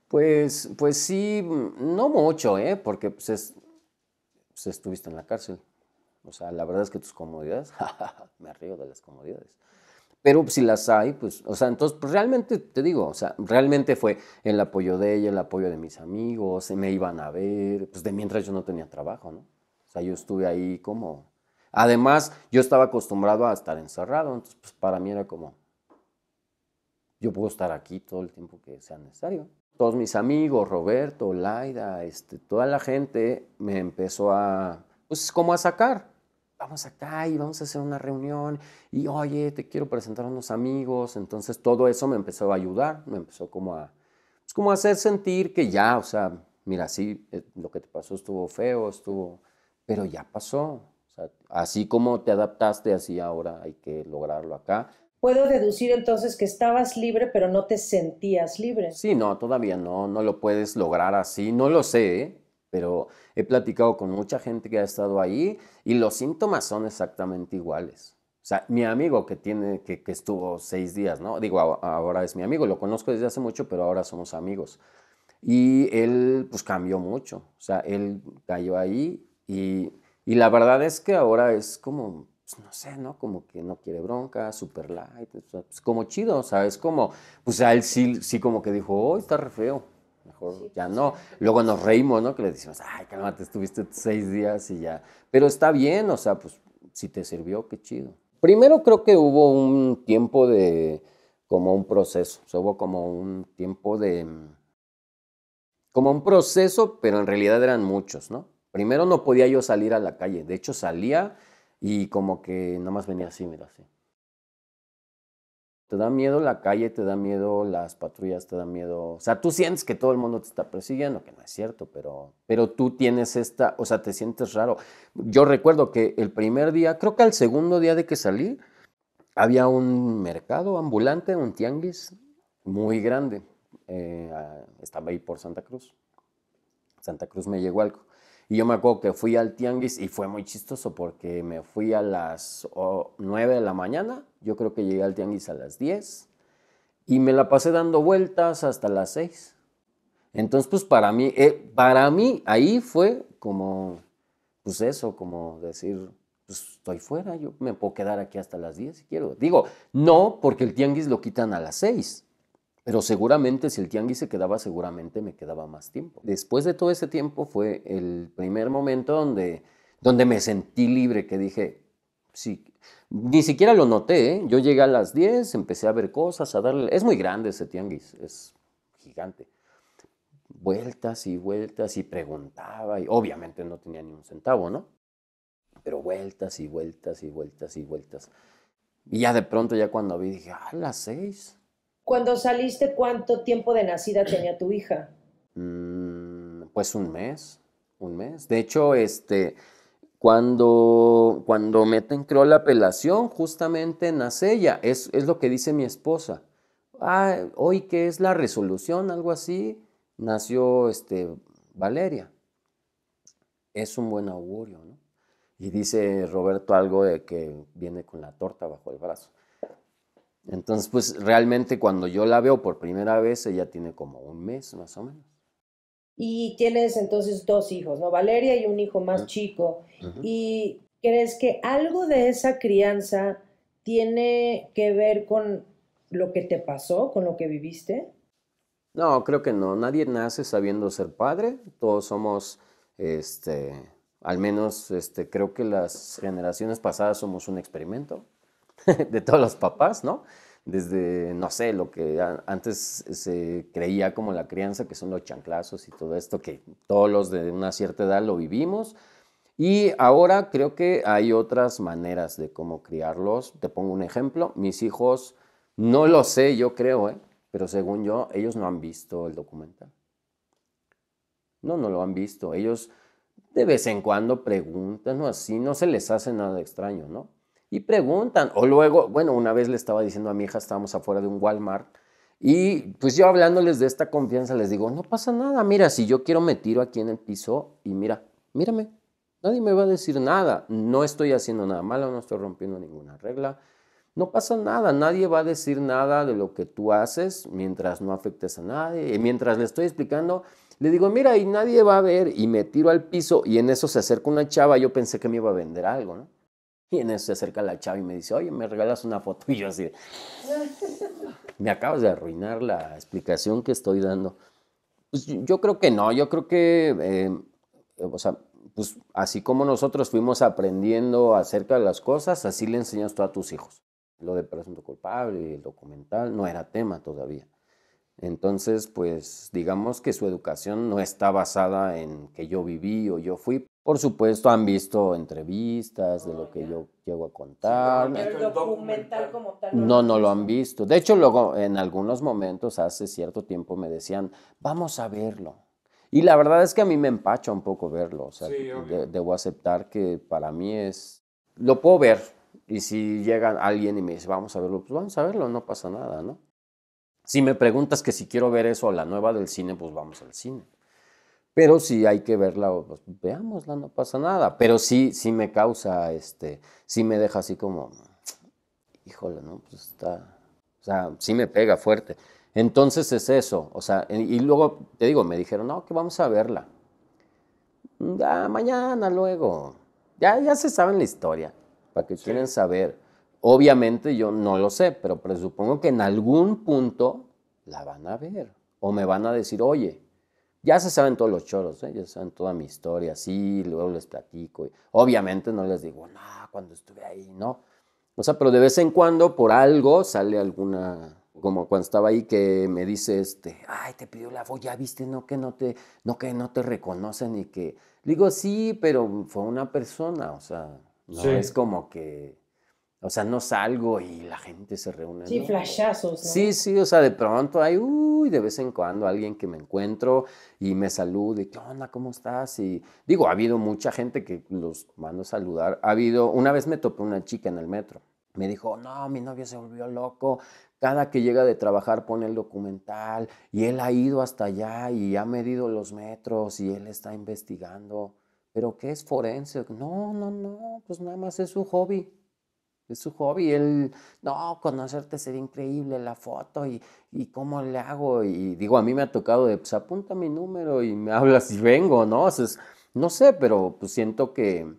Pues, pues sí, no mucho, ¿eh? Porque pues, pues estuviste en la cárcel. O sea, la verdad es que tus comodidades, me río de las comodidades. Pero si las hay, pues, o sea, entonces pues, realmente te digo, o sea, realmente fue el apoyo de ella, el apoyo de mis amigos, me iban a ver, pues de mientras yo no tenía trabajo, ¿no? O sea, yo estuve ahí como... Además, yo estaba acostumbrado a estar encerrado, entonces pues, para mí era como, yo puedo estar aquí todo el tiempo que sea necesario. Todos mis amigos, Roberto, Laida, este, toda la gente me empezó a, pues como a sacar. Vamos acá y vamos a hacer una reunión y oye, te quiero presentar a unos amigos. Entonces todo eso me empezó a ayudar, me empezó como a, pues como a hacer sentir que ya, o sea, mira, sí, eh, lo que te pasó estuvo feo, estuvo pero ya pasó. así como te adaptaste, así ahora hay que lograrlo acá. Puedo deducir entonces que estabas libre, pero no te sentías libre. Sí, no, todavía no, no lo puedes lograr así, no lo sé, ¿eh? pero he platicado con mucha gente que ha estado ahí y los síntomas son exactamente iguales. O sea, mi amigo que tiene, que, estuvo seis días, ¿no? Digo, ahora es mi amigo, lo conozco desde hace mucho, pero ahora somos amigos. Y él, pues, cambió mucho. O sea, él cayó ahí y, la verdad es que ahora es como, pues no sé, ¿no? Como que no quiere bronca, super light, pues como chido, ¿sabes? como, pues a él sí, como que dijo, oh, está re feo, mejor ya pues, no. Luego nos reímos, ¿no? Que le decimos, ay, cálmate, estuviste seis días y ya. Pero está bien, o sea, pues si te sirvió, qué chido. Primero creo que hubo un tiempo de, como un proceso, o hubo como un tiempo de, como un proceso, pero en realidad eran muchos, ¿no? Primero no podía yo salir a la calle, de hecho salía y como que nomás más venía así, mira, así. Te da miedo la calle, te da miedo las patrullas, te da miedo. O sea, tú sientes que todo el mundo te está persiguiendo, que no es cierto, pero, pero tú tienes esta, o sea, te sientes raro. Yo recuerdo que el primer día, creo que al segundo día de que salí, había un mercado ambulante, un tianguis muy grande. Eh, estaba ahí por Santa Cruz. Santa Cruz me llegó algo. Y yo me acuerdo que fui al tianguis y fue muy chistoso porque me fui a las 9 de la mañana, yo creo que llegué al tianguis a las 10 y me la pasé dando vueltas hasta las 6. Entonces, pues para mí, eh, para mí ahí fue como, pues eso, como decir, pues estoy fuera, yo me puedo quedar aquí hasta las 10 si quiero. Digo, no, porque el tianguis lo quitan a las 6. Pero seguramente si el tianguis se quedaba, seguramente me quedaba más tiempo. Después de todo ese tiempo fue el primer momento donde, donde me sentí libre, que dije, sí, ni siquiera lo noté, ¿eh? yo llegué a las 10, empecé a ver cosas, a darle... Es muy grande ese tianguis, es gigante. Vueltas y vueltas y preguntaba y obviamente no tenía ni un centavo, ¿no? Pero vueltas y vueltas y vueltas y vueltas. Y ya de pronto, ya cuando vi, dije, a las 6 cuando saliste, ¿cuánto tiempo de nacida tenía tu hija? Mm, pues un mes, un mes. De hecho, este, cuando, cuando meten, creo, la apelación, justamente nace ella. Es, es lo que dice mi esposa. Ah, hoy que es la resolución, algo así, nació este, Valeria. Es un buen augurio, ¿no? Y dice Roberto algo de que viene con la torta bajo el brazo. Entonces, pues realmente cuando yo la veo por primera vez, ella tiene como un mes más o menos. Y tienes entonces dos hijos, ¿no? Valeria y un hijo más chico. ¿Y crees que algo de esa crianza tiene que ver con lo que te pasó, con lo que viviste? No, creo que no. Nadie nace sabiendo ser padre. Todos somos, este, al menos, este, creo que las generaciones pasadas somos un experimento. de todos los papás, ¿no? Desde, no sé, lo que antes se creía como la crianza, que son los chanclazos y todo esto, que todos los de una cierta edad lo vivimos. Y ahora creo que hay otras maneras de cómo criarlos. Te pongo un ejemplo. Mis hijos, no lo sé, yo creo, ¿eh? pero según yo, ellos no han visto el documental. No, no lo han visto. Ellos de vez en cuando preguntan, no así, no se les hace nada extraño, ¿no? y preguntan. O luego, bueno, una vez le estaba diciendo a mi hija, estábamos afuera de un Walmart, y pues yo hablándoles de esta confianza, les digo, no pasa nada, mira, si yo quiero me tiro aquí en el piso y mira, mírame, nadie me va a decir nada, no estoy haciendo nada malo, no estoy rompiendo ninguna regla, no pasa nada, nadie va a decir nada de lo que tú haces mientras no afectes a nadie, y mientras le estoy explicando... Le digo, mira, y nadie va a ver, y me tiro al piso, y en eso se acerca una chava, yo pensé que me iba a vender algo, ¿no? Y en eso se acerca la chava y me dice, oye, ¿me regalas una foto? Y yo así, me acabas de arruinar la explicación que estoy dando. Pues yo creo que no, yo creo que, em, o sea, pues así como nosotros fuimos aprendiendo acerca de las cosas, así le enseñas tú a tus hijos. Lo de presunto culpable, el documental, no era tema todavía. Entonces, pues digamos que su educación no está basada en que yo viví o yo fui, por supuesto, han visto entrevistas de lo que oh, yo llego a contar. el documental como tal. No, no lo han visto. De hecho, luego en algunos momentos, hace cierto tiempo, me decían, vamos a verlo. Y la verdad es que a mí me empacha un poco verlo. O sea, debo aceptar que para mí es. Lo puedo ver. Y si llega alguien y me dice, vamos a verlo, pues vamos a verlo, no pasa nada, ¿no? Si me preguntas que si quiero ver eso a la nueva del cine, pues vamos al cine. Pero si hay que verla, pues, veámosla, no pasa nada. Pero sí, sí me causa, este, sí me deja así como, híjole, ¿no? Pues está, o sea, sí me pega fuerte. Entonces es eso, o sea, y luego te digo, me dijeron, no, que vamos a verla. Mm, ah, mañana, luego. Ya, ya se sabe la historia, para que quieren saber. Obviamente yo no lo sé, pero presupongo que en algún punto la van a ver. O me van a decir, oye, ya se saben todos los choros, ¿eh? ya saben toda mi historia, sí, luego les platico. Obviamente no les digo, no, cuando estuve ahí, no. O sea, pero de vez en cuando, por algo, sale alguna, como cuando estaba ahí que me dice, este, ay, te pidió la voz, ya viste, no que no te, no que no te reconocen y que, digo, sí, pero fue una persona, o sea, no es como que o sea, no salgo y la gente se reúne. Sí, flashazos. Sí, sí, o sea, de pronto hay, uy, de vez en cuando alguien que me encuentro y me salude, ¿qué onda? ¿Cómo estás? Y digo, ha habido mucha gente que los mando a saludar. Ha habido, una vez me topé una chica en el metro. Me dijo, no, mi novio se volvió loco. Cada que llega de trabajar pone el documental y él ha ido hasta allá y ha medido los metros y él está investigando. ¿Pero qué es forense? No, no, no, pues nada más es su hobby es su hobby. Él, no, conocerte sería increíble la foto y, y, cómo le hago. Y digo, a mí me ha tocado de, pues apunta mi número y me hablas y vengo, ¿no? no sé, pero pues siento que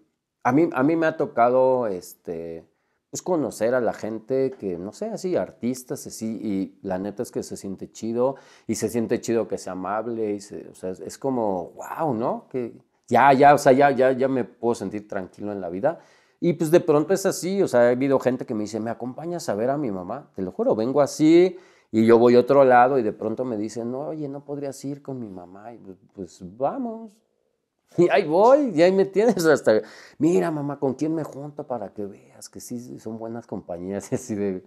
a mí, a mí me ha tocado, este, pues conocer a la gente que, no sé, así, artistas, así, y la neta es que se siente chido y se siente chido que sea amable. Y o sea, es, como, wow, ¿no? Que ya, ya, o sea, ya, ya, ya me puedo sentir tranquilo en la vida y pues de pronto es así, o sea, ha habido gente que me dice, ¿me acompañas a ver a mi mamá? Te lo juro, vengo así y yo voy a otro lado y de pronto me dicen, no, oye, no podrías ir con mi mamá. Y pues, pues vamos. Y ahí voy, y ahí me tienes hasta, mira mamá, ¿con quién me junto para que veas que sí son buenas compañías? Y así de,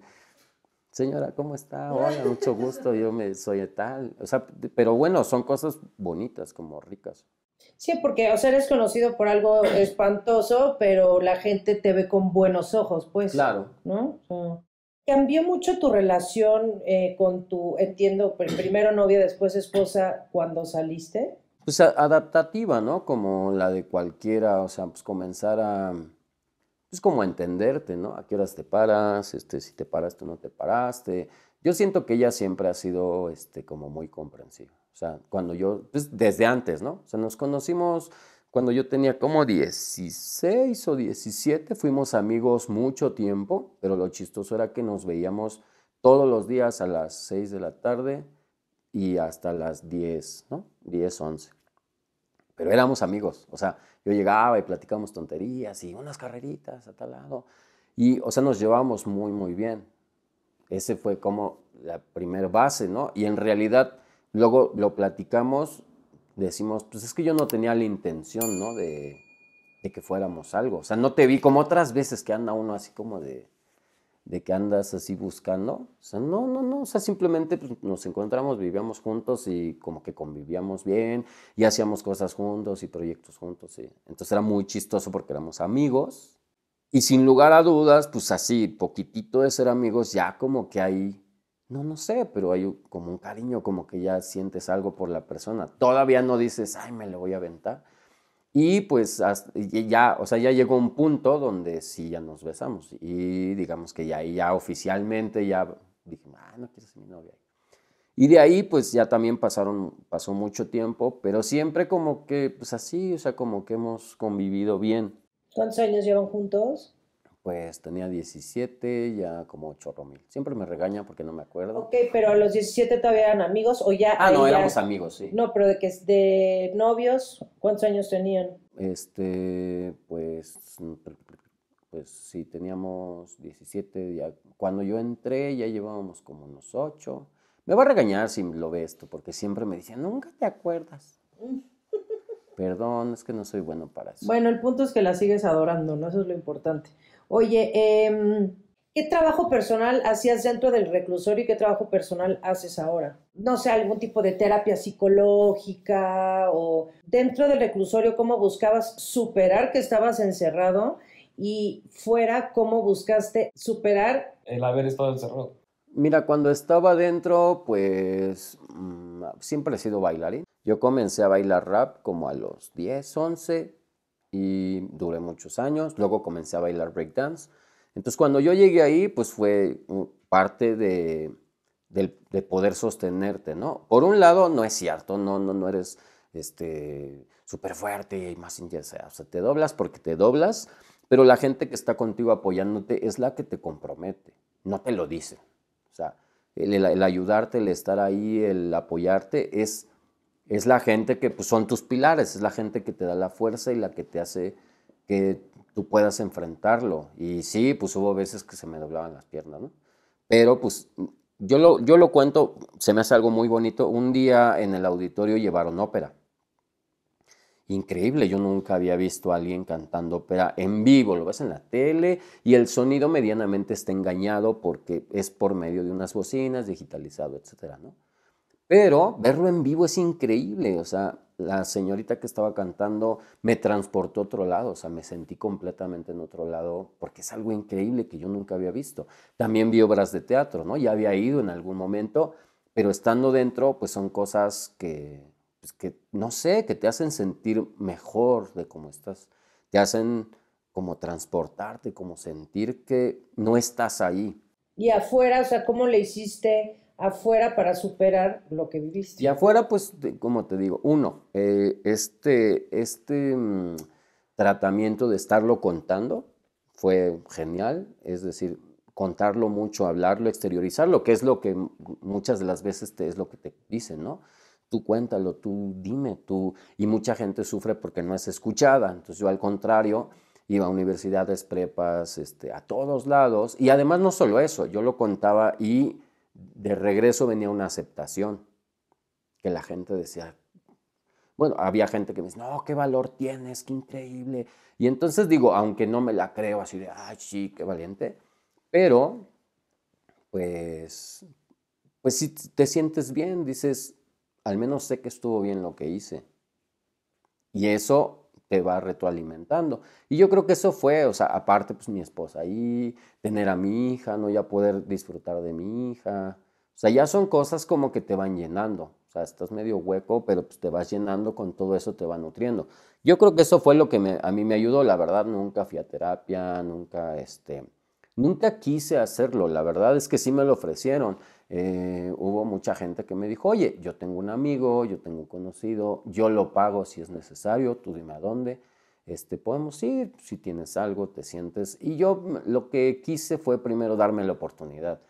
señora, ¿cómo está? Hola, mucho gusto, yo me soy tal. O sea, pero bueno, son cosas bonitas, como ricas. Sí, porque, o sea, eres conocido por algo espantoso, pero la gente te ve con buenos ojos, pues. Claro. ¿No? ¿Cambió mucho tu relación eh, con tu, entiendo, primero novia, después esposa, cuando saliste? Pues adaptativa, ¿no? Como la de cualquiera, o sea, pues comenzar a, es pues, como entenderte, ¿no? A qué horas te paras, este, si te paraste o no te paraste. Yo siento que ella siempre ha sido, este, como muy comprensiva. O sea, cuando yo, pues, desde antes, ¿no? O sea, nos conocimos cuando yo tenía como 16 o 17, fuimos amigos mucho tiempo, pero lo chistoso era que nos veíamos todos los días a las 6 de la tarde y hasta las 10, ¿no? 10, 11. Pero éramos amigos, o sea, yo llegaba y platicábamos tonterías y unas carreritas a tal lado. Y, o sea, nos llevábamos muy, muy bien. Ese fue como la primera base, ¿no? Y en realidad Luego lo platicamos, decimos, pues es que yo no tenía la intención, ¿no? De, que fuéramos algo. O sea, no te vi como otras veces que anda uno así como de, que andas así buscando. O sea, no, no, no. O sea, simplemente pues, nos encontramos, vivíamos juntos y como que convivíamos bien y hacíamos cosas juntos y proyectos juntos. Y... Entonces era muy chistoso porque éramos amigos. Y sin lugar a dudas, pues así, poquitito de ser amigos, ya como que ahí no, no sé, pero hay como un cariño, como que ya sientes algo por la persona. Todavía no dices, ay, me lo voy a aventar. Y pues ya, o sea, ya llegó un punto donde sí ya nos besamos. Y digamos que ya, ya oficialmente ya dije, ah, no quiero ser mi novia. Y de ahí pues ya también pasaron, pasó mucho tiempo, pero siempre como que, pues así, o sea, como que hemos convivido bien. ¿Cuántos años llevan juntos? pues tenía 17, ya como chorro mil. Siempre me regaña porque no me acuerdo. Ok, pero a los 17 todavía eran amigos o ya... Ah, no, éramos amigos, sí. No, pero de que de novios, ¿cuántos años tenían? Este, pues, pues sí, teníamos 17, ya. cuando yo entré ya llevábamos como unos 8. Me va a regañar si lo ve esto, porque siempre me dice, nunca te acuerdas. Mm. Perdón, es que no soy bueno para eso. Bueno, el punto es que la sigues adorando, ¿no? Eso es lo importante. Oye, em, ¿qué trabajo personal hacías dentro del reclusorio y qué trabajo personal haces ahora? No sé, algún tipo de terapia psicológica o dentro del reclusorio, ¿cómo buscabas superar que estabas encerrado? Y fuera, ¿cómo buscaste superar? El haber estado encerrado. Mira, cuando estaba dentro, pues mm, siempre he sido bailarín. Yo comencé a bailar rap como a los 10, 11 y duré muchos años. Luego comencé a bailar breakdance. Entonces cuando yo llegué ahí, pues fue parte de, poder sostenerte, ¿no? Por un lado, no es cierto, no, no, eres este súper fuerte y más intensa. O sea, te doblas porque te doblas, pero la gente que está contigo apoyándote es la que te compromete, no te lo dice. O sea, el ayudarte, el estar ahí, el apoyarte es es la gente que pues, son tus pilares, es la gente que te da la fuerza y la que te hace que tú puedas enfrentarlo. Y sí, pues hubo veces que se me doblaban las piernas, ¿no? Pero pues yo lo, yo lo cuento, se me hace algo muy bonito. Un día en el auditorio llevaron ópera. Increíble, yo nunca había visto a alguien cantando ópera en vivo, lo ves en la tele y el sonido medianamente está engañado porque es por medio de unas bocinas, digitalizado, etcétera, ¿no? Pero verlo en vivo es increíble, o sea, la señorita que estaba cantando me transportó a otro lado, o sea, me sentí completamente en otro lado porque es algo increíble que yo nunca había visto. También vi obras de teatro, ¿no? Ya había ido en algún momento, pero estando dentro, pues son cosas que, pues que no sé, que te hacen sentir mejor de cómo estás, te hacen como transportarte, como sentir que no estás ahí. Y afuera, o sea, ¿cómo le hiciste? afuera para superar lo que viviste. Y afuera, pues, como te digo, uno, eh, este, este mm, tratamiento de estarlo contando fue genial, es decir, contarlo mucho, hablarlo, exteriorizarlo, que es lo que muchas de las veces te, es lo que te dicen, ¿no? Tú cuéntalo, tú dime, tú... Y mucha gente sufre porque no es escuchada. Entonces yo al contrario, iba a universidades, prepas, este, a todos lados. Y además no solo eso, yo lo contaba y de regreso venía una aceptación, que la gente decía, bueno, había gente que me dice, no, qué valor tienes, qué increíble. Y entonces digo, aunque no me la creo así de, ay, sí, qué valiente, pero pues, pues si te sientes bien, dices, al menos sé que estuvo bien lo que hice. Y eso te va retroalimentando. Y yo creo que eso fue, o sea, aparte pues mi esposa ahí, tener a mi hija, no ya poder disfrutar de mi hija. O sea, ya son cosas como que te van llenando. O sea, estás medio hueco, pero pues te vas llenando con todo eso, te va nutriendo. Yo creo que eso fue lo que a mí me ayudó. La verdad, nunca fui a terapia, nunca, este, nunca quise hacerlo. La verdad es que sí me lo ofrecieron eh, hubo mucha gente que me dijo, oye, yo tengo un amigo, yo tengo un conocido, yo lo pago si es necesario, tú dime a dónde, este, podemos ir, si tienes algo, te sientes. Y yo mm, lo que quise fue primero darme la oportunidad.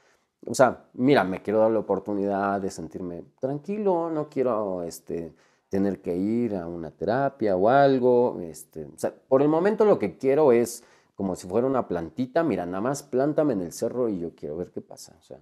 O sea, mira, me quiero dar la oportunidad de sentirme tranquilo, no quiero este, tener que ir a una terapia o algo. Este, o sea, por el momento lo que quiero es como si fuera una plantita, mira, nada más plántame en el cerro y yo quiero ver qué pasa. O sea,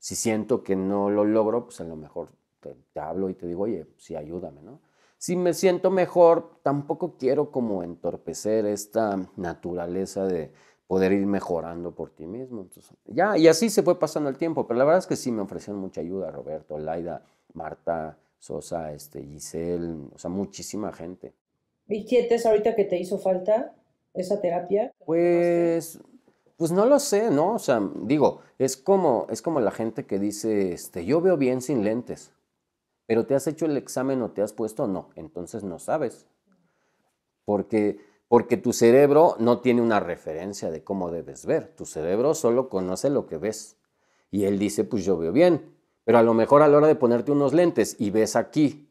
si siento que no lo logro, pues a lo mejor te, hablo y te digo, oye, sí, ayúdame, ¿no? Si me siento mejor, tampoco quiero como entorpecer esta naturaleza de poder ir mejorando por ti mismo. ya, y así se fue pasando el tiempo, pero la verdad es que sí me ofrecieron mucha ayuda, Roberto, Laida, Marta, Sosa, este, Giselle, o sea, muchísima gente. ¿Y es ahorita que te hizo falta esa terapia? Pues pues no lo sé, ¿no? O sea, digo, es como, es como la gente que dice, este, yo veo bien sin lentes, pero te has hecho el examen o te has puesto, no, entonces no sabes. Porque, porque tu cerebro no tiene una referencia de cómo debes ver, tu cerebro solo conoce lo que ves. Y él dice, pues yo veo bien, pero a lo mejor a la hora de ponerte unos lentes y ves aquí,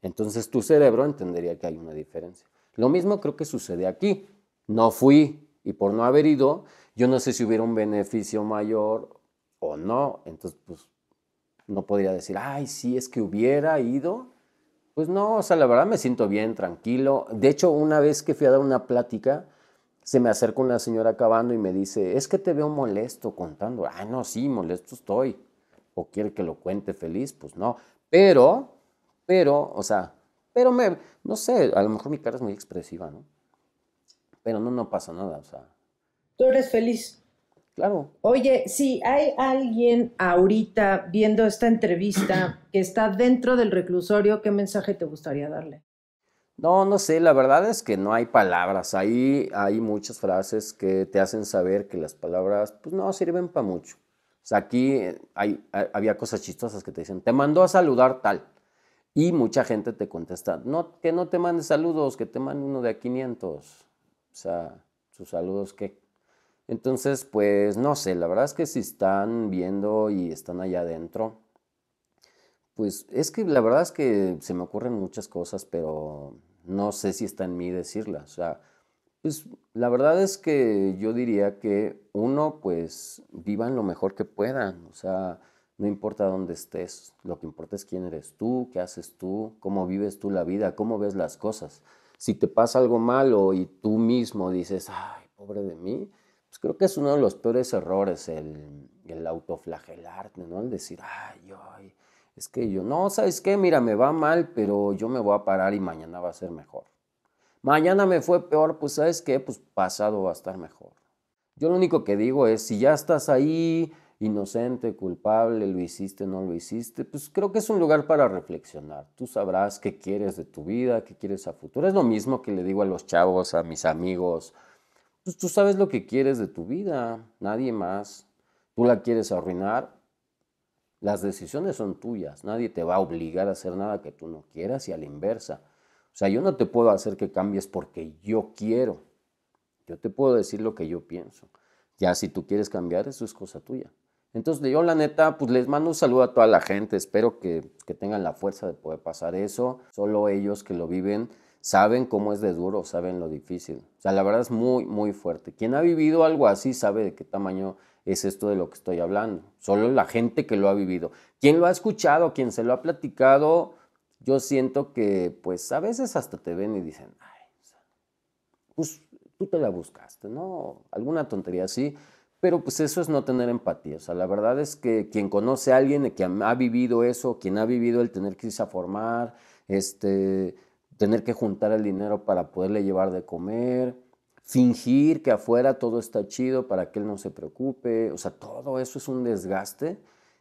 entonces tu cerebro entendería que hay una diferencia. Lo mismo creo que sucede aquí. No fui y por no haber ido, yo no sé si hubiera un beneficio mayor o no. Entonces, pues, no podría decir, ay, sí, es que hubiera ido. Pues no, o sea, la verdad me siento bien, tranquilo. De hecho, una vez que fui a dar una plática, se me acerca una señora acabando y me dice, es que te veo molesto contando. Ah, no, sí, molesto estoy. O quiere que lo cuente feliz, pues no. Pero, pero, o sea, pero me, no sé, a lo mejor mi cara es muy expresiva, ¿no? Pero no, no pasa nada, o sea. Tú eres feliz. Claro. Oye, si hay alguien ahorita viendo esta entrevista que está dentro del reclusorio, ¿qué mensaje te gustaría darle? No, no sé, la verdad es que no hay palabras. Ahí hay muchas frases que te hacen saber que las palabras pues no sirven para mucho. O sea, aquí eh, hay, había cosas chistosas que te dicen, te mandó a saludar tal. Y mucha gente te contesta, no, que no te mande saludos, que te mande uno de a 500. O sea, sus saludos que... Entonces, pues no sé, la verdad es que si están viendo y están allá adentro, pues es que la verdad es que se me ocurren muchas cosas, pero no sé si está en mí decirlas. O sea, pues la verdad es que yo diría que uno, pues vivan lo mejor que puedan. O sea, no importa dónde estés, lo que importa es quién eres tú, qué haces tú, cómo vives tú la vida, cómo ves las cosas si te pasa algo malo y tú mismo dices, ay, pobre de mí, pues creo que es uno de los peores errores el, el autoflagelarte, ¿no? El decir, ay, ay, es que yo, no, ¿sabes qué? Mira, me va mal, pero yo me voy a parar y mañana va a ser mejor. Mañana me fue peor, pues ¿sabes qué? Pues pasado va a estar mejor. Yo lo único que digo es, si ya estás ahí, inocente, culpable, lo hiciste, no lo hiciste, pues creo que es un lugar para reflexionar. Tú sabrás qué quieres de tu vida, qué quieres a futuro. Es lo mismo que le digo a los chavos, a mis amigos, pues tú sabes lo que quieres de tu vida, nadie más. Tú la quieres arruinar, las decisiones son tuyas, nadie te va a obligar a hacer nada que tú no quieras y a la inversa. O sea, yo no te puedo hacer que cambies porque yo quiero. Yo te puedo decir lo que yo pienso. Ya si tú quieres cambiar, eso es cosa tuya. Entonces yo la neta, pues les mando un saludo a toda la gente, espero que, tengan la fuerza de poder pasar eso, solo ellos que lo viven saben cómo es de duro, saben lo difícil. O sea, la verdad es muy, muy fuerte. Quien ha vivido algo así sabe de qué tamaño es esto de lo que estoy hablando, solo la gente que lo ha vivido. Quien lo ha escuchado, quien se lo ha platicado, yo siento que pues a veces hasta te ven y dicen, ay, pues tú te la buscaste, ¿no? Alguna tontería así pero pues eso es no tener empatía. O sea, la verdad es que quien conoce a alguien eh, que ha vivido eso, quien ha vivido el tener que irse a formar, este, tener que juntar el dinero para poderle llevar de comer, fingir que afuera todo está chido para que él no se preocupe. O sea, todo eso es un desgaste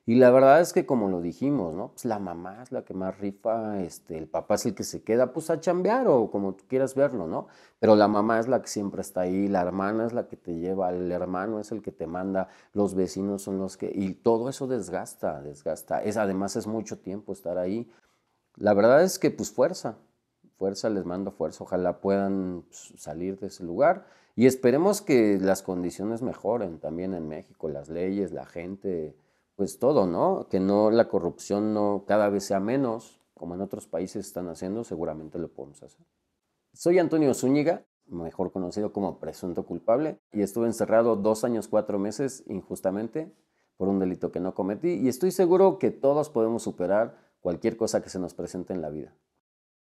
y la verdad es que como lo dijimos, ¿no? Pues la mamá es la que más rifa, este, el papá es el que se queda pues a chambear o como tú quieras verlo, ¿no? Pero la mamá es la que siempre está ahí, la hermana es la que te lleva, el hermano es el que te manda, los vecinos son los que... Y todo eso desgasta, desgasta. Es, además es mucho tiempo estar ahí. La verdad es que pues fuerza, fuerza, les mando fuerza, ojalá puedan pues, salir de ese lugar. Y esperemos que las condiciones mejoren también en México, las leyes, la gente, pues todo, ¿no? Que no la corrupción no cada vez sea menos, como en otros países están haciendo, seguramente lo podemos hacer. Soy Antonio Zúñiga, mejor conocido como presunto culpable, y estuve encerrado dos años, cuatro meses injustamente por un delito que no cometí, y estoy seguro que todos podemos superar cualquier cosa que se nos presente en la vida.